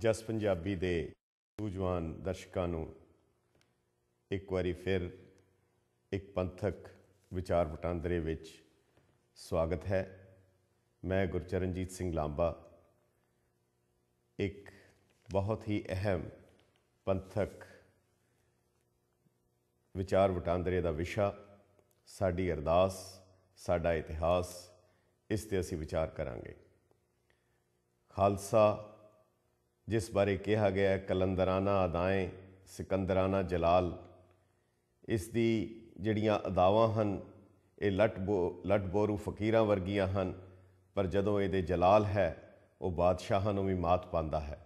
ਜਸ ਪੰਜਾਬੀ ਦੇ ਸੂਝਵਾਨ ਦਰਸ਼ਕਾਂ ਨੂੰ ਇੱਕ ਵਾਰੀ ਫਿਰ ਇੱਕ ਪੰਥਕ ਵਿਚਾਰ ਵਟਾਂਦਰੇ ਵਿੱਚ ਸਵਾਗਤ ਹੈ ਮੈਂ ਗੁਰਚਰਨਜੀਤ ਸਿੰਘ ਲਾਂਬਾ ਇੱਕ ਬਹੁਤ ਹੀ ਅਹਿਮ ਪੰਥਕ ਵਿਚਾਰ ਵਟਾਂਦਰੇ ਦਾ ਵਿਸ਼ਾ ਸਾਡੀ ਅਰਦਾਸ ਸਾਡਾ ਇਤਿਹਾਸ ਇਸ ਤੇ ਅਸੀਂ ਵਿਚਾਰ ਕਰਾਂਗੇ ਖਾਲਸਾ ਜਿਸ ਬਾਰੇ ਕਿਹਾ ਗਿਆ ਹੈ ਕਲੰਦਰਾਨਾ ਅਦਾਏ ਸਿਕੰਦਰਾਨਾ ਜਲਾਲ ਇਸ ਦੀ ਜਿਹੜੀਆਂ ਅਦਾਵਾਂ ਹਨ ਇਹ ਲਟ ਲਟ ਬੋਰੂ ਫਕੀਰਾਂ ਵਰਗੀਆਂ ਹਨ ਪਰ ਜਦੋਂ ਇਹਦੇ ਜਲਾਲ ਹੈ ਉਹ ਬਾਦਸ਼ਾਹਾਂ ਨੂੰ ਵੀ ਮਾਤ ਪਾਉਂਦਾ ਹੈ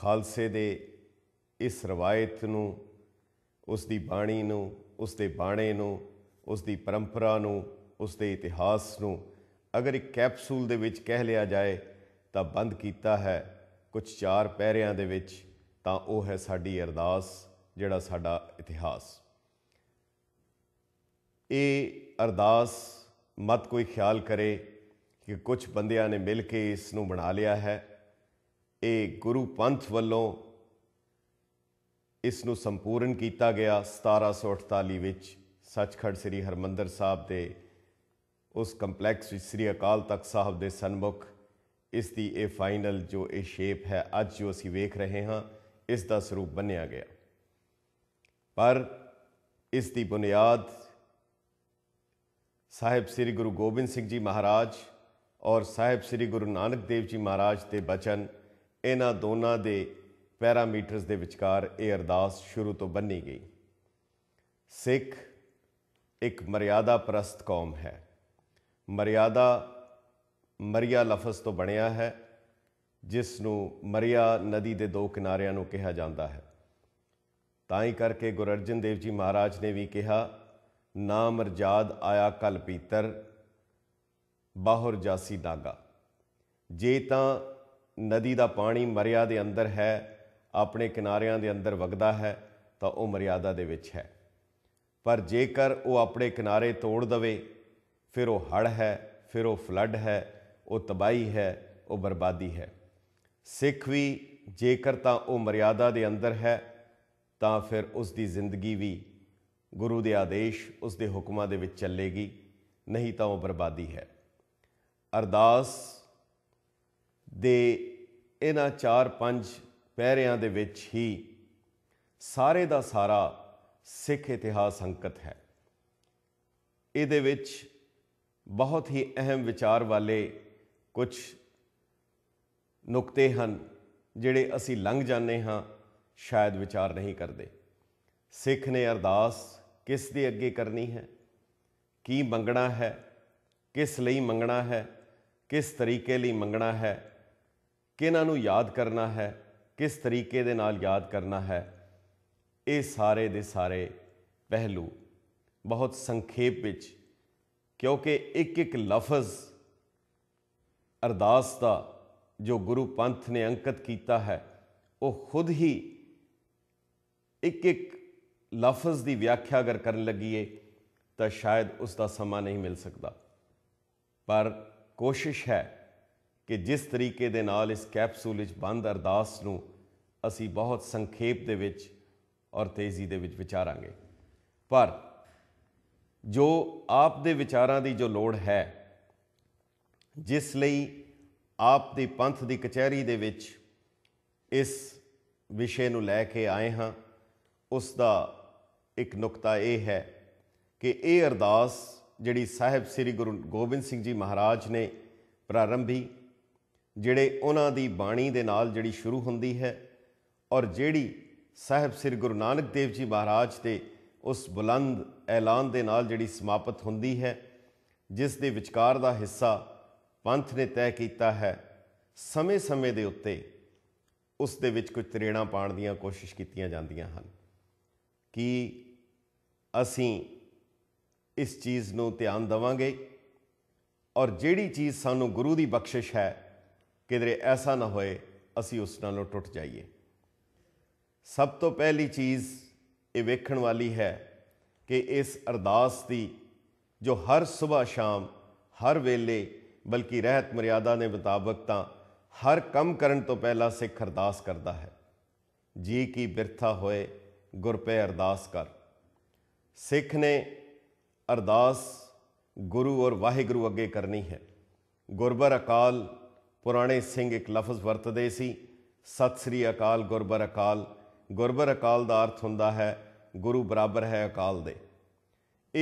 ਖਾਲਸੇ ਦੇ ਇਸ ਰਵਾਇਤ ਨੂੰ ਉਸ ਦੀ ਬਾਣੀ ਨੂੰ ਉਸ ਦੇ ਬਾਣੇ ਨੂੰ ਉਸ ਦੀ ਪਰੰਪਰਾ ਨੂੰ ਉਸ ਦੇ ਇਤਿਹਾਸ ਨੂੰ ਅਗਰ ਇੱਕ ਕੈਪਸੂਲ ਦੇ ਵਿੱਚ ਕਹਿ ਲਿਆ ਜਾਏ ਤਾਂ ਬੰਦ ਕੀਤਾ ਹੈ ਕੁਝ ਚਾਰ ਪਹਿਰਿਆਂ ਦੇ ਵਿੱਚ ਤਾਂ ਉਹ ਹੈ ਸਾਡੀ ਅਰਦਾਸ ਜਿਹੜਾ ਸਾਡਾ ਇਤਿਹਾਸ ਇਹ ਅਰਦਾਸ ਮਤ ਕੋਈ ਖਿਆਲ ਕਰੇ ਕਿ ਕੁਝ ਬੰਦਿਆਂ ਨੇ ਮਿਲ ਕੇ ਇਸ ਨੂੰ ਬਣਾ ਲਿਆ ਹੈ ਇਹ ਗੁਰੂ ਪੰਥ ਵੱਲੋਂ ਇਸ ਨੂੰ ਸੰਪੂਰਨ ਕੀਤਾ ਗਿਆ 1748 ਵਿੱਚ ਸੱਚਖੰਡ ਸ੍ਰੀ ਹਰਮੰਦਰ ਸਾਹਿਬ ਦੇ ਉਸ ਕੰਪਲੈਕਸ ਵਿੱਚ ਸ੍ਰੀ ਅਕਾਲ ਤਖਤ ਸਾਹਿਬ ਦੇ ਸਨਮੁਖ ਇਸ ਦੀ ਇਹ ਫਾਈਨਲ ਜੋ ਇਹ ਸ਼ੇਪ ਹੈ ਅੱਜ ਜੋ ਅਸੀਂ ਵੇਖ ਰਹੇ ਹਾਂ ਇਸ ਦਾ ਸਰੂਪ ਬਣਿਆ ਗਿਆ ਪਰ ਇਸ ਦੀ ਬੁਨਿਆਦ ਸਾਹਿਬ ਸ੍ਰੀ ਗੁਰੂ ਗੋਬਿੰਦ ਸਿੰਘ ਜੀ ਮਹਾਰਾਜ ਔਰ ਸਾਹਿਬ ਸ੍ਰੀ ਗੁਰੂ ਨਾਨਕ ਦੇਵ ਜੀ ਮਹਾਰਾਜ ਦੇ ਬਚਨ ਇਹਨਾਂ ਦੋਨਾਂ ਦੇ ਪੈਰਾਮੀਟਰਸ ਦੇ ਵਿਚਕਾਰ ਇਹ ਅਰਦਾਸ ਸ਼ੁਰੂ ਤੋਂ ਬੰਨੀ ਗਈ ਸਿੱਖ ਇੱਕ ਮਰਿਆਦਾ ਪ੍ਰਸਤ ਕੌਮ ਹੈ ਮਰਿਆਦਾ ਮਰੀਆ ਲਫ਼ਜ਼ ਤੋਂ ਬਣਿਆ ਹੈ ਜਿਸ ਨੂੰ ਮਰੀਆ ਨਦੀ ਦੇ ਦੋ ਕਿਨਾਰਿਆਂ ਨੂੰ ਕਿਹਾ ਜਾਂਦਾ ਹੈ ਤਾਂ ਹੀ ਕਰਕੇ ਗੁਰ ਅਰਜਨ ਦੇਵ ਜੀ ਮਹਾਰਾਜ ਨੇ ਵੀ ਕਿਹਾ ਨਾ ਮਰਜਾਦ ਆਇਆ ਕਲ ਪੀਤਰ ਬਾਹਰ ਜਾਸੀ ਦਾਗਾ ਜੇ ਤਾਂ ਨਦੀ ਦਾ ਪਾਣੀ ਮਰਿਆ ਦੇ ਅੰਦਰ ਹੈ ਆਪਣੇ ਕਿਨਾਰਿਆਂ ਦੇ ਅੰਦਰ ਵਗਦਾ ਹੈ ਤਾਂ ਉਹ ਮਰਿਆਦਾ ਦੇ ਵਿੱਚ ਹੈ ਪਰ ਜੇਕਰ ਉਹ ਆਪਣੇ ਕਿਨਾਰੇ ਤੋੜ ਦਵੇ ਫਿਰ ਉਹ ਹੜ ਹੈ ਫਿਰ ਉਹ ਫਲੱਡ ਹੈ ਉਹ ਤਬਾਈ ਹੈ ਉਹ ਬਰਬਾਦੀ ਹੈ ਸਿੱਖ ਵੀ ਜੇਕਰ ਤਾਂ ਉਹ ਮਰਿਆਦਾ ਦੇ ਅੰਦਰ ਹੈ ਤਾਂ ਫਿਰ ਉਸ ਦੀ ਜ਼ਿੰਦਗੀ ਵੀ ਗੁਰੂ ਦੇ ਆਦੇਸ਼ ਉਸ ਦੇ ਹੁਕਮਾਂ ਦੇ ਵਿੱਚ ਚੱਲੇਗੀ ਨਹੀਂ ਤਾਂ ਉਹ ਬਰਬਾਦੀ ਹੈ ਅਰਦਾਸ ਦੇ ਇਹਨਾਂ 4-5 ਪਹਿਰਿਆਂ ਦੇ ਵਿੱਚ ਹੀ ਸਾਰੇ ਦਾ ਸਾਰਾ ਸਿੱਖ ਇਤਿਹਾਸ ਅੰਕਿਤ ਹੈ ਇਹਦੇ ਵਿੱਚ ਬਹੁਤ ਹੀ ਅਹਿਮ ਵਿਚਾਰ ਵਾਲੇ ਕੁਝ ਨੁਕਤੇ ਹਨ ਜਿਹੜੇ ਅਸੀਂ ਲੰਘ ਜਾਂਦੇ ਹਾਂ ਸ਼ਾਇਦ ਵਿਚਾਰ ਨਹੀਂ ਕਰਦੇ ਸਿੱਖ ਨੇ ਅਰਦਾਸ ਕਿਸ ਦੇ ਅੱਗੇ ਕਰਨੀ ਹੈ ਕੀ ਮੰਗਣਾ ਹੈ ਕਿਸ ਲਈ ਮੰਗਣਾ ਹੈ ਕਿਸ ਤਰੀਕੇ ਲਈ ਮੰਗਣਾ ਹੈ ਕਿਹਨਾਂ ਨੂੰ ਯਾਦ ਕਰਨਾ ਹੈ ਕਿਸ ਤਰੀਕੇ ਦੇ ਨਾਲ ਯਾਦ ਕਰਨਾ ਹੈ ਇਹ ਸਾਰੇ ਦੇ ਸਾਰੇ ਪਹਿਲੂ ਬਹੁਤ ਸੰਖੇਪ ਵਿੱਚ ਕਿਉਂਕਿ ਇੱਕ ਇੱਕ ਲਫ਼ਜ਼ ਅਰਦਾਸ ਦਾ ਜੋ ਗੁਰੂ ਪੰਥ ਨੇ ਅੰਕਿਤ ਕੀਤਾ ਹੈ ਉਹ ਖੁਦ ਹੀ ਇੱਕ ਇੱਕ ਲਫ਼ਜ਼ ਦੀ ਵਿਆਖਿਆ ਅਗਰ ਕਰਨ ਲੱਗੀਏ ਤਾਂ ਸ਼ਾਇਦ ਉਸ ਦਾ ਸਮਾਂ ਨਹੀਂ ਮਿਲ ਸਕਦਾ ਪਰ ਕੋਸ਼ਿਸ਼ ਹੈ ਕਿ ਜਿਸ ਤਰੀਕੇ ਦੇ ਨਾਲ ਇਸ ਕੈਪਸੂਲ ਵਿੱਚ ਬੰਦ ਅਰਦਾਸ ਨੂੰ ਅਸੀਂ ਬਹੁਤ ਸੰਖੇਪ ਦੇ ਵਿੱਚ ਔਰ ਤੇਜ਼ੀ ਦੇ ਵਿੱਚ ਵਿਚਾਰਾਂਗੇ ਪਰ ਜੋ ਆਪ ਦੇ ਵਿਚਾਰਾਂ ਦੀ ਜੋ ਲੋੜ ਹੈ ਜਿਸ ਲਈ ਆਪ ਦੀ ਪੰਥ ਦੀ ਕਚਹਿਰੀ ਦੇ ਵਿੱਚ ਇਸ ਵਿਸ਼ੇ ਨੂੰ ਲੈ ਕੇ ਆਏ ਹਾਂ ਉਸ ਦਾ ਇੱਕ ਨੁਕਤਾ ਇਹ ਹੈ ਕਿ ਇਹ ਅਰਦਾਸ ਜਿਹੜੀ ਸਾਹਿਬ ਸ੍ਰੀ ਗੁਰੂ ਗੋਬਿੰਦ ਸਿੰਘ ਜੀ ਮਹਾਰਾਜ ਨੇ ਪ੍ਰਾਰੰਭੀ ਜਿਹੜੇ ਉਹਨਾਂ ਦੀ ਬਾਣੀ ਦੇ ਨਾਲ ਜਿਹੜੀ ਸ਼ੁਰੂ ਹੁੰਦੀ ਹੈ ਔਰ ਜਿਹੜੀ ਸਾਹਿਬ ਸ੍ਰੀ ਗੁਰੂ ਨਾਨਕ ਦੇਵ ਜੀ ਮਹਾਰਾਜ ਦੇ ਉਸ ਬੁਲੰਦ ਐਲਾਨ ਦੇ ਨਾਲ ਜਿਹੜੀ ਸਮਾਪਤ ਹੁੰਦੀ ਹੈ ਜਿਸ ਦੇ ਵਿਚਕਾਰ ਦਾ ਹਿੱਸਾ ਪੰਥ ਨੇ ਤੈਅ ਕੀਤਾ ਹੈ ਸਮੇਂ-ਸਮੇਂ ਦੇ ਉੱਤੇ ਉਸ ਦੇ ਵਿੱਚ ਕੁਝ ਤਰੇੜਾਂ ਪਾਣ ਦੀਆਂ ਕੋਸ਼ਿਸ਼ ਕੀਤੀਆਂ ਜਾਂਦੀਆਂ ਹਨ ਕਿ ਅਸੀਂ ਇਸ ਚੀਜ਼ ਨੂੰ ਧਿਆਨ ਦਵਾਂਗੇ ਔਰ ਜਿਹੜੀ ਚੀਜ਼ ਸਾਨੂੰ ਗੁਰੂ ਦੀ ਬਖਸ਼ਿਸ਼ ਹੈ ਕਿਦਰੇ ਐਸਾ ਨਾ ਹੋਏ ਅਸੀਂ ਉਸ ਨਾਲੋਂ ਟੁੱਟ ਜਾਈਏ ਸਭ ਤੋਂ ਪਹਿਲੀ ਚੀਜ਼ ਇਹ ਵੇਖਣ ਵਾਲੀ ਹੈ ਕਿ ਇਸ ਅਰਦਾਸ ਦੀ ਜੋ ਹਰ ਸਵੇਰ ਸ਼ਾਮ ਹਰ ਵੇਲੇ ਬਲਕਿ ਰਹਿਤ ਮਰਿਆਦਾ ਦੇ ਮੁਤਾਬਕ ਤਾਂ ਹਰ ਕੰਮ ਕਰਨ ਤੋਂ ਪਹਿਲਾਂ ਸਿੱਖ ਅਰਦਾਸ ਕਰਦਾ ਹੈ ਜੀ ਕੀ ਬਿਰਥਾ ਹੋਏ ਗੁਰ ਪੈ ਅਰਦਾਸ ਕਰ ਸਿੱਖ ਨੇ ਅਰਦਾਸ ਗੁਰੂ ਔਰ ਵਾਹਿਗੁਰੂ ਅੱਗੇ ਕਰਨੀ ਹੈ ਗੁਰਬਰ ਅਕਾਲ ਪੁਰਾਣੇ ਸਿੰਘ ਇੱਕ ਲਫ਼ਜ਼ ਵਰਤਦੇ ਸੀ ਸਤਿ ਸ੍ਰੀ ਅਕਾਲ ਗੁਰਬਰ ਅਕਾਲ ਗੁਰਬਰ ਅਕਾਲ ਦਾ ਅਰਥ ਹੁੰਦਾ ਹੈ ਗੁਰੂ ਬਰਾਬਰ ਹੈ ਅਕਾਲ ਦੇ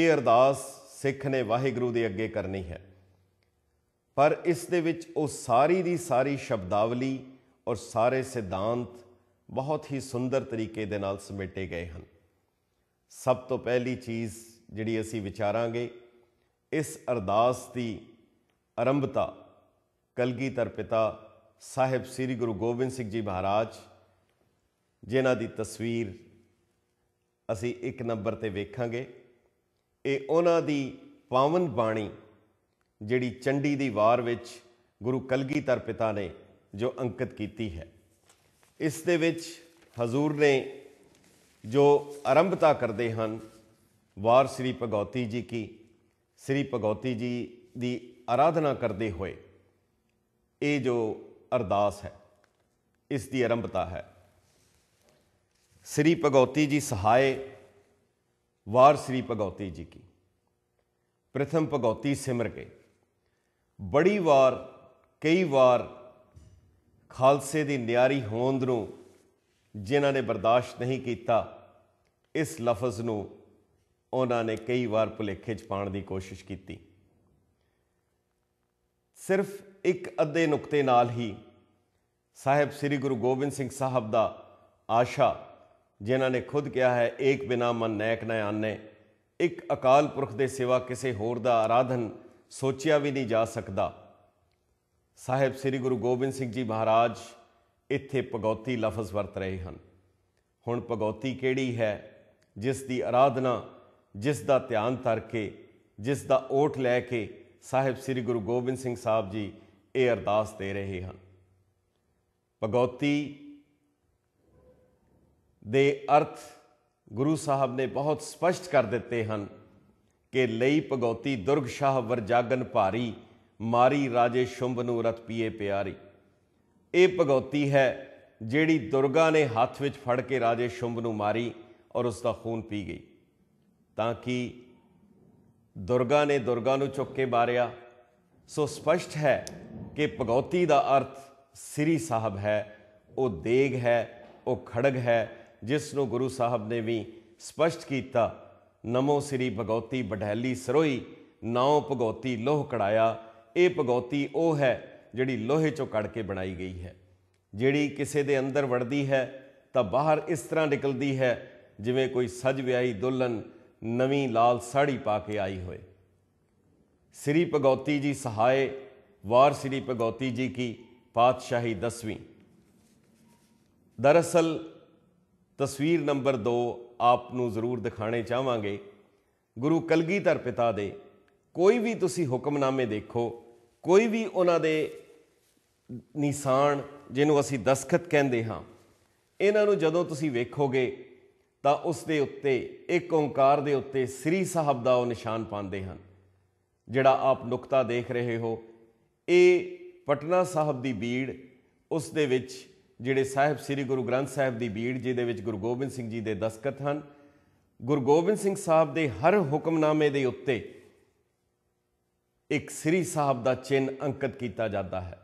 ਇਹ ਅਰਦਾਸ ਸਿੱਖ ਨੇ ਵਾਹਿਗੁਰੂ ਦੇ ਅੱਗੇ ਕਰਨੀ ਹੈ ਪਰ ਇਸ ਦੇ ਵਿੱਚ ਉਹ ਸਾਰੀ ਦੀ ਸਾਰੀ ਸ਼ਬਦਾਵਲੀ ਔਰ ਸਾਰੇ ਸਿਧਾਂਤ ਬਹੁਤ ਹੀ ਸੁੰਦਰ ਤਰੀਕੇ ਦੇ ਨਾਲ ਸਮੇਟੇ ਗਏ ਹਨ ਸਭ ਤੋਂ ਪਹਿਲੀ ਚੀਜ਼ ਜਿਹੜੀ ਅਸੀਂ ਵਿਚਾਰਾਂਗੇ ਇਸ ਅਰਦਾਸ ਦੀ ਆਰੰਭਤਾ ਕਲਗੀਧਰ ਪਿਤਾ ਸਾਹਿਬ ਸ੍ਰੀ ਗੁਰੂ ਗੋਬਿੰਦ ਸਿੰਘ ਜੀ ਮਹਾਰਾਜ ਜਿਨ੍ਹਾਂ ਦੀ ਤਸਵੀਰ ਅਸੀਂ ਇੱਕ ਨੰਬਰ ਤੇ ਵੇਖਾਂਗੇ ਇਹ ਉਹਨਾਂ ਦੀ ਪਾਵਨ ਬਾਣੀ ਜਿਹੜੀ ਚੰਡੀ ਦੀ ਵਾਰ ਵਿੱਚ ਗੁਰੂ ਕਲਗੀਧਰ ਪਿਤਾ ਨੇ ਜੋ ਅੰਕਿਤ ਕੀਤੀ ਹੈ ਇਸ ਦੇ ਵਿੱਚ ਹਜ਼ੂਰ ਨੇ ਜੋ ਆਰੰਭਤਾ ਕਰਦੇ ਹਨ ਵਾਰ ਸ੍ਰੀ ਭਗਉਤੀ ਜੀ ਕੀ ਸ੍ਰੀ ਭਗਉਤੀ ਜੀ ਦੀ ਆਰਾਧਨਾ ਕਰਦੇ ਹੋਏ ਇਹ ਜੋ ਅਰਦਾਸ ਹੈ ਇਸ ਦੀ ਆਰੰਭਤਾ ਹੈ ਸ੍ਰੀ ਭਗਉਤੀ ਜੀ ਸਹਾਇ ਵਾਰ ਸ੍ਰੀ ਭਗਉਤੀ ਜੀ ਕੀ ਪ੍ਰਥਮ ਭਗਉਤੀ ਸਿਮਰ ਕੇ ਬੜੀ ਵਾਰ ਕਈ ਵਾਰ ਖਾਲਸੇ ਦੀ ਨਿਆਰੀ ਹੋਂਦ ਨੂੰ ਜਿਨ੍ਹਾਂ ਨੇ ਬਰਦਾਸ਼ਤ ਨਹੀਂ ਕੀਤਾ ਇਸ ਲਫ਼ਜ਼ ਨੂੰ ਉਹਨਾਂ ਨੇ ਕਈ ਵਾਰ ਭੁਲੇਖੇ 'ਚ ਪਾਉਣ ਦੀ ਕੋਸ਼ਿਸ਼ ਕੀਤੀ ਸਿਰਫ ਇੱਕ ਅੱਧੇ ਨੁਕਤੇ ਨਾਲ ਹੀ ਸਾਹਿਬ ਸ੍ਰੀ ਗੁਰੂ ਗੋਬਿੰਦ ਸਿੰਘ ਸਾਹਿਬ ਦਾ ਆਸ਼ਾ ਜਿਨ੍ਹਾਂ ਨੇ ਖੁਦ ਕਿਹਾ ਹੈ ਏਕ ਬਿਨਾ ਮਨ ਨੈਕ ਨਾ ਆਨੇ ਇੱਕ ਅਕਾਲ ਪੁਰਖ ਦੇ ਸਿਵਾ ਕਿਸੇ ਹੋਰ ਦਾ ਆਰਾਧਨ ਸੋਚਿਆ ਵੀ ਨਹੀਂ ਜਾ ਸਕਦਾ ਸਾਹਿਬ ਸ੍ਰੀ ਗੁਰੂ ਗੋਬਿੰਦ ਸਿੰਘ ਜੀ ਮਹਾਰਾਜ ਇੱਥੇ ਪਗੌਤੀ ਲਫ਼ਜ਼ ਵਰਤ ਰਹੇ ਹਨ ਹੁਣ ਪਗੌਤੀ ਕਿਹੜੀ ਹੈ ਜਿਸ ਦੀ ਆਰਾਧਨਾ ਜਿਸ ਦਾ ਧਿਆਨ ਧਰ ਕੇ ਜਿਸ ਦਾ ਓਟ ਲੈ ਕੇ ਸਾਹਿਬ ਸ੍ਰੀ ਗੁਰੂ ਗੋਬਿੰਦ ਸਿੰਘ ਸਾਹਿਬ ਜੀ ਇਹ ਅਰਦਾਸ ਦੇ ਰਹੇ ਹਨ ਪਗੌਤੀ ਦੇ ਅਰਥ ਗੁਰੂ ਸਾਹਿਬ ਨੇ ਬਹੁਤ ਸਪਸ਼ਟ ਕਰ ਦਿੱਤੇ ਹਨ ਕਿ ਲਈ ਭਗਉਤੀ ਦੁਰਗ ਸ਼ਾਹ ਵਰਜਾਗਨ ਭਾਰੀ ਮਾਰੀ ਰਾਜੇ ਸ਼ੁੰਭ ਨੂੰ ਰਤ ਪੀਏ ਪਿਆਰੀ ਇਹ ਭਗਉਤੀ ਹੈ ਜਿਹੜੀ ਦੁਰਗਾ ਨੇ ਹੱਥ ਵਿੱਚ ਫੜ ਕੇ ਰਾਜੇ ਸ਼ੁੰਭ ਨੂੰ ਮਾਰੀ ਔਰ ਉਸ ਦਾ ਖੂਨ ਪੀ ਗਈ ਤਾਂ ਕਿ ਦੁਰਗਾ ਨੇ ਦੁਰਗਾ ਨੂੰ ਚੁੱਕ ਕੇ ਮਾਰਿਆ ਸੋ ਸਪਸ਼ਟ ਹੈ ਕਿ ਭਗਉਤੀ ਦਾ ਅਰਥ ਸ੍ਰੀ ਸਾਹਿਬ ਹੈ ਉਹ ਦੇਗ ਹੈ ਉਹ ਖੜਗ ਹੈ ਜਿਸ ਨੂੰ ਗੁਰੂ ਸਾਹਿਬ ਨੇ ਵੀ ਸਪਸ਼ਟ ਕੀਤਾ ਨਮੋ ਸ੍ਰੀ ਭਗਉਤੀ ਬਢੈਲੀ ਸਰੋਈ ਨਾਉ ਭਗਉਤੀ ਲੋਹ ਕੜਾਇਆ ਇਹ ਭਗਉਤੀ ਉਹ ਹੈ ਜਿਹੜੀ ਲੋਹੇ ਚੋਂ ਕੜ ਕੇ ਬਣਾਈ ਗਈ ਹੈ ਜਿਹੜੀ ਕਿਸੇ ਦੇ ਅੰਦਰ ਵੜਦੀ ਹੈ ਤਾਂ ਬਾਹਰ ਇਸ ਤਰ੍ਹਾਂ ਨਿਕਲਦੀ ਹੈ ਜਿਵੇਂ ਕੋਈ ਸਜ ਵਿਆਹੀ ਦੁੱਲਨ ਨਵੀਂ ਲਾਲ ਸਾੜੀ ਪਾ ਕੇ ਆਈ ਹੋਏ ਸ੍ਰੀ ਭਗਉਤੀ ਜੀ ਸਹਾਇ ਵਾਰ ਸ੍ਰੀ ਭਗਉਤੀ ਜੀ ਕੀ ਪਾਤਸ਼ਾਹੀ 10ਵੀਂ ਦਰਅਸਲ ਤਸਵੀਰ ਨੰਬਰ 2 ਆਪ ਨੂੰ ਜ਼ਰੂਰ ਦਿਖਾਣੇ ਚਾਹਾਂਗੇ ਗੁਰੂ ਕਲਗੀਧਰ ਪਿਤਾ ਦੇ ਕੋਈ ਵੀ ਤੁਸੀਂ ਹੁਕਮਨਾਮੇ ਦੇਖੋ ਕੋਈ ਵੀ ਉਹਨਾਂ ਦੇ ਨਿਸ਼ਾਨ ਜਿਹਨੂੰ ਅਸੀਂ ਦਸਖਤ ਕਹਿੰਦੇ ਹਾਂ ਇਹਨਾਂ ਨੂੰ ਜਦੋਂ ਤੁਸੀਂ ਵੇਖੋਗੇ ਤਾਂ ਉਸ ਦੇ ਉੱਤੇ ਇੱਕ ਓੰਕਾਰ ਦੇ ਉੱਤੇ ਸ੍ਰੀ ਸਾਹਿਬ ਦਾ ਉਹ ਨਿਸ਼ਾਨ ਪਾਉਂਦੇ ਹਨ ਜਿਹੜਾ ਆਪ ਨੁਕਤਾ ਦੇਖ ਰਹੇ ਹੋ ਇਹ ਪਟਨਾ ਸਾਹਿਬ ਦੀ ਬੀੜ ਉਸ ਦੇ ਵਿੱਚ ਜਿਹੜੇ ਸਾਹਿਬ ਸ੍ਰੀ ਗੁਰੂ ਗ੍ਰੰਥ ਸਾਹਿਬ ਦੀ ਬੀੜ ਜੀ ਦੇ ਵਿੱਚ ਗੁਰੂ ਗੋਬਿੰਦ ਸਿੰਘ ਜੀ ਦੇ ਦਸਤਖਤ ਹਨ ਗੁਰੂ ਗੋਬਿੰਦ ਸਿੰਘ ਸਾਹਿਬ ਦੇ ਹਰ ਹੁਕਮਨਾਮੇ ਦੇ ਉੱਤੇ ਇੱਕ ਸ੍ਰੀ ਸਾਹਿਬ ਦਾ ਚਿੰਨ ਅੰਕਿਤ ਕੀਤਾ ਜਾਂਦਾ ਹੈ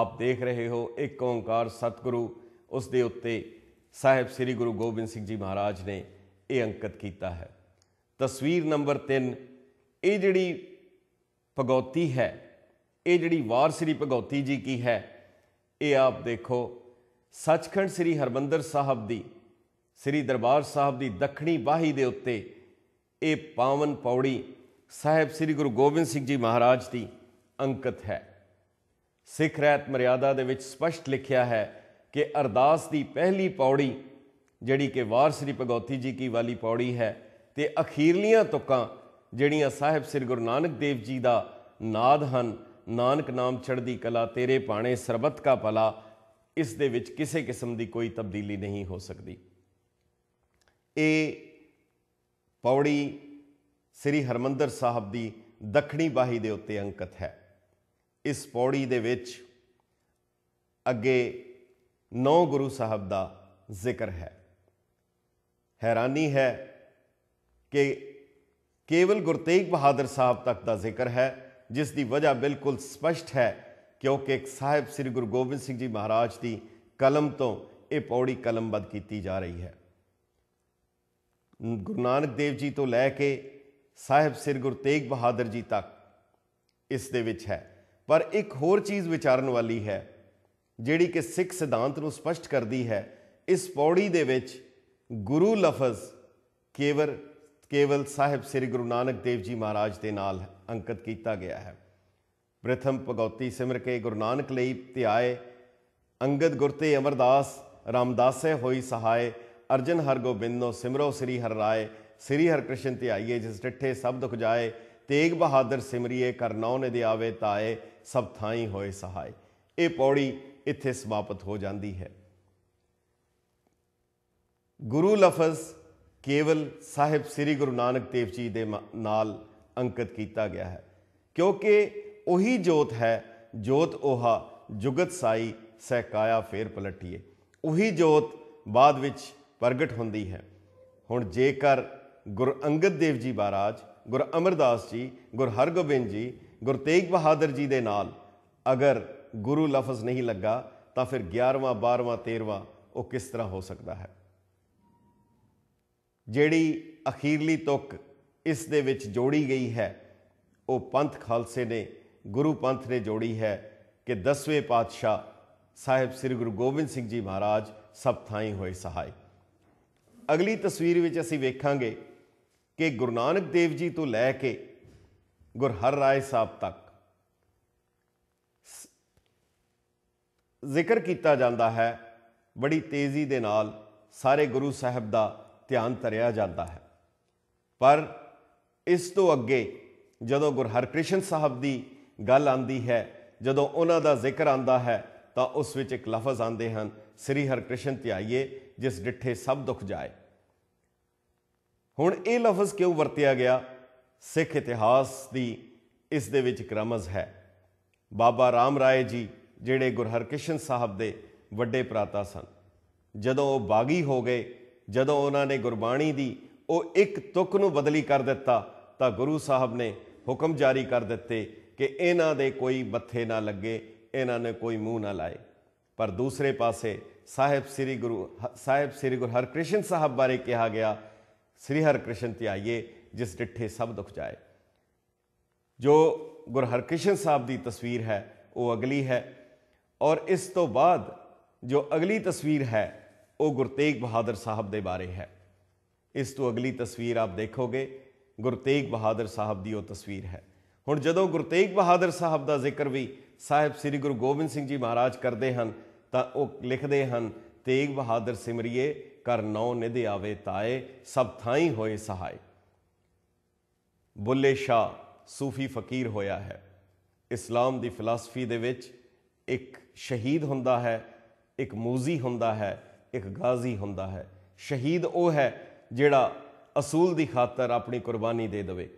ਆਪ ਦੇਖ ਰਹੇ ਹੋ ਇੱਕ ਓੰਕਾਰ ਸਤਿਗੁਰੂ ਉਸ ਦੇ ਉੱਤੇ ਸਾਹਿਬ ਸ੍ਰੀ ਗੁਰੂ ਗੋਬਿੰਦ ਸਿੰਘ ਜੀ ਮਹਾਰਾਜ ਨੇ ਇਹ ਅੰਕਿਤ ਕੀਤਾ ਹੈ ਤਸਵੀਰ ਨੰਬਰ 3 ਇਹ ਜਿਹੜੀ ਭਗਉਤੀ ਹੈ ਇਹ ਜਿਹੜੀ ਵਾਰ ਸ੍ਰੀ ਭਗਉਤੀ ਜੀ ਕੀ ਹੈ ਇਹ ਆਪ ਦੇਖੋ ਸੱਚਖੰਡ ਸ੍ਰੀ ਹਰਮੰਦਰ ਸਾਹਿਬ ਦੀ ਸ੍ਰੀ ਦਰਬਾਰ ਸਾਹਿਬ ਦੀ ਦੱਖਣੀ ਬਾਹੀ ਦੇ ਉੱਤੇ ਇਹ ਪਾਵਨ ਪੌੜੀ ਸਾਹਿਬ ਸ੍ਰੀ ਗੁਰੂ ਗੋਬਿੰਦ ਸਿੰਘ ਜੀ ਮਹਾਰਾਜ ਦੀ ਅੰਕਿਤ ਹੈ ਸਿੱਖ ਰਹਿਤ ਮਰਿਆਦਾ ਦੇ ਵਿੱਚ ਸਪਸ਼ਟ ਲਿਖਿਆ ਹੈ ਕਿ ਅਰਦਾਸ ਦੀ ਪਹਿਲੀ ਪੌੜੀ ਜਿਹੜੀ ਕਿ ਵਾਰ ਸ੍ਰੀ ਭਗਉਤੀ ਜੀ ਕੀ ਵਾਲੀ ਪੌੜੀ ਹੈ ਤੇ ਅਖੀਰਲੀਆਂ ਤੁਕਾਂ ਜਿਹੜੀਆਂ ਸਾਹਿਬ ਸ੍ਰੀ ਗੁਰੂ ਨਾਨਕ ਦੇਵ ਜੀ ਦਾ ਨਾਦ ਹਨ ਨਾਨਕ ਨਾਮ ਚੜਦੀ ਕਲਾ ਤੇਰੇ ਪਾਣੇ ਸਰਬਤ ਕਾ ਭਲਾ ਇਸ ਦੇ ਵਿੱਚ ਕਿਸੇ ਕਿਸਮ ਦੀ ਕੋਈ ਤਬਦੀਲੀ ਨਹੀਂ ਹੋ ਸਕਦੀ ਇਹ ਪੌੜੀ ਸ੍ਰੀ ਹਰਮੰਦਰ ਸਾਹਿਬ ਦੀ ਦੱਖਣੀ ਬਾਹੀ ਦੇ ਉੱਤੇ ਅੰਕਿਤ ਹੈ ਇਸ ਪੌੜੀ ਦੇ ਵਿੱਚ ਅੱਗੇ ਨੌ ਗੁਰੂ ਸਾਹਿਬ ਦਾ ਜ਼ਿਕਰ ਹੈ ਹੈਰਾਨੀ ਹੈ ਕਿ ਕੇਵਲ ਗੁਰਤੇਗ ਬਹਾਦਰ ਸਾਹਿਬ ਤੱਕ ਦਾ ਜ਼ਿਕਰ ਹੈ ਜਿਸ ਦੀ ਵਜ੍ਹਾ ਬਿਲਕੁਲ ਸਪਸ਼ਟ ਹੈ ਕਿਉਂਕਿ ਇੱਕ ਸਾਹਿਬ ਸ੍ਰੀ ਗੁਰੂ ਗੋਬਿੰਦ ਸਿੰਘ ਜੀ ਮਹਾਰਾਜ ਦੀ ਕਲਮ ਤੋਂ ਇਹ ਪੌੜੀ ਕਲਮਬੱਧ ਕੀਤੀ ਜਾ ਰਹੀ ਹੈ ਗੁਰੂ ਨਾਨਕ ਦੇਵ ਜੀ ਤੋਂ ਲੈ ਕੇ ਸਾਹਿਬ ਸ੍ਰੀ ਗੁਰੂ ਤੇਗ ਬਹਾਦਰ ਜੀ ਤੱਕ ਇਸ ਦੇ ਵਿੱਚ ਹੈ ਪਰ ਇੱਕ ਹੋਰ ਚੀਜ਼ ਵਿਚਾਰਨ ਵਾਲੀ ਹੈ ਜਿਹੜੀ ਕਿ ਸਿੱਖ ਸਿਧਾਂਤ ਨੂੰ ਸਪਸ਼ਟ ਕਰਦੀ ਹੈ ਇਸ ਪੌੜੀ ਦੇ ਵਿੱਚ ਗੁਰੂ ਲਫ਼ਜ਼ ਕੇਵਰ ਕੇਵਲ ਸਾਹਿਬ ਸ੍ਰੀ ਗੁਰੂ ਨਾਨਕ ਦੇਵ ਜੀ ਮਹਾਰਾਜ ਦੇ ਨਾਲ ਅੰਕਿਤ ਕੀਤਾ ਗਿਆ ਹੈ ਪ੍ਰਥਮ ਭਗਉਤੀ ਸਿਮਰ ਕੇ ਗੁਰੂ ਨਾਨਕ ਲਈ ਧਿਆਏ ਅੰਗਦ ਗੁਰ ਤੇ ਅਮਰਦਾਸ ਰਾਮਦਾਸੇ ਹੋਈ ਸਹਾਇ ਅਰਜਨ ਹਰ ਗੋਬਿੰਦੋ ਸਿਮਰੋ ਸ੍ਰੀ ਹਰਿ ਰਾਏ ਸ੍ਰੀ ਹਰਿ ਕ੍ਰਿਸ਼ਨ ਧਿਆਈਏ ਜਿਸ ਡਿੱਠੇ ਸਭ ਦੁਖ ਜਾਏ ਤੇਗ ਬਹਾਦਰ ਸਿਮਰੀਏ ਕਰਨਉ ਨੇ ਦੇ ਆਵੇ ਤਾਏ ਸਭ ਥਾਈ ਹੋਏ ਸਹਾਇ ਇਹ ਪੌੜੀ ਇੱਥੇ ਸਮਾਪਤ ਹੋ ਜਾਂਦੀ ਹੈ ਗੁਰੂ ਲਫ਼ਜ਼ ਕੇਵਲ ਸਾਹਿਬ ਸ੍ਰੀ ਗੁਰੂ ਨਾਨਕ ਦੇਵ ਜੀ ਦੇ ਨਾਲ ਅੰਕਿਤ ਕੀਤਾ ਗਿਆ ਹੈ ਕਿਉਂਕਿ ਉਹੀ ਜੋਤ ਹੈ ਜੋਤ ਉਹਾ ਜੁਗਤ ਸਾਈ ਸਹਿ ਕਾਇਆ ਫੇਰ ਪਲਟੀਏ ਉਹੀ ਜੋਤ ਬਾਅਦ ਵਿੱਚ ਪ੍ਰਗਟ ਹੁੰਦੀ ਹੈ ਹੁਣ ਜੇਕਰ ਗੁਰੂ ਅੰਗਦ ਦੇਵ ਜੀ ਮਹਾਰਾਜ ਗੁਰ ਅਮਰਦਾਸ ਜੀ ਗੁਰ ਹਰਗੋਬਿੰਦ ਜੀ ਗੁਰ ਤੇਗ ਬਹਾਦਰ ਜੀ ਦੇ ਨਾਲ ਅਗਰ ਗੁਰੂ ਲਫ਼ਜ਼ ਨਹੀਂ ਲੱਗਾ ਤਾਂ ਫਿਰ 11ਵਾਂ 12ਵਾਂ 13ਵਾਂ ਉਹ ਕਿਸ ਤਰ੍ਹਾਂ ਹੋ ਸਕਦਾ ਹੈ ਜਿਹੜੀ ਅਖੀਰਲੀ ਤੁਕ ਇਸ ਦੇ ਵਿੱਚ ਜੋੜੀ ਗਈ ਹੈ ਉਹ ਪੰਥ ਖਾਲਸੇ ਨੇ ਗੁਰੂ ਪੰਥ ਨੇ ਜੋੜੀ ਹੈ ਕਿ ਦਸਵੇਂ ਪਾਤਸ਼ਾਹ ਸਾਹਿਬ ਸ੍ਰੀ ਗੁਰੂ ਗੋਬਿੰਦ ਸਿੰਘ ਜੀ ਮਹਾਰਾਜ ਸਭ ਥਾਈਂ ਹੋਏ ਸਹਾਇ ਅਗਲੀ ਤਸਵੀਰ ਵਿੱਚ ਅਸੀਂ ਵੇਖਾਂਗੇ ਕਿ ਗੁਰੂ ਨਾਨਕ ਦੇਵ ਜੀ ਤੋਂ ਲੈ ਕੇ ਗੁਰ ਹਰ ਰਾਏ ਸਾਹਿਬ ਤੱਕ ਜ਼ਿਕਰ ਕੀਤਾ ਜਾਂਦਾ ਹੈ ਬੜੀ ਤੇਜ਼ੀ ਦੇ ਨਾਲ ਸਾਰੇ ਗੁਰੂ ਸਾਹਿਬ ਦਾ ਧਿਆਨ ਧਰਿਆ ਜਾਂਦਾ ਹੈ ਪਰ ਇਸ ਤੋਂ ਅੱਗੇ ਜਦੋਂ ਗੁਰ ਹਰਕ੍ਰਿਸ਼ਨ ਸਾਹਿਬ ਦੀ ਗੱਲ ਆਂਦੀ ਹੈ ਜਦੋਂ ਉਹਨਾਂ ਦਾ ਜ਼ਿਕਰ ਆਂਦਾ ਹੈ ਤਾਂ ਉਸ ਵਿੱਚ ਇੱਕ ਲਫ਼ਜ਼ ਆਂਦੇ ਹਨ ਸ੍ਰੀ ਹਰਕ੍ਰਿਸ਼ਨ ਧਿਆਈਏ ਜਿਸ ਡਿੱਠੇ ਸਭ ਦੁੱਖ ਜਾਏ ਹੁਣ ਇਹ ਲਫ਼ਜ਼ ਕਿਉਂ ਵਰਤਿਆ ਗਿਆ ਸਿੱਖ ਇਤਿਹਾਸ ਦੀ ਇਸ ਦੇ ਵਿੱਚ ਕਰਮਜ਼ ਹੈ ਬਾਬਾ ਰਾਮ ਰਾਏ ਜੀ ਜਿਹੜੇ ਹਰਿਕ੍ਰਿਸ਼ਨ ਸਾਹਿਬ ਦੇ ਵੱਡੇ ਪ੍ਰਾਤਾ ਸਨ ਜਦੋਂ ਉਹ ਬਾਗੀ ਹੋ ਗਏ ਜਦੋਂ ਉਹਨਾਂ ਨੇ ਗੁਰਬਾਣੀ ਦੀ ਉਹ ਇੱਕ ਤੁਕ ਨੂੰ ਬਦਲੀ ਕਰ ਦਿੱਤਾ ਤਾਂ ਗੁਰੂ ਸਾਹਿਬ ਨੇ ਹੁਕਮ ਜਾਰੀ ਕਰ ਦਿੱਤੇ ਕਿ ਇਹਨਾਂ ਦੇ ਕੋਈ ਬੱਥੇ ਨਾ ਲੱਗੇ ਇਹਨਾਂ ਨੇ ਕੋਈ ਮੂੰਹ ਨਾ ਲਾਏ ਪਰ ਦੂਸਰੇ ਪਾਸੇ ਸਾਹਿਬ ਸ੍ਰੀ ਗੁਰੂ ਸਾਹਿਬ ਸ੍ਰੀ ਗੁਰੂ ਹਰਕ੍ਰਿਸ਼ਨ ਸਾਹਿਬ ਬਾਰੇ ਕਿਹਾ ਗਿਆ ਸ੍ਰੀ ਹਰਕ੍ਰਿਸ਼ਨ ਆਈਏ ਜਿਸ ਡਿੱਠੇ ਸਭ ਦੁਖ ਜਾਏ ਜੋ ਗੁਰ ਹਰਕ੍ਰਿਸ਼ਨ ਸਾਹਿਬ ਦੀ ਤਸਵੀਰ ਹੈ ਉਹ ਅਗਲੀ ਹੈ ਔਰ ਇਸ ਤੋਂ ਬਾਅਦ ਜੋ ਅਗਲੀ ਤਸਵੀਰ ਹੈ ਉਹ ਗੁਰਤੇਗ ਬਹਾਦਰ ਸਾਹਿਬ ਦੇ ਬਾਰੇ ਹੈ ਇਸ ਤੋਂ ਅਗਲੀ ਤਸਵੀਰ ਆਪ ਦੇਖੋਗੇ ਗੁਰਤੇਗ ਬਹਾਦਰ ਸਾਹਿਬ ਦੀ ਉਹ ਤਸਵੀਰ ਹੈ ਹੁਣ ਜਦੋਂ ਗੁਰੂ ਤੇਗ ਬਹਾਦਰ ਸਾਹਿਬ ਦਾ ਜ਼ਿਕਰ ਵੀ ਸਾਹਿਬ ਸ੍ਰੀ ਗੁਰੂ ਗੋਬਿੰਦ ਸਿੰਘ ਜੀ ਮਹਾਰਾਜ ਕਰਦੇ ਹਨ ਤਾਂ ਉਹ ਲਿਖਦੇ ਹਨ ਤੇਗ ਬਹਾਦਰ ਸਿਮਰਿਏ ਕਰ ਨੌ ਨਿਧ ਆਵੇ ਤਾਏ ਸਭ ਥਾਈ ਹੋਏ ਸਹਾਈ ਬੁੱਲੇ ਸ਼ਾ ਸੂਫੀ ਫਕੀਰ ਹੋਇਆ ਹੈ ਇਸਲਾਮ ਦੀ ਫਿਲਾਸਫੀ ਦੇ ਵਿੱਚ ਇੱਕ ਸ਼ਹੀਦ ਹੁੰਦਾ ਹੈ ਇੱਕ ਮੂਜ਼ੀ ਹੁੰਦਾ ਹੈ ਇੱਕ ਗਾਜ਼ੀ ਹੁੰਦਾ ਹੈ ਸ਼ਹੀਦ ਉਹ ਹੈ ਜਿਹੜਾ ਅਸੂਲ ਦੀ ਖਾਤਰ ਆਪਣੀ ਕੁਰਬਾਨੀ ਦੇ ਦਵੇ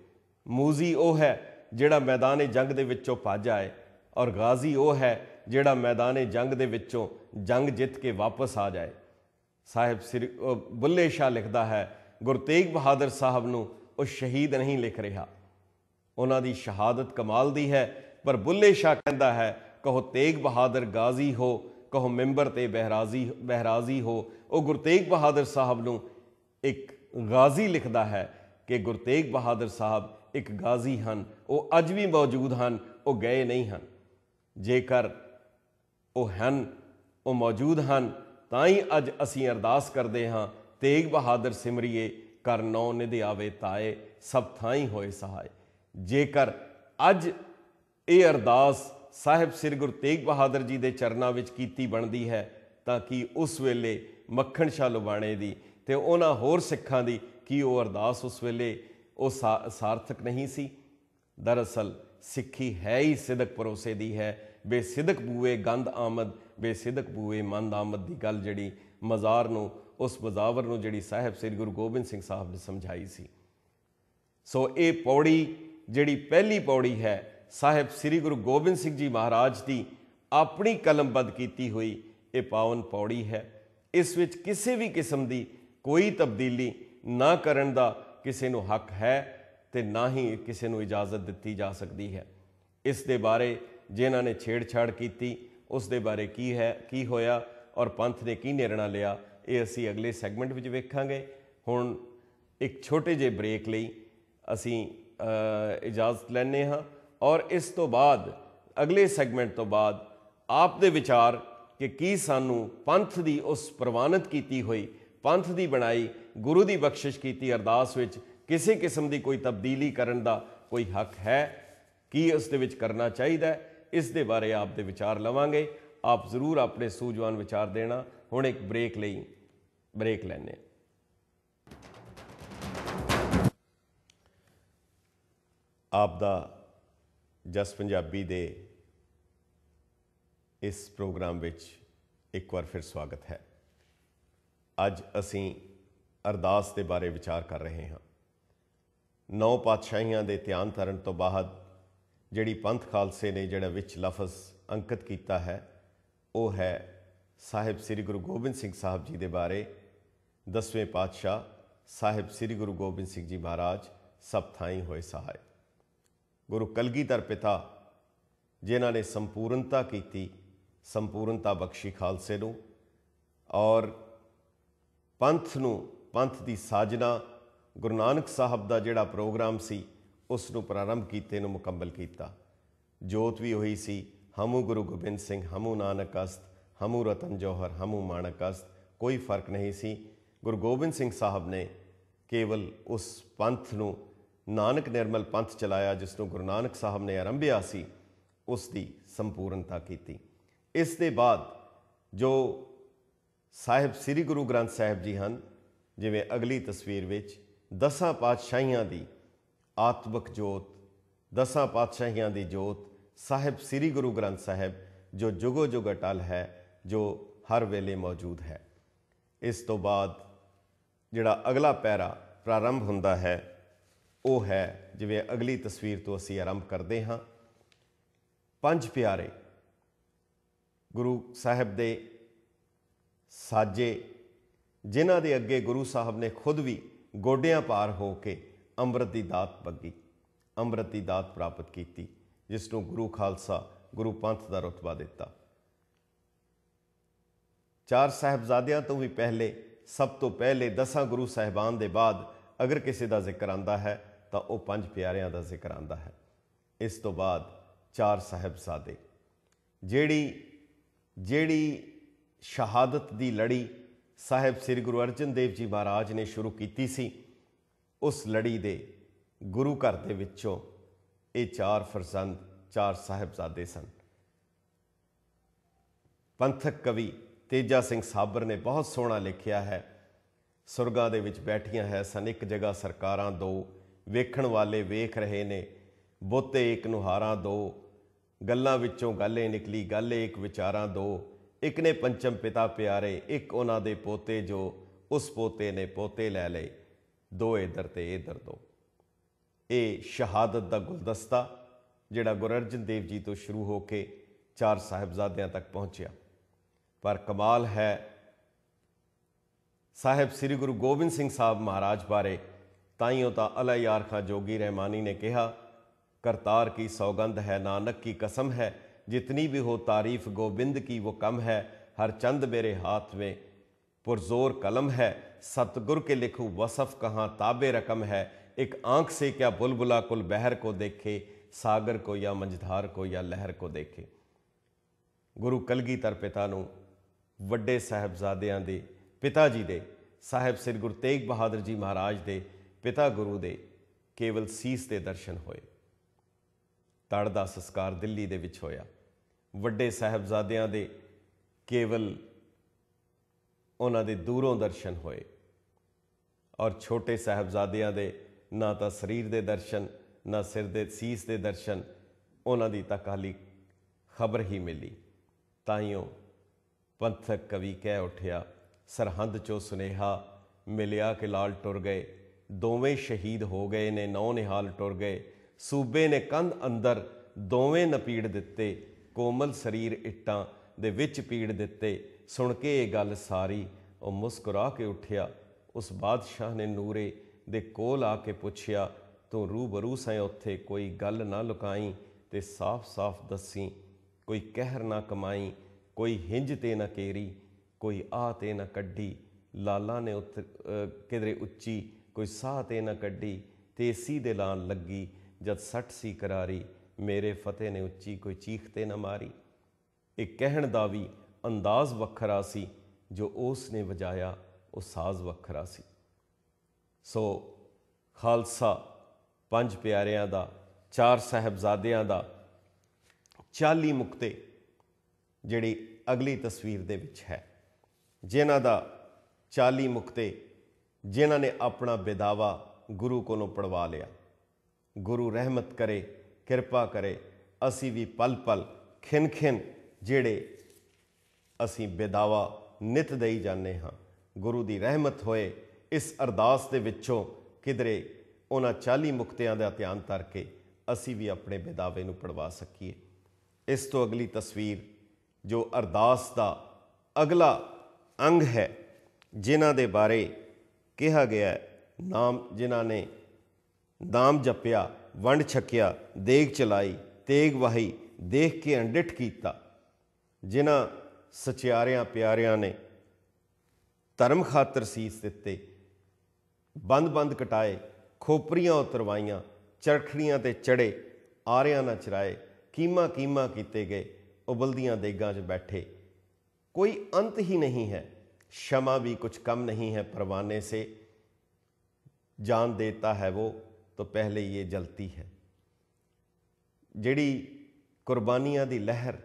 ਮੂਜ਼ੀ ਉਹ ਹੈ ਜਿਹੜਾ ਮੈਦਾਨ ਜੰਗ ਦੇ ਵਿੱਚੋਂ ਭੱਜ ਆਏ ਔਰ ਗਾਜ਼ੀ ਉਹ ਹੈ ਜਿਹੜਾ ਮੈਦਾਨ ਜੰਗ ਦੇ ਵਿੱਚੋਂ ਜੰਗ ਜਿੱਤ ਕੇ ਵਾਪਸ ਆ ਜਾਏ ਸਾਹਿਬ ਬੁੱਲੇ ਸ਼ਾ ਲਿਖਦਾ ਹੈ ਗੁਰਤੇਗ ਬਹਾਦਰ ਸਾਹਿਬ ਨੂੰ ਉਹ ਸ਼ਹੀਦ ਨਹੀਂ ਲਿਖ ਰਿਹਾ ਉਹਨਾਂ ਦੀ ਸ਼ਹਾਦਤ ਕਮਾਲ ਦੀ ਹੈ ਪਰ ਬੁੱਲੇ ਸ਼ਾ ਕਹਿੰਦਾ ਹੈ ਕਹੋ ਤੇਗ ਬਹਾਦਰ ਗਾਜ਼ੀ ਹੋ ਕਹੋ ਮੈਂਬਰ ਤੇ ਬਹਿਰਾਜ਼ੀ ਬਹਿਰਾਜ਼ੀ ਹੋ ਉਹ ਗੁਰਤੇਗ ਬਹਾਦਰ ਸਾਹਿਬ ਨੂੰ ਇੱਕ ਗਾਜ਼ੀ ਲਿਖਦਾ ਹੈ ਕਿ ਗੁਰਤੇਗ ਬਹਾਦਰ ਸਾਹਿਬ ਇੱਕ ਗਾਜ਼ੀ ਹਨ ਉਹ ਅੱਜ ਵੀ ਮੌਜੂਦ ਹਨ ਉਹ ਗਏ ਨਹੀਂ ਹਨ ਜੇਕਰ ਉਹ ਹਨ ਉਹ ਮੌਜੂਦ ਹਨ ਤਾਂ ਹੀ ਅੱਜ ਅਸੀਂ ਅਰਦਾਸ ਕਰਦੇ ਹਾਂ ਤੇਗ ਬਹਾਦਰ ਸਿਮਰੀਏ ਕਰ ਨੌ ਨਿਧਿ ਆਵੇ ਤਾਏ ਸਭ ਥਾਈ ਹੋਏ ਸਹਾਏ ਜੇਕਰ ਅੱਜ ਇਹ ਅਰਦਾਸ ਸਾਹਿਬ ਸ੍ਰੀ ਗੁਰੂ ਤੇਗ ਬਹਾਦਰ ਜੀ ਦੇ ਚਰਨਾਂ ਵਿੱਚ ਕੀਤੀ ਬਣਦੀ ਹੈ ਤਾਂ ਕਿ ਉਸ ਵੇਲੇ ਮੱਖਣ ਸ਼ਾ ਲੁਬਾਣੇ ਦੀ ਤੇ ਉਹਨਾਂ ਹੋਰ ਸਿੱਖਾਂ ਦੀ ਕੀ ਉਹ ਅਰਦਾਸ ਉਸ ਵੇਲੇ ਉਹ ਸਾਰਥਕ ਨਹੀਂ ਸੀ ਦਰਅਸਲ ਸਿੱਖੀ ਹੈ ਹੀ ਸਿਦਕ ਪਰੋਸੇ ਦੀ ਹੈ ਬੇਸਿਦਕ ਬੂਏ ਗੰਦ ਆਮਦ ਬੇਸਿਦਕ ਬੂਏ ਮੰਦ ਆਮਦ ਦੀ ਗੱਲ ਜਿਹੜੀ ਮਜ਼ਾਰ ਨੂੰ ਉਸ ਮਜ਼ਾਵਰ ਨੂੰ ਜਿਹੜੀ ਸਾਹਿਬ ਸ੍ਰੀ ਗੁਰੂ ਗੋਬਿੰਦ ਸਿੰਘ ਸਾਹਿਬ ਨੇ ਸਮਝਾਈ ਸੀ ਸੋ ਇਹ ਪੌੜੀ ਜਿਹੜੀ ਪਹਿਲੀ ਪੌੜੀ ਹੈ ਸਾਹਿਬ ਸ੍ਰੀ ਗੁਰੂ ਗੋਬਿੰਦ ਸਿੰਘ ਜੀ ਮਹਾਰਾਜ ਦੀ ਆਪਣੀ ਕਲਮਬੱਧ ਕੀਤੀ ਹੋਈ ਇਹ ਪਾਵਨ ਪੌੜੀ ਹੈ ਇਸ ਵਿੱਚ ਕਿਸੇ ਵੀ ਕਿਸਮ ਦੀ ਕੋਈ ਤਬਦੀਲੀ ਨਾ ਕਰਨ ਦਾ ਕਿਸੇ ਨੂੰ ਹੱਕ ਹੈ ਤੇ ਨਾ ਹੀ ਕਿਸੇ ਨੂੰ ਇਜਾਜ਼ਤ ਦਿੱਤੀ ਜਾ ਸਕਦੀ ਹੈ ਇਸ ਦੇ ਬਾਰੇ ਜਿਨ੍ਹਾਂ ਨੇ ਛੇੜਛਾੜ ਕੀਤੀ ਉਸ ਦੇ ਬਾਰੇ ਕੀ ਹੈ ਕੀ ਹੋਇਆ ਔਰ ਪੰਥ ਨੇ ਕੀ ਨਿਰਣਾ ਲਿਆ ਇਹ ਅਸੀਂ ਅਗਲੇ ਸੈਗਮੈਂਟ ਵਿੱਚ ਵੇਖਾਂਗੇ ਹੁਣ ਇੱਕ ਛੋਟੇ ਜਿਹੇ ਬ੍ਰੇਕ ਲਈ ਅਸੀਂ ਇਜਾਜ਼ਤ ਲੈਣੇ ਹਾਂ ਔਰ ਇਸ ਤੋਂ ਬਾਅਦ ਅਗਲੇ ਸੈਗਮੈਂਟ ਤੋਂ ਬਾਅਦ ਆਪ ਦੇ ਵਿਚਾਰ ਕਿ ਕੀ ਸਾਨੂੰ ਪੰਥ ਦੀ ਉਸ ਪ੍ਰਵਾਨਿਤ ਕੀਤੀ ਹੋਈ ਪੰਥ ਦੀ ਬਣਾਈ ਗੁਰੂ ਦੀ ਬਖਸ਼ਿਸ਼ ਕੀਤੀ ਅਰਦਾਸ ਵਿੱਚ ਕਿਸੇ ਕਿਸਮ ਦੀ ਕੋਈ ਤਬਦੀਲੀ ਕਰਨ ਦਾ ਕੋਈ ਹੱਕ ਹੈ ਕੀ ਉਸ ਦੇ ਵਿੱਚ ਕਰਨਾ ਚਾਹੀਦਾ ਇਸ ਦੇ ਬਾਰੇ ਆਪ ਦੇ ਵਿਚਾਰ ਲਵਾਂਗੇ ਆਪ ਜ਼ਰੂਰ ਆਪਣੇ ਸੂਝਵਾਨ ਵਿਚਾਰ ਦੇਣਾ ਹੁਣ ਇੱਕ ਬ੍ਰੇਕ ਲਈ ਬ੍ਰੇਕ ਲੈਣੇ ਆਪ ਦਾ ਜਸ ਪੰਜਾਬੀ ਦੇ ਇਸ ਪ੍ਰੋਗਰਾਮ ਵਿੱਚ ਇੱਕ ਵਾਰ ਫਿਰ ਸਵਾਗਤ ਹੈ ਅੱਜ ਅਸੀਂ ਅਰਦਾਸ ਦੇ ਬਾਰੇ ਵਿਚਾਰ ਕਰ ਰਹੇ ਹਾਂ ਨੌ ਪਾਤਸ਼ਾਹੀਆਂ ਦੇ ਧਿਆਨ ਧਰਨ ਤੋਂ ਬਾਅਦ ਜਿਹੜੀ ਪੰਥ ਖਾਲਸੇ ਨੇ ਜਿਹੜਾ ਵਿੱਚ ਲਫ਼ਜ਼ ਅੰਕਿਤ ਕੀਤਾ ਹੈ ਉਹ ਹੈ ਸਾਹਿਬ ਸ੍ਰੀ ਗੁਰੂ ਗੋਬਿੰਦ ਸਿੰਘ ਸਾਹਿਬ ਜੀ ਦੇ ਬਾਰੇ ਦਸਵੇਂ ਪਾਤਸ਼ਾਹ ਸਾਹਿਬ ਸ੍ਰੀ ਗੁਰੂ ਗੋਬਿੰਦ ਸਿੰਘ ਜੀ ਮਹਾਰਾਜ ਸਭ ਥਾਈ ਹੋਏ ਸਹਾਇ ਗੁਰੂ ਕਲਗੀਧਰ ਪਿਤਾ ਜਿਨ੍ਹਾਂ ਨੇ ਸੰਪੂਰਨਤਾ ਕੀਤੀ ਸੰਪੂਰਨਤਾ ਬਖਸ਼ੀ ਖਾਲਸੇ ਨੂੰ ਔਰ ਪੰਥ ਨੂੰ ਪੰਥ ਦੀ ਸਾਜਨਾ ਗੁਰੂ ਨਾਨਕ ਸਾਹਿਬ ਦਾ ਜਿਹੜਾ ਪ੍ਰੋਗਰਾਮ ਸੀ ਉਸ ਨੂੰ ਪ੍ਰਾਰੰਭ ਕੀਤੇ ਨੂੰ ਮੁਕੰਮਲ ਕੀਤਾ ਜੋਤ ਵੀ ਹੋਈ ਸੀ ਹਮੂ ਗੁਰੂ ਗੋਬਿੰਦ ਸਿੰਘ ਹਮੂ ਨਾਨਕ ਅਸਤ ਹਮੂ ਰਤਨ ਜੋਹਰ ਹਮੂ ਮਾਨਕ ਅਸਤ ਕੋਈ ਫਰਕ ਨਹੀਂ ਸੀ ਗੁਰੂ ਗੋਬਿੰਦ ਸਿੰਘ ਸਾਹਿਬ ਨੇ ਕੇਵਲ ਉਸ ਪੰਥ ਨੂੰ ਨਾਨਕ ਨਿਰਮਲ ਪੰਥ ਚਲਾਇਆ ਜਿਸ ਨੂੰ ਗੁਰੂ ਨਾਨਕ ਸਾਹਿਬ ਨੇ ਆਰੰਭਿਆ ਸੀ ਉਸ ਦੀ ਸੰਪੂਰਨਤਾ ਕੀਤੀ ਇਸ ਦੇ ਬਾਅਦ ਜੋ ਸਾਹਿਬ ਸ੍ਰੀ ਗੁਰੂ ਗ੍ਰੰਥ ਸਾਹਿਬ ਜੀ ਹਨ ਜਿਵੇਂ ਅਗਲੀ ਤਸਵੀਰ ਵਿੱਚ ਦਸਾਂ ਪਾਤਸ਼ਾਹੀਆਂ ਦੀ ਆਤਮਿਕ ਜੋਤ ਦਸਾਂ ਪਾਤਸ਼ਾਹੀਆਂ ਦੀ ਜੋਤ ਸਾਹਿਬ ਸ੍ਰੀ ਗੁਰੂ ਗ੍ਰੰਥ ਸਾਹਿਬ ਜੋ ਜੁਗੋ ਜੁਗ ਅਟਲ ਹੈ ਜੋ ਹਰ ਵੇਲੇ ਮੌਜੂਦ ਹੈ ਇਸ ਤੋਂ ਬਾਅਦ ਜਿਹੜਾ ਅਗਲਾ ਪੈਰਾ ਪ੍ਰਾਰੰਭ ਹੁੰਦਾ ਹੈ ਉਹ ਹੈ ਜਿਵੇਂ ਅਗਲੀ ਤਸਵੀਰ ਤੋਂ ਅਸੀਂ ਆਰੰਭ ਕਰਦੇ ਹਾਂ ਪੰਜ ਪਿਆਰੇ ਗੁਰੂ ਸਾਹਿਬ ਦੇ ਸਾਜੇ ਜਿਨ੍ਹਾਂ ਦੇ ਅੱਗੇ ਗੁਰੂ ਸਾਹਿਬ ਨੇ ਖੁਦ ਵੀ ਗੋਡਿਆਂ ਪਾਰ ਹੋ ਕੇ ਅੰਮ੍ਰਿਤ ਦੀ ਦਾਤ ਪੱਗੀ ਅੰਮ੍ਰਿਤ ਦੀ ਦਾਤ ਪ੍ਰਾਪਤ ਕੀਤੀ ਜਿਸ ਨੂੰ ਗੁਰੂ ਖਾਲਸਾ ਗੁਰੂ ਪੰਥ ਦਾ ਰਤਬਾ ਦਿੱਤਾ ਚਾਰ ਸਹਿਬਜ਼ਾਦਿਆਂ ਤੋਂ ਵੀ ਪਹਿਲੇ ਸਭ ਤੋਂ ਪਹਿਲੇ ਦਸਾਂ ਗੁਰੂ ਸਹਿਬਾਨ ਦੇ ਬਾਅਦ ਅਗਰ ਕਿਸੇ ਦਾ ਜ਼ਿਕਰ ਆਂਦਾ ਹੈ ਤਾਂ ਉਹ ਪੰਜ ਪਿਆਰਿਆਂ ਦਾ ਜ਼ਿਕਰ ਆਂਦਾ ਹੈ ਇਸ ਤੋਂ ਬਾਅਦ ਚਾਰ ਸਹਿਬਜ਼ਾਦੇ ਜਿਹੜੀ ਜਿਹੜੀ ਸ਼ਹਾਦਤ ਦੀ ਲੜੀ ਸਾਹਿਬ ਸ੍ਰੀ ਗੁਰੂ ਅਰਜਨ ਦੇਵ ਜੀ ਮਹਾਰਾਜ ਨੇ ਸ਼ੁਰੂ ਕੀਤੀ ਸੀ ਉਸ ਲੜੀ ਦੇ ਗੁਰੂ ਘਰ ਦੇ ਵਿੱਚੋਂ ਇਹ ਚਾਰ ਫਰਜ਼ੰਦ ਚਾਰ ਸਾਹਿਬਜ਼ਾਦੇ ਸਨ ਪੰਥਕ ਕਵੀ ਤੇਜਾ ਸਿੰਘ ਸਾਬਰ ਨੇ ਬਹੁਤ ਸੋਹਣਾ ਲਿਖਿਆ ਹੈ ਸੁਰਗਾ ਦੇ ਵਿੱਚ ਬੈਠੀਆਂ ਹੈ ਸਨ ਇੱਕ ਜਗ੍ਹਾ ਸਰਕਾਰਾਂ ਦੋ ਵੇਖਣ ਵਾਲੇ ਵੇਖ ਰਹੇ ਨੇ ਬੁੱਤੇ ਇੱਕ ਨੁਹਾਰਾਂ ਦੋ ਗੱਲਾਂ ਵਿੱਚੋਂ ਗੱਲੇ ਨਿਕਲੀ ਗੱਲ ਇੱਕ ਵਿਚਾਰਾਂ ਦੋ ਇੱਕ ਨੇ ਪੰਚਮ ਪਿਤਾ ਪਿਆਰੇ ਇੱਕ ਉਹਨਾਂ ਦੇ ਪੋਤੇ ਜੋ ਉਸ ਪੋਤੇ ਨੇ ਪੋਤੇ ਲੈ ਲਏ ਦੋ ਇਧਰ ਤੇ ਇਧਰ ਦੋ ਇਹ ਸ਼ਹਾਦਤ ਦਾ ਗੁਲਦਸਤਾ ਜਿਹੜਾ ਗੁਰੂ ਅਰਜਨ ਦੇਵ ਜੀ ਤੋਂ ਸ਼ੁਰੂ ਹੋ ਕੇ ਚਾਰ ਸਾਹਿਬਜ਼ਾਦਿਆਂ ਤੱਕ ਪਹੁੰਚਿਆ ਪਰ ਕਮਾਲ ਹੈ ਸਾਹਿਬ ਸ੍ਰੀ ਗੁਰੂ ਗੋਬਿੰਦ ਸਿੰਘ ਸਾਹਿਬ ਮਹਾਰਾਜ ਬਾਰੇ ਤਾਈਓ ਤਾਂ ਅਲਾ ਖਾਂ ਜੋਗੀ ਰਹਿਮਾਨੀ ਨੇ ਕਿਹਾ ਕਰਤਾਰ ਕੀ ਸੌਗੰਧ ਹੈ ਨਾਨਕ ਕੀ ਕਸਮ ਹੈ जितनी भी हो तारीफ गोविंद की वो कम है हर चंद मेरे हाथ में पुरजोर कलम है सतगुर के लिखू वसफ कहाँ ताबे रकम है एक आंख से क्या बुलबुला कुल बहर को देखे ਸਾਗਰ ਕੋ ਜਾਂ ਮੰਝਧਾਰ ਕੋ ਜਾਂ ਲਹਿਰ ਕੋ ਦੇਖੇ ਗੁਰੂ ਕਲਗੀਧਰ ਪਿਤਾ ਨੂੰ ਵੱਡੇ ਸਹਿਬਜ਼ਾਦਿਆਂ ਦੇ ਪਿਤਾ ਜੀ ਦੇ ਸਾਹਿਬ ਸ੍ਰੀ ਗੁਰੂ ਤੇਗ ਬਹਾਦਰ ਜੀ ਮਹਾਰਾਜ ਦੇ ਪਿਤਾ ਗੁਰੂ ਦੇ ਕੇਵਲ ਸੀਸ ਦੇ ਦਰਸ਼ਨ ਹੋਏ ਤੜ ਦਾ ਸੰਸਕਾਰ ਦਿੱਲੀ ਦੇ ਵਿੱਚ ਹੋਇਆ ਵੱਡੇ ਸਹਬਜ਼ਾਦਿਆਂ ਦੇ ਕੇਵਲ ਉਹਨਾਂ ਦੇ ਦੂਰੋਂ ਦਰਸ਼ਨ ਹੋਏ ਔਰ ਛੋਟੇ ਸਹਬਜ਼ਾਦਿਆਂ ਦੇ ਨਾ ਤਾਂ ਸਰੀਰ ਦੇ ਦਰਸ਼ਨ ਨਾ ਸਿਰ ਦੇ ਸੀਸ ਦੇ ਦਰਸ਼ਨ ਉਹਨਾਂ ਦੀ ਤਾਂ ਕਾਲੀ ਖਬਰ ਹੀ ਮਿਲੀ ਤਾਈਓ ਪੰਥਕ ਕਵੀ ਕਹਿ ਉਠਿਆ ਸਰਹੰਦ ਚੋਂ ਸੁਨੇਹਾ ਮਿਲਿਆ ਕਿ ਲਾਲ ਟੁਰ ਗਏ ਦੋਵੇਂ ਸ਼ਹੀਦ ਹੋ ਗਏ ਨੇ ਨੌ ਨਿਹਾਲ ਟੁਰ ਗਏ ਸੂਬੇ ਨੇ ਕੰਧ ਅੰਦਰ ਦੋਵੇਂ ਨਪੀੜ ਦਿੱਤੇ ਕੋਮਲ ਸਰੀਰ ਇੱਟਾਂ ਦੇ ਵਿੱਚ ਪੀੜ ਦਿੱਤੇ ਸੁਣ ਕੇ ਇਹ ਗੱਲ ਸਾਰੀ ਉਹ ਮੁਸਕਰਾ ਕੇ ਉੱਠਿਆ ਉਸ ਬਾਦਸ਼ਾਹ ਨੇ ਨੂਰੇ ਦੇ ਕੋਲ ਆ ਕੇ ਪੁੱਛਿਆ ਤੂੰ ਰੂਬਰੂ ਸੈਂ ਉੱਥੇ ਕੋਈ ਗੱਲ ਨਾ ਲੁਕਾਈ ਤੇ ਸਾਫ਼-ਸਾਫ਼ ਦੱਸੀ ਕੋਈ ਕਹਿਰ ਨਾ ਕਮਾਈ ਕੋਈ ਹਿੰਜ ਤੇ ਨਾ ਕੇਰੀ ਕੋਈ ਆਹ ਤੇ ਨਾ ਕੱਢੀ ਲਾਲਾ ਨੇ ਉੱਥੇ ਕਿਦਰੇ ਉੱਚੀ ਕੋਈ ਸਾਹ ਤੇ ਨਾ ਕੱਢੀ ਤੇਸੀ ਦੇ ਲਾਂ ਲੱਗੀ ਜਦ ਸੱਟ ਸੀ ਕਰਾਰੀ ਮੇਰੇ ਫਤਿਹ ਨੇ ਉੱਚੀ ਕੋਈ ਚੀਖ ਤੇ ਨਾ ਮਾਰੀ ਇਹ ਕਹਿਣ ਦਾ ਵੀ ਅੰਦਾਜ਼ ਵੱਖਰਾ ਸੀ ਜੋ ਉਸ ਨੇ ਵਜਾਇਆ ਉਹ ਸਾਜ਼ ਵੱਖਰਾ ਸੀ ਸੋ ਖਾਲਸਾ ਪੰਜ ਪਿਆਰਿਆਂ ਦਾ ਚਾਰ ਸਹਬਜ਼ਾਦਿਆਂ ਦਾ 40 ਮੁਕਤੇ ਜਿਹੜੀ ਅਗਲੀ ਤਸਵੀਰ ਦੇ ਵਿੱਚ ਹੈ ਜਿਨ੍ਹਾਂ ਦਾ 40 ਮੁਕਤੇ ਜਿਨ੍ਹਾਂ ਨੇ ਆਪਣਾ ਬਿਦਾਵਾ ਗੁਰੂ ਕੋਲੋਂ ਪੜਵਾ ਲਿਆ ਗੁਰੂ ਰਹਿਮਤ ਕਰੇ ਕਿਰਪਾ ਕਰੇ ਅਸੀਂ ਵੀ ਪਲ ਪਲ ਖਿੰਨ ਖਿੰਨ ਜਿਹੜੇ ਅਸੀਂ ਬੇਦਾਵਾ ਨਿਤ ਦੇਈ ਜਾਂਦੇ ਹਾਂ ਗੁਰੂ ਦੀ ਰਹਿਮਤ ਹੋਏ ਇਸ ਅਰਦਾਸ ਦੇ ਵਿੱਚੋਂ ਕਿਧਰੇ ਉਹਨਾਂ 40 ਮੁਕਤਿਆਂ ਦਾ ਧਿਆਨ ਕੇ ਅਸੀਂ ਵੀ ਆਪਣੇ ਬੇਦਾਵੇ ਨੂੰ ਪੜਵਾ ਸਕੀਏ ਇਸ ਤੋਂ ਅਗਲੀ ਤਸਵੀਰ ਜੋ ਅਰਦਾਸ ਦਾ ਅਗਲਾ ਅੰਗ ਹੈ ਜਿਨ੍ਹਾਂ ਦੇ ਬਾਰੇ ਕਿਹਾ ਗਿਆ ਨਾਮ ਜਿਨ੍ਹਾਂ ਨੇ ਨਾਮ ਜਪਿਆ ਵੰਡ ਛਕਿਆ ਦੇਗ ਚਲਾਈ ਤੇਗ ਵਾਹੀ ਦੇਖ ਕੇ ਅੰਡਿਟ ਕੀਤਾ ਜਿਨ੍ਹਾਂ ਸਚਿਆਰਿਆਂ ਪਿਆਰਿਆਂ ਨੇ ਧਰਮ ਖਾਤਰ ਸੀਸ ਦਿੱਤੇ ਬੰਦ-ਬੰਦ ਕਟਾਏ ਖੋਪਰੀਆਂ ਉਤਰਵਾਈਆਂ ਚਰਖੜੀਆਂ ਤੇ ਚੜੇ ਆਰਿਆਂ ਨਾ ਚਰਾਏ ਕੀਮਾ ਕੀਮਾ ਕੀਤੇ ਗਏ ਉਬਲਦੀਆਂ ਦੇਗਾਂ 'ਚ ਬੈਠੇ ਕੋਈ ਅੰਤ ਹੀ ਨਹੀਂ ਹੈ ਸ਼ਮਾ ਵੀ ਕੁਝ ਕਮ ਨਹੀਂ ਹੈ ਪਰਵਾਨੇ ਸੇ ਜਾਨ ਦੇਤਾ ਹੈ ਉਹ ਪਹਿਲੇ ਹੀ ਇਹ ਜਲਤੀ ਹੈ ਜਿਹੜੀ ਕੁਰਬਾਨੀਆਂ ਦੀ ਲਹਿਰ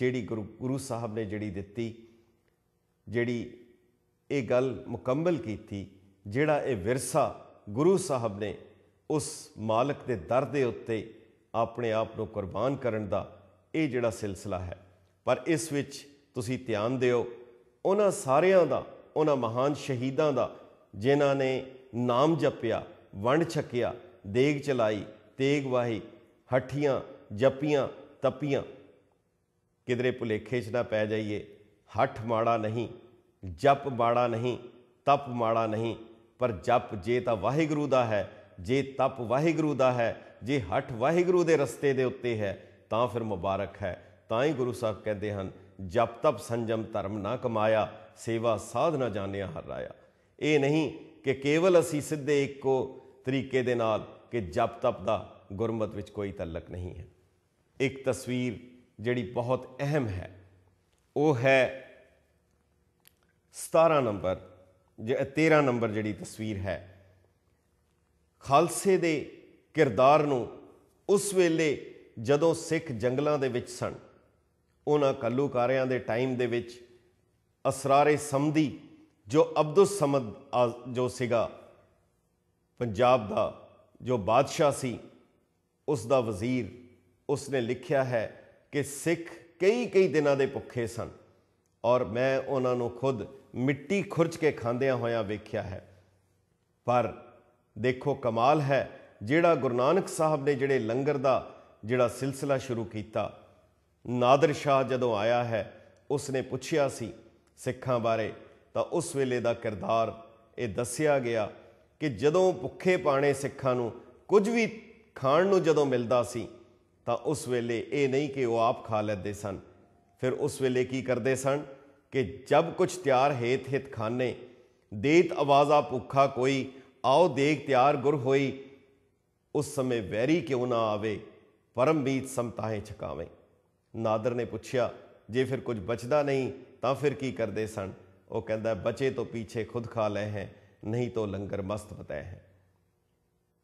ਜਿਹੜੀ ਗੁਰੂ ਸਾਹਿਬ ਨੇ ਜਿਹੜੀ ਦਿੱਤੀ ਜਿਹੜੀ ਇਹ ਗੱਲ ਮੁਕੰਮਲ ਕੀਤੀ ਜਿਹੜਾ ਇਹ ਵਿਰਸਾ ਗੁਰੂ ਸਾਹਿਬ ਨੇ ਉਸ ਮਾਲਕ ਦੇ ਦਰ ਦੇ ਉੱਤੇ ਆਪਣੇ ਆਪ ਨੂੰ ਕੁਰਬਾਨ ਕਰਨ ਦਾ ਇਹ ਜਿਹੜਾ ਸਿਲਸਿਲਾ ਹੈ ਪਰ ਇਸ ਵਿੱਚ ਤੁਸੀਂ ਧਿਆਨ ਦਿਓ ਉਹਨਾਂ ਸਾਰਿਆਂ ਦਾ ਉਹਨਾਂ ਮਹਾਨ ਸ਼ਹੀਦਾਂ ਦਾ ਜਿਨ੍ਹਾਂ ਨੇ ਨਾਮ ਜਪਿਆ ਵੰਡ ਛਕਿਆ ਦੇਗ ਚਲਾਈ ਤੇਗ ਵਾਹੀ ਹੱਠੀਆਂ ਜੱਪੀਆਂ ਤੱਪੀਆਂ ਕਿਧਰੇ ਭੁਲੇਖੇ 'ਚ ਨਾ ਪੈ ਜਾਈਏ ਹੱਠ ਮਾੜਾ ਨਹੀਂ ਜਪ ਮਾੜਾ ਨਹੀਂ ਤਪ ਮਾੜਾ ਨਹੀਂ ਪਰ ਜਪ ਜੇ ਤਾਂ ਵਾਹਿਗੁਰੂ ਦਾ ਹੈ ਜੇ ਤਪ ਵਾਹਿਗੁਰੂ ਦਾ ਹੈ ਜੇ ਹੱਠ ਵਾਹਿਗੁਰੂ ਦੇ ਰਸਤੇ ਦੇ ਉੱਤੇ ਹੈ ਤਾਂ ਫਿਰ ਮੁਬਾਰਕ ਹੈ ਤਾਂ ਹੀ ਗੁਰੂ ਸਾਹਿਬ ਕਹਿੰਦੇ ਹਨ ਜਪ ਤਪ ਸੰਜਮ ਧਰਮ ਨਾ ਕਮਾਇਆ ਸੇਵਾ ਸਾਧ ਨਾ ਜਾਣਿਆ ਹਰ ਰਾਇਆ ਇਹ ਨਹੀਂ ਕਿ ਕੇਵਲ ਅਸੀਂ ਸਿੱਧੇ ਇੱਕੋ ਤਰੀਕੇ ਦੇ ਨਾਲ ਕਿ ਜਬ ਤਬ ਦਾ ਗੁਰਮਤ ਵਿੱਚ ਕੋਈ ਤਲਕ ਨਹੀਂ ਹੈ ਇੱਕ ਤਸਵੀਰ ਜਿਹੜੀ ਬਹੁਤ ਅਹਿਮ ਹੈ ਉਹ ਹੈ 17 ਨੰਬਰ 13 ਨੰਬਰ ਜਿਹੜੀ ਤਸਵੀਰ ਹੈ ਖਾਲਸੇ ਦੇ ਕਿਰਦਾਰ ਨੂੰ ਉਸ ਵੇਲੇ ਜਦੋਂ ਸਿੱਖ ਜੰਗਲਾਂ ਦੇ ਵਿੱਚ ਸਨ ਉਹਨਾਂ ਕੱਲੂਕਾਰਿਆਂ ਦੇ ਟਾਈਮ ਦੇ ਵਿੱਚ ਅਸਰਾਰੇ ਸਮਦੀ ਜੋ ਅਬਦੁਲ ਸਮਦ ਜੋ ਸੀਗਾ ਪੰਜਾਬ ਦਾ ਜੋ ਬਾਦਸ਼ਾਹ ਸੀ ਉਸ ਦਾ ਵਜ਼ੀਰ ਉਸ ਨੇ ਲਿਖਿਆ ਹੈ ਕਿ ਸਿੱਖ ਕਈ ਕਈ ਦਿਨਾਂ ਦੇ ਭੁੱਖੇ ਸਨ ਔਰ ਮੈਂ ਉਹਨਾਂ ਨੂੰ ਖੁਦ ਮਿੱਟੀ ਖੁਰਚ ਕੇ ਖਾਂਦਿਆਂ ਹੋਇਆਂ ਵੇਖਿਆ ਹੈ ਪਰ ਦੇਖੋ ਕਮਾਲ ਹੈ ਜਿਹੜਾ ਗੁਰੂ ਨਾਨਕ ਸਾਹਿਬ ਨੇ ਜਿਹੜੇ ਲੰਗਰ ਦਾ ਜਿਹੜਾ ਸਿਲਸਿਲਾ ਸ਼ੁਰੂ ਕੀਤਾ ਨਾਦਰ ਸ਼ਾਹ ਜਦੋਂ ਆਇਆ ਹੈ ਉਸ ਨੇ ਪੁੱਛਿਆ ਸੀ ਸਿੱਖਾਂ ਬਾਰੇ ਤਾਂ ਉਸ ਵੇਲੇ ਦਾ ਕਿਰਦਾਰ ਇਹ ਦੱਸਿਆ ਗਿਆ ਕਿ ਜਦੋਂ ਭੁੱਖੇ ਪਾਣੇ ਸਿੱਖਾਂ ਨੂੰ ਕੁਝ ਵੀ ਖਾਣ ਨੂੰ ਜਦੋਂ ਮਿਲਦਾ ਸੀ ਤਾਂ ਉਸ ਵੇਲੇ ਇਹ ਨਹੀਂ ਕਿ ਉਹ ਆਪ ਖਾ ਲੈਂਦੇ ਸਨ ਫਿਰ ਉਸ ਵੇਲੇ ਕੀ ਕਰਦੇ ਸਨ ਕਿ ਜਦ ਕੁਝ ਤਿਆਰ ਹੇਤ ਹਿਤ ਖਾਨੇ ਦੇਤ ਆਵਾਜ਼ਾ ਭੁੱਖਾ ਕੋਈ ਆਓ ਦੇਖ ਤਿਆਰ ਗੁਰ ਹੋਈ ਉਸ ਸਮੇਂ ਵੈਰੀ ਕਿਉਂ ਨਾ ਆਵੇ ਪਰਮ ਬੀਤ ਸੰਤਾਏ ਛਕਾਵੇਂ ਨਾਦਰ ਨੇ ਪੁੱਛਿਆ ਜੇ ਫਿਰ ਕੁਝ ਬਚਦਾ ਨਹੀਂ ਤਾਂ ਫਿਰ ਕੀ ਕਰਦੇ ਸਨ ਉਹ ਕਹਿੰਦਾ ਬਚੇ ਤੋਂ ਪਿੱਛੇ ਖੁਦ ਖਾ ਲਏ ਹੈ ਨਹੀਂ ਤੋ ਲੰਗਰ ਮਸਤ ਪਤੈ ਹੈ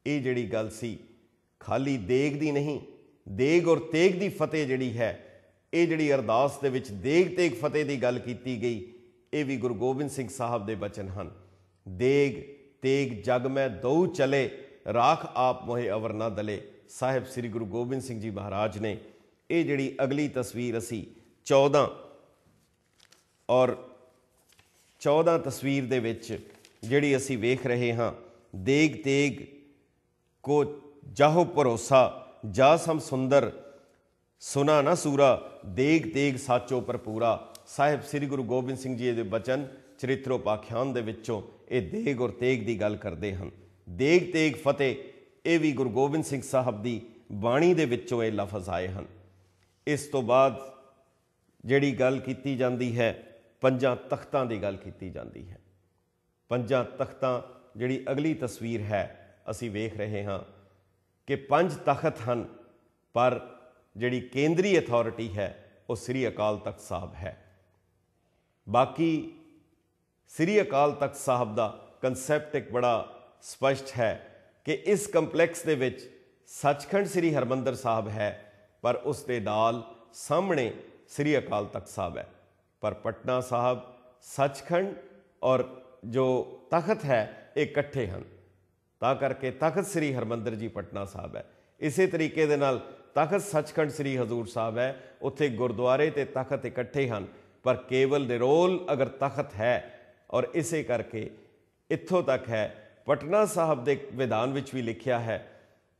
ਇਹ ਜਿਹੜੀ ਗੱਲ ਸੀ ਖਾਲੀ ਦੇਗ ਦੀ ਨਹੀਂ ਦੇਗ ਔਰ ਤੇਗ ਦੀ ਫਤਿਹ ਜਿਹੜੀ ਹੈ ਇਹ ਜਿਹੜੀ ਅਰਦਾਸ ਦੇ ਵਿੱਚ ਦੇਗ ਤੇਗ ਫਤਿਹ ਦੀ ਗੱਲ ਕੀਤੀ ਗਈ ਇਹ ਵੀ ਗੁਰੂ ਗੋਬਿੰਦ ਸਿੰਘ ਸਾਹਿਬ ਦੇ ਬਚਨ ਹਨ ਦੇਗ ਤੇਗ ਜਗ ਮੈਂ ਦਉ ਚਲੇ ਰਾਖ ਆਪ ਮੋਹਿ ਅਵਰ ਨਾ ਦਲੇ ਸਾਹਿਬ ਸ੍ਰੀ ਗੁਰੂ ਗੋਬਿੰਦ ਸਿੰਘ ਜੀ ਮਹਾਰਾਜ ਨੇ ਇਹ ਜਿਹੜੀ ਅਗਲੀ ਤਸਵੀਰ ਅਸੀਂ 14 ਔਰ 14 ਤਸਵੀਰ ਦੇ ਵਿੱਚ ਜਿਹੜੀ ਅਸੀਂ ਵੇਖ ਰਹੇ ਹਾਂ ਦੇਗ ਤੇਗ ਕੋ ਜਾਹੋ ਭਰੋਸਾ ਜਾ ਸਮ ਸੁੰਦਰ ਸੁਨਾ ਨਾ ਸੂਰਾ ਦੇਗ ਤੇਗ ਸਾਚੋ ਪੂਰਾ ਸਾਹਿਬ ਸ੍ਰੀ ਗੁਰੂ ਗੋਬਿੰਦ ਸਿੰਘ ਜੀ ਦੇ ਬਚਨ ਪਾਖਿਆਨ ਦੇ ਵਿੱਚੋਂ ਇਹ ਦੇਗ ਔਰ ਤੇਗ ਦੀ ਗੱਲ ਕਰਦੇ ਹਨ ਦੇਗ ਤੇਗ ਫਤਿਹ ਇਹ ਵੀ ਗੁਰੂ ਗੋਬਿੰਦ ਸਿੰਘ ਸਾਹਿਬ ਦੀ ਬਾਣੀ ਦੇ ਵਿੱਚੋਂ ਇਹ ਲਫ਼ਜ਼ ਆਏ ਹਨ ਇਸ ਤੋਂ ਬਾਅਦ ਜਿਹੜੀ ਗੱਲ ਕੀਤੀ ਜਾਂਦੀ ਹੈ ਪੰਜਾਂ ਤਖਤਾਂ ਦੀ ਗੱਲ ਕੀਤੀ ਜਾਂਦੀ ਹੈ ਪੰਜਾਂ ਤਖਤਾਂ ਜਿਹੜੀ ਅਗਲੀ ਤਸਵੀਰ ਹੈ ਅਸੀਂ ਵੇਖ ਰਹੇ ਹਾਂ ਕਿ ਪੰਜ ਤਖਤ ਹਨ ਪਰ ਜਿਹੜੀ ਕੇਂਦਰੀ ਅਥਾਰਟੀ ਹੈ ਉਹ ਸ੍ਰੀ ਅਕਾਲ ਤਖਤ ਸਾਹਿਬ ਹੈ ਬਾਕੀ ਸ੍ਰੀ ਅਕਾਲ ਤਖਤ ਸਾਹਿਬ ਦਾ ਕਨਸੈਪਟ ਇੱਕ ਬੜਾ ਸਪਸ਼ਟ ਹੈ ਕਿ ਇਸ ਕੰਪਲੈਕਸ ਦੇ ਵਿੱਚ ਸੱਚਖੰਡ ਸ੍ਰੀ ਹਰਮੰਦਰ ਸਾਹਿਬ ਹੈ ਪਰ ਉਸ ਦੇ ਨਾਲ ਸਾਹਮਣੇ ਸ੍ਰੀ ਅਕਾਲ ਤਖਤ ਸਾਹਿਬ ਹੈ ਪਰ ਪਟਨਾ ਸਾਹਿਬ ਸੱਚਖੰਡ ਔਰ ਜੋ ਤਖਤ ਹੈ ਇਹ ਇਕੱਠੇ ਹਨ ਤਾਂ ਕਰਕੇ ਤਖਤ ਸ੍ਰੀ ਹਰਮੰਦਰ ਜੀ ਪਟਨਾ ਸਾਹਿਬ ਹੈ ਇਸੇ ਤਰੀਕੇ ਦੇ ਨਾਲ ਤਖਤ ਸੱਚਖੰਡ ਸ੍ਰੀ ਹਜ਼ੂਰ ਸਾਹਿਬ ਹੈ ਉੱਥੇ ਗੁਰਦੁਆਰੇ ਤੇ ਤਖਤ ਇਕੱਠੇ ਹਨ ਪਰ ਕੇਵਲ ਨਿਰੋਲ ਅਗਰ ਤਖਤ ਹੈ ਔਰ ਇਸੇ ਕਰਕੇ ਇੱਥੋਂ ਤੱਕ ਹੈ ਪਟਨਾ ਸਾਹਿਬ ਦੇ ਵਿਧਾਨ ਵਿੱਚ ਵੀ ਲਿਖਿਆ ਹੈ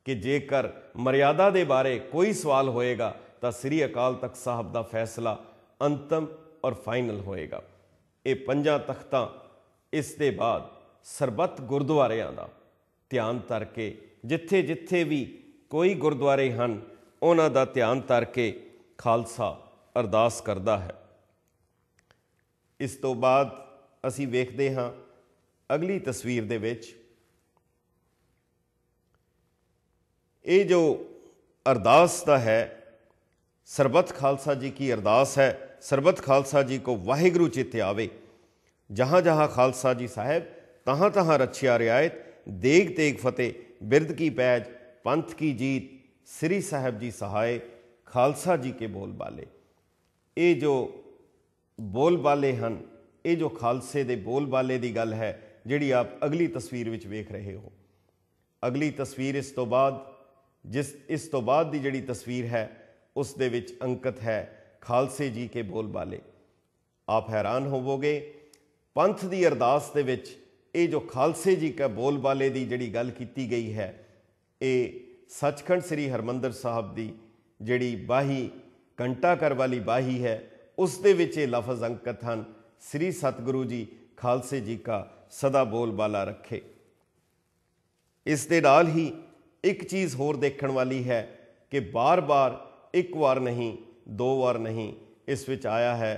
ਕਿ ਜੇਕਰ ਮਰਿਆਦਾ ਦੇ ਬਾਰੇ ਕੋਈ ਸਵਾਲ ਹੋਏਗਾ ਤਾਂ ਸ੍ਰੀ ਅਕਾਲ ਤਖਤ ਸਾਹਿਬ ਦਾ ਫੈਸਲਾ ਅੰਤਮ ਔਰ ਫਾਈਨਲ ਹੋਏਗਾ ਇਹ ਪੰਜਾਂ ਤਖਤਾਂ ਇਸ ਦੇ ਬਾਅਦ ਸਰਬੱਤ ਗੁਰਦੁਆਰਿਆਂ ਦਾ ਧਿਆਨ ਤਰ ਕੇ ਜਿੱਥੇ ਜਿੱਥੇ ਵੀ ਕੋਈ ਗੁਰਦੁਆਰੇ ਹਨ ਉਹਨਾਂ ਦਾ ਧਿਆਨ ਤਰ ਕੇ ਖਾਲਸਾ ਅਰਦਾਸ ਕਰਦਾ ਹੈ ਇਸ ਤੋਂ ਬਾਅਦ ਅਸੀਂ ਵੇਖਦੇ ਹਾਂ ਅਗਲੀ ਤਸਵੀਰ ਦੇ ਵਿੱਚ ਇਹ ਜੋ ਅਰਦਾਸ ਦਾ ਹੈ ਸਰਬਤ ਖਾਲਸਾ ਜੀ ਕੀ ਅਰਦਾਸ ਹੈ ਸਰਬਤ ਖਾਲਸਾ ਜੀ ਕੋ ਵਾਹਿਗੁਰੂ ਚਿੱਤੇ ਆਵੇ ਜਹਾਂ ਜਹਾਂ ਖਾਲਸਾ ਜੀ ਸਾਹਿਬ ਤਹਾਂ ਤਹਾਂ ਰਛਿਆ ਰਿਆਇਤ ਦੇਗ ਤੇਗ ਫਤਿਹ ਬਿਰਦ ਕੀ ਪੈਜ ਪੰਥ ਕੀ ਜੀਤ ਸ੍ਰੀ ਸਾਹਿਬ ਜੀ ਸਹਾਏ ਖਾਲਸਾ ਜੀ ਕੇ ਬੋਲ ਬਾਲੇ ਇਹ ਜੋ ਬੋਲ ਬਾਲੇ ਹਨ ਇਹ ਜੋ ਖਾਲਸੇ ਦੇ ਬੋਲ ਬਾਲੇ ਦੀ ਗੱਲ ਹੈ ਜਿਹੜੀ ਆਪ ਅਗਲੀ ਤਸਵੀਰ ਵਿੱਚ ਵੇਖ ਰਹੇ ਹੋ ਅਗਲੀ ਤਸਵੀਰ ਇਸ ਤੋਂ ਬਾਅਦ ਜਿਸ ਇਸ ਤੋਂ ਬਾਅਦ ਦੀ ਜਿਹੜੀ ਤਸਵੀਰ ਹੈ ਉਸ ਦੇ ਵਿੱਚ ਅੰਕਿਤ ਹੈ ਖਾਲਸੇ ਜੀ ਕੇ ਬੋਲ ਬਾਲੇ ਆਪ ਹੈਰਾਨ ਹੋਵੋਗੇ ਪੰਥ ਦੀ ਅਰਦਾਸ ਦੇ ਵਿੱਚ ਇਹ ਜੋ ਖਾਲਸੇ ਜੀ ਕਾ ਬੋਲਬਾਲੇ ਦੀ ਜਿਹੜੀ ਗੱਲ ਕੀਤੀ ਗਈ ਹੈ ਇਹ ਸੱਚਖੰਡ ਸ੍ਰੀ ਹਰਮੰਦਰ ਸਾਹਿਬ ਦੀ ਜਿਹੜੀ ਬਾਹੀ ਕੰਟਾ ਕਰ ਵਾਲੀ ਬਾਹੀ ਹੈ ਉਸ ਦੇ ਵਿੱਚ ਇਹ ਲਫ਼ਜ਼ ਅੰਕਤ ਹਨ ਸ੍ਰੀ ਸਤਗੁਰੂ ਜੀ ਖਾਲਸੇ ਜੀ ਕਾ ਸਦਾ ਬੋਲਬਾਲਾ ਰੱਖੇ ਇਸ ਦੇ ਨਾਲ ਹੀ ਇੱਕ ਚੀਜ਼ ਹੋਰ ਦੇਖਣ ਵਾਲੀ ਹੈ ਕਿ ਬਾਰ-ਬਾਰ ਇੱਕ ਵਾਰ ਨਹੀਂ ਦੋ ਵਾਰ ਨਹੀਂ ਇਸ ਵਿੱਚ ਆਇਆ ਹੈ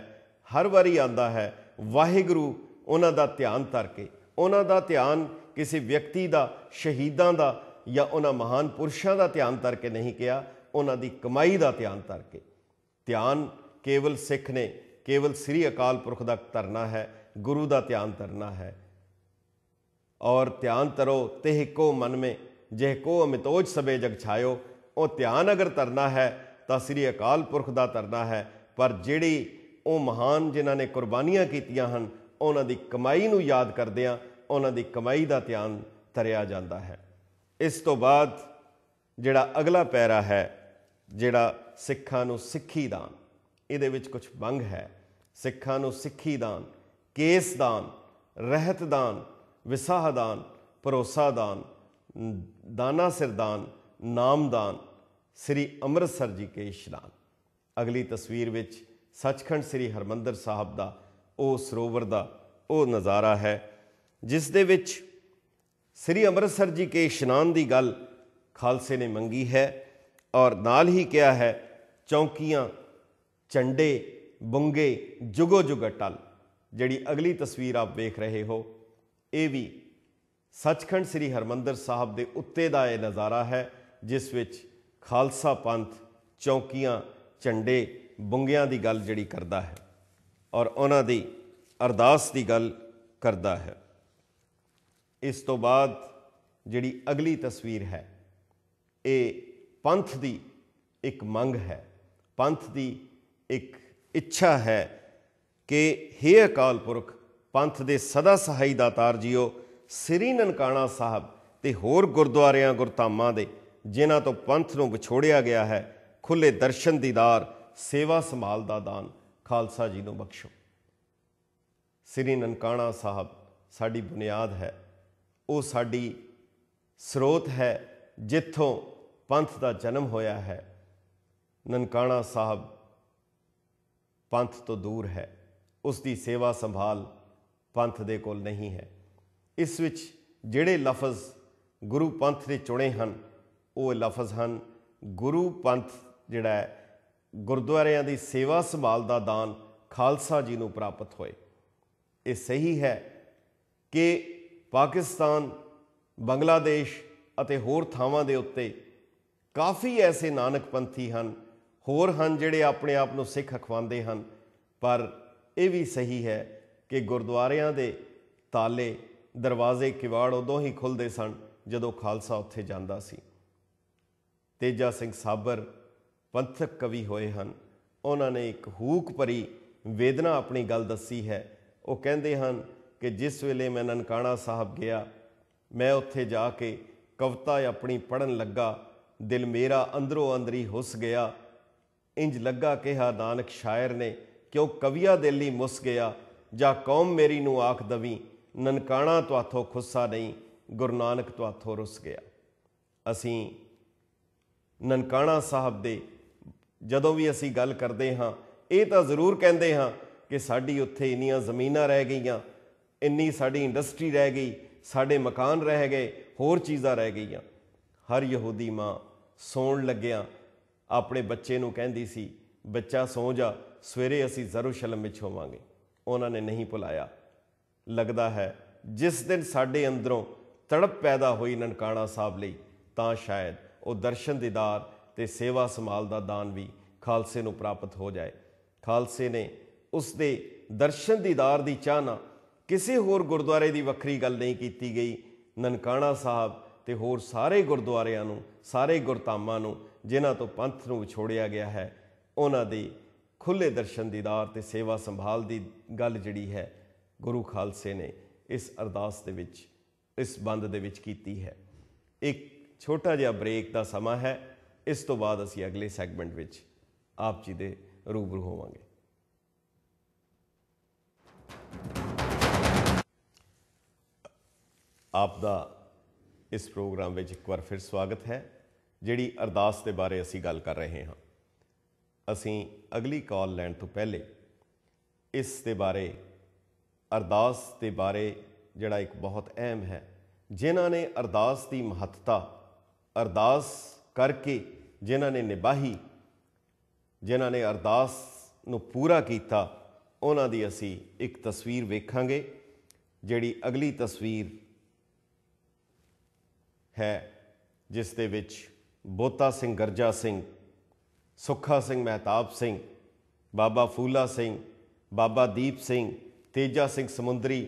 ਹਰ ਵਾਰੀ ਆਂਦਾ ਹੈ ਵਾਹਿਗੁਰੂ ਉਹਨਾਂ ਦਾ ਧਿਆਨ ਧਰ ਕੇ ਉਹਨਾਂ ਦਾ ਧਿਆਨ ਕਿਸੇ ਵਿਅਕਤੀ ਦਾ ਸ਼ਹੀਦਾਂ ਦਾ ਜਾਂ ਉਹਨਾਂ ਮਹਾਨ ਪੁਰਸ਼ਾਂ ਦਾ ਧਿਆਨ ਧਰ ਕੇ ਨਹੀਂ ਕਿਹਾ ਉਹਨਾਂ ਦੀ ਕਮਾਈ ਦਾ ਧਿਆਨ ਧਰ ਕੇ ਧਿਆਨ ਕੇਵਲ ਸਿੱਖ ਨੇ ਕੇਵਲ ਸ੍ਰੀ ਅਕਾਲ ਪੁਰਖ ਦਾ ਧਰਨਾ ਹੈ ਗੁਰੂ ਦਾ ਧਿਆਨ ਧਰਨਾ ਹੈ ਔਰ ਧਿਆਨ ਤਰੋ ਤਿਹ ਕੋ ਮਨ ਮੇ ਜਿਹ ਕੋ ਅਮਿਤੋਜ ਸਬੇ ਜਗ ਛਾਇਓ ਉਹ ਧਿਆਨ ਅਗਰ ਤਰਨਾ ਹੈ ਤਾਂ ਸ੍ਰੀ ਅਕਾਲ ਪੁਰਖ ਦਾ ਤਰਨਾ ਹੈ ਪਰ ਜਿਹੜੀ ਉਹ ਮਹਾਨ ਜਿਨ੍ਹਾਂ ਨੇ ਕੁਰਬਾਨੀਆਂ ਕੀਤੀਆਂ ਹਨ ਉਹਨਾਂ ਦੀ ਕਮਾਈ ਨੂੰ ਯਾਦ ਕਰਦਿਆਂ ਉਹਨਾਂ ਦੀ ਕਮਾਈ ਦਾ ਧਿਆਨ ਤਰਿਆ ਜਾਂਦਾ ਹੈ ਇਸ ਤੋਂ ਬਾਅਦ ਜਿਹੜਾ ਅਗਲਾ ਪੈਰਾ ਹੈ ਜਿਹੜਾ ਸਿੱਖਾਂ ਨੂੰ ਸਿੱਖੀ ਦਾਨ ਇਹਦੇ ਵਿੱਚ ਕੁਝ ਬੰਗ ਹੈ ਸਿੱਖਾਂ ਨੂੰ ਸਿੱਖੀ ਦਾਨ ਕੇਸ ਦਾਨ ਰਹਿਤ ਦਾਨ ਵਿਸਾਹ ਦਾਨ ਭਰੋਸਾ ਦਾਨ ਦਾਨਾ ਨਾਮ ਦਾਨ ਸ੍ਰੀ ਅੰਮ੍ਰਿਤਸਰ ਜੀ ਕੇ ਇਸ਼ਨਾਨ ਅਗਲੀ ਤਸਵੀਰ ਵਿੱਚ ਸੱਚਖੰਡ ਸ੍ਰੀ ਹਰਮੰਦਰ ਸਾਹਿਬ ਦਾ ਉਹ ਸਰੋਵਰ ਦਾ ਉਹ ਨਜ਼ਾਰਾ ਹੈ ਜਿਸ ਦੇ ਵਿੱਚ ਸ੍ਰੀ ਅੰਮ੍ਰਿਤਸਰ ਜੀ ਕੇ ਇਸ਼ਨਾਨ ਦੀ ਗੱਲ ਖਾਲਸੇ ਨੇ ਮੰਗੀ ਹੈ ਔਰ ਨਾਲ ਹੀ ਕਿਹਾ ਹੈ ਚੌਂਕੀਆਂ ਚੰਡੇ ਬੁੰਗੇ ਜੁਗੋ ਜੁਗਟਲ ਜਿਹੜੀ ਅਗਲੀ ਤਸਵੀਰ ਆਪ ਵੇਖ ਰਹੇ ਹੋ ਇਹ ਵੀ ਸੱਚਖੰਡ ਸ੍ਰੀ ਹਰਮੰਦਰ ਸਾਹਿਬ ਦੇ ਉੱਤੇ ਦਾ ਇਹ ਨਜ਼ਾਰਾ ਹੈ ਜਿਸ ਵਿੱਚ ਖਾਲਸਾ ਪੰਥ ਚੌਂਕੀਆਂ ਚੰਡੇ ਬੁੰਗਿਆਂ ਦੀ ਗੱਲ ਜਿਹੜੀ ਕਰਦਾ ਹੈ ਔਰ ਉਹਨਾਂ ਦੀ ਅਰਦਾਸ ਦੀ ਗੱਲ ਕਰਦਾ ਹੈ ਇਸ ਤੋਂ ਬਾਅਦ ਜਿਹੜੀ ਅਗਲੀ ਤਸਵੀਰ ਹੈ ਇਹ ਪੰਥ ਦੀ ਇੱਕ ਮੰਗ ਹੈ ਪੰਥ ਦੀ ਇੱਕ ਇੱਛਾ ਹੈ ਕਿ हे ਅਕਾਲ ਪੁਰਖ ਪੰਥ ਦੇ ਸਦਾ ਸਹਾਈ ਦਾਤਾਰ ਜੀਓ ਸ੍ਰੀ ਨਨਕਾਣਾ ਸਾਹਿਬ ਤੇ ਹੋਰ ਗੁਰਦੁਆਰਿਆਂ ਗੁਰਤਾਮਾਂ ਦੇ ਜਿਨ੍ਹਾਂ ਤੋਂ ਪੰਥ ਨੂੰ ਵਿਛੋੜਿਆ ਗਿਆ ਹੈ ਖੁੱਲੇ ਦਰਸ਼ਨ ਦੀਦਾਰ ਸੇਵਾ ਸੰਭਾਲ ਦਾ ਦਾਨ ਖਾਲਸਾ ਜੀ ਨੂੰ ਬਖਸ਼ੋ ਸ੍ਰੀ ਨਨਕਾਣਾ ਸਾਹਿਬ ਸਾਡੀ ਬੁਨਿਆਦ ਹੈ ਉਹ ਸਾਡੀ ਸਰੋਤ ਹੈ ਜਿੱਥੋਂ ਪੰਥ ਦਾ ਜਨਮ ਹੋਇਆ ਹੈ ਨਨਕਾਣਾ ਸਾਹਿਬ ਪੰਥ ਤੋਂ ਦੂਰ ਹੈ ਉਸ ਦੀ ਸੇਵਾ ਸੰਭਾਲ ਪੰਥ ਦੇ ਕੋਲ ਨਹੀਂ ਹੈ ਇਸ ਵਿੱਚ ਜਿਹੜੇ ਲਫ਼ਜ਼ ਗੁਰੂ ਪੰਥ ਨੇ ਚੁਣੇ ਹਨ ਉਹ ਲਫ਼ਜ਼ ਹਨ ਗੁਰੂ ਪੰਥ ਜਿਹੜਾ ਹੈ ਗੁਰਦੁਆਰਿਆਂ ਦੀ ਸੇਵਾ ਸੰਭਾਲ ਦਾ ਦਾਨ ਖਾਲਸਾ ਜੀ ਨੂੰ ਪ੍ਰਾਪਤ ਹੋਏ ਇਹ ਸਹੀ ਹੈ ਕਿ ਪਾਕਿਸਤਾਨ ਬੰਗਲਾਦੇਸ਼ ਅਤੇ ਹੋਰ ਥਾਵਾਂ ਦੇ ਉੱਤੇ ਕਾਫੀ ਐਸੇ ਨਾਨਕਪੰਥੀ ਹਨ ਹੋਰ ਹਨ ਜਿਹੜੇ ਆਪਣੇ ਆਪ ਨੂੰ ਸਿੱਖ ਅਖਵਾਉਂਦੇ ਹਨ ਪਰ ਇਹ ਵੀ ਸਹੀ ਹੈ ਕਿ ਗੁਰਦੁਆਰਿਆਂ ਦੇ ਤਾਲੇ ਦਰਵਾਜ਼ੇ ਕਿਵਾੜ ਉਦੋਂ ਹੀ ਖੁੱਲਦੇ ਸਨ ਜਦੋਂ ਖਾਲਸਾ ਉੱਥੇ ਜਾਂਦਾ ਸੀ ਤੇਜਾ ਸਿੰਘ ਸਾਬਰ ਪੰਥਕ ਕਵੀ ਹੋਏ ਹਨ ਉਹਨਾਂ ਨੇ ਇੱਕ ਹੂਕ ਭਰੀ ਵੇਦਨਾ ਆਪਣੀ ਗੱਲ ਦੱਸੀ ਹੈ ਉਹ ਕਹਿੰਦੇ ਹਨ ਕਿ ਜਿਸ ਵੇਲੇ ਮੈਂ ਨਨਕਾਣਾ ਸਾਹਿਬ ਗਿਆ ਮੈਂ ਉੱਥੇ ਜਾ ਕੇ ਕਵਿਤਾ ਆਪਣੀ ਪੜਨ ਲੱਗਾ ਦਿਲ ਮੇਰਾ ਅੰਦਰੋਂ ਅੰਦਰੀ ਹੁੱਸ ਗਿਆ ਇੰਜ ਲੱਗਾ ਕਿਹਾ ਨਾਨਕ ਸ਼ਾਇਰ ਨੇ ਕਿਉਂ ਕਵੀਆ ਦਿਲ ਹੀ ਮੁੱਸ ਗਿਆ ਜਾਂ ਕੌਮ ਮੇਰੀ ਨੂੰ ਆਖ ਦਵੀ ਨਨਕਾਣਾ ਤੁਹਾਥੋਂ ਖੁੱਸਾ ਨਹੀਂ ਗੁਰੂ ਨਾਨਕ ਤੁਹਾਥੋਂ ਰੁੱਸ ਗਿਆ ਅਸੀਂ ਨਨਕਾਣਾ ਸਾਹਿਬ ਦੇ ਜਦੋਂ ਵੀ ਅਸੀਂ ਗੱਲ ਕਰਦੇ ਹਾਂ ਇਹ ਤਾਂ ਜ਼ਰੂਰ ਕਹਿੰਦੇ ਹਾਂ ਕਿ ਸਾਡੀ ਉੱਥੇ ਇੰਨੀਆਂ ਜ਼ਮੀਨਾਂ ਰਹਿ ਗਈਆਂ ਇੰਨੀ ਸਾਡੀ ਇੰਡਸਟਰੀ ਰਹਿ ਗਈ ਸਾਡੇ ਮਕਾਨ ਰਹਿ ਗਏ ਹੋਰ ਚੀਜ਼ਾਂ ਰਹਿ ਗਈਆਂ ਹਰ ਯਹੂਦੀ ਮਾਂ ਸੌਣ ਲੱਗਿਆਂ ਆਪਣੇ ਬੱਚੇ ਨੂੰ ਕਹਿੰਦੀ ਸੀ ਬੱਚਾ ਸੌ ਜਾ ਸਵੇਰੇ ਅਸੀਂ ਜ਼ਰੂਸ਼ਲਮ ਵਿੱਚ ਹੋਵਾਂਗੇ ਉਹਨਾਂ ਨੇ ਨਹੀਂ ਭੁਲਾਇਆ ਲੱਗਦਾ ਹੈ ਜਿਸ ਦਿਨ ਸਾਡੇ ਅੰਦਰੋਂ ਤੜਪ ਪੈਦਾ ਹੋਈ ਨਨਕਾਣਾ ਸਾਹਿਬ ਲਈ ਤਾਂ ਸ਼ਾਇਦ ਉਹ ਦਰਸ਼ਨ ਦੀਦਾਰ ਤੇ ਸੇਵਾ ਸੰਭਾਲ ਦਾ ਦਾਨ ਵੀ ਖਾਲਸੇ ਨੂੰ ਪ੍ਰਾਪਤ ਹੋ ਜਾਏ ਖਾਲਸੇ ਨੇ ਉਸ ਦੇ ਦਰਸ਼ਨ ਦੀਦਾਰ ਦੀ ਚਾਹਨਾ ਕਿਸੇ ਹੋਰ ਗੁਰਦੁਆਰੇ ਦੀ ਵੱਖਰੀ ਗੱਲ ਨਹੀਂ ਕੀਤੀ ਗਈ ਨਨਕਾਣਾ ਸਾਹਿਬ ਤੇ ਹੋਰ ਸਾਰੇ ਗੁਰਦੁਆਰਿਆਂ ਨੂੰ ਸਾਰੇ ਗੁਰਤਾਮਾਂ ਨੂੰ ਜਿਨ੍ਹਾਂ ਤੋਂ ਪੰਥ ਨੂੰ ਵਿਛੋੜਿਆ ਗਿਆ ਹੈ ਉਹਨਾਂ ਦੇ ਖੁੱਲੇ ਦਰਸ਼ਨ ਦੀਦਾਰ ਤੇ ਸੇਵਾ ਸੰਭਾਲ ਦੀ ਗੱਲ ਜਿਹੜੀ ਹੈ ਗੁਰੂ ਖਾਲਸੇ ਨੇ ਇਸ ਅਰਦਾਸ ਦੇ ਵਿੱਚ ਇਸ ਬੰਦ ਦੇ ਵਿੱਚ ਕੀਤੀ ਹੈ ਇੱਕ ਛੋਟਾ ਜਿਹਾ ਬ੍ਰੇਕ ਦਾ ਸਮਾਂ ਹੈ ਇਸ ਤੋਂ ਬਾਅਦ ਅਸੀਂ ਅਗਲੇ ਸੈਗਮੈਂਟ ਵਿੱਚ ਆਪ ਜੀ ਦੇ ਰੂਬਰੂ ਹੋਵਾਂਗੇ ਆਪ ਦਾ ਇਸ ਪ੍ਰੋਗਰਾਮ ਵਿੱਚ ਇੱਕ ਵਾਰ ਫਿਰ ਸਵਾਗਤ ਹੈ ਜਿਹੜੀ ਅਰਦਾਸ ਦੇ ਬਾਰੇ ਅਸੀਂ ਗੱਲ ਕਰ ਰਹੇ ਹਾਂ ਅਸੀਂ ਅਗਲੀ ਕਾਲ ਲੈਣ ਤੋਂ ਪਹਿਲੇ ਇਸ ਦੇ ਬਾਰੇ ਅਰਦਾਸ ਦੇ ਬਾਰੇ ਜਿਹੜਾ ਇੱਕ ਬਹੁਤ ਅਹਿਮ ਹੈ ਜਿਨ੍ਹਾਂ ਨੇ ਅਰਦਾਸ ਦੀ ਮਹੱਤਤਾ ਅਰਦਾਸ ਕਰਕੇ ਜਿਨ੍ਹਾਂ ਨੇ ਨਿਭਾਈ ਜਿਨ੍ਹਾਂ ਨੇ ਅਰਦਾਸ ਨੂੰ ਪੂਰਾ ਕੀਤਾ ਉਹਨਾਂ ਦੀ ਅਸੀਂ ਇੱਕ ਤਸਵੀਰ ਵੇਖਾਂਗੇ ਜਿਹੜੀ ਅਗਲੀ ਤਸਵੀਰ ਹੈ ਜਿਸ ਦੇ ਵਿੱਚ ਬੋਤਾ ਸਿੰਘ ਗਰਜਾ ਸਿੰਘ ਸੁੱਖਾ ਸਿੰਘ ਮਹਿਤਾਬ ਸਿੰਘ ਬਾਬਾ ਫੂਲਾ ਸਿੰਘ ਬਾਬਾ ਦੀਪ ਸਿੰਘ ਤੇਜਾ ਸਿੰਘ ਸਮੁੰਦਰੀ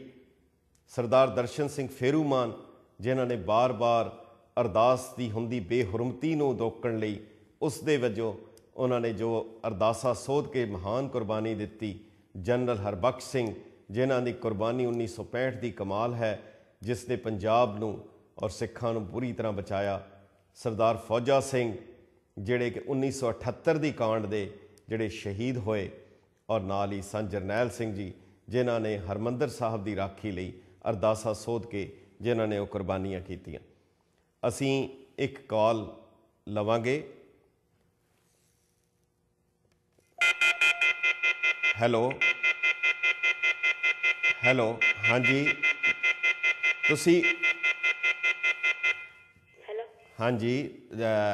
ਸਰਦਾਰ ਦਰਸ਼ਨ ਸਿੰਘ ਫੇਰੂਮਾਨ ਜਿਨ੍ਹਾਂ ਨੇ ਬਾਰ-ਬਾਰ ਅਰਦਾਸ ਦੀ ਹੁੰਦੀ ਬੇਹਰਮਤੀ ਨੂੰ ਦੋਕਣ ਲਈ ਉਸ ਦੇ ਵਜੋਂ ਉਹਨਾਂ ਨੇ ਜੋ ਅਰਦਾਸਾ ਸੋਧ ਕੇ ਮਹਾਨ ਕੁਰਬਾਨੀ ਦਿੱਤੀ ਜਨਰਲ ਹਰਬਖਸ਼ ਸਿੰਘ ਜਿਨ੍ਹਾਂ ਦੀ ਕੁਰਬਾਨੀ 1965 ਦੀ ਕਮਾਲ ਹੈ ਜਿਸ ਨੇ ਪੰਜਾਬ ਨੂੰ ਔਰ ਸਿੱਖਾਂ ਨੂੰ ਪੂਰੀ ਤਰ੍ਹਾਂ ਬਚਾਇਆ ਸਰਦਾਰ ਫੌਜਾ ਸਿੰਘ ਜਿਹੜੇ ਕਿ 1978 ਦੀ ਕਾਂਡ ਦੇ ਜਿਹੜੇ ਸ਼ਹੀਦ ਹੋਏ ਔਰ ਨਾਲ ਹੀ ਸੰਤ ਜਰਨੈਲ ਸਿੰਘ ਜੀ ਜਿਨ੍ਹਾਂ ਨੇ ਹਰਮੰਦਰ ਸਾਹਿਬ ਦੀ ਰਾਖੀ ਲਈ ਅਰਦਾਸਾ ਸੋਧ ਕੇ ਜਿਨ੍ਹਾਂ ਨੇ ਉਹ ਕੁਰਬਾਨੀਆਂ ਕੀਤੀਆਂ ਅਸੀਂ ਇੱਕ ਕਾਲ ਲਵਾਂਗੇ ਹੈਲੋ ਹੈਲੋ ਹਾਂਜੀ ਤੁਸੀਂ ਹੈਲੋ ਹਾਂਜੀ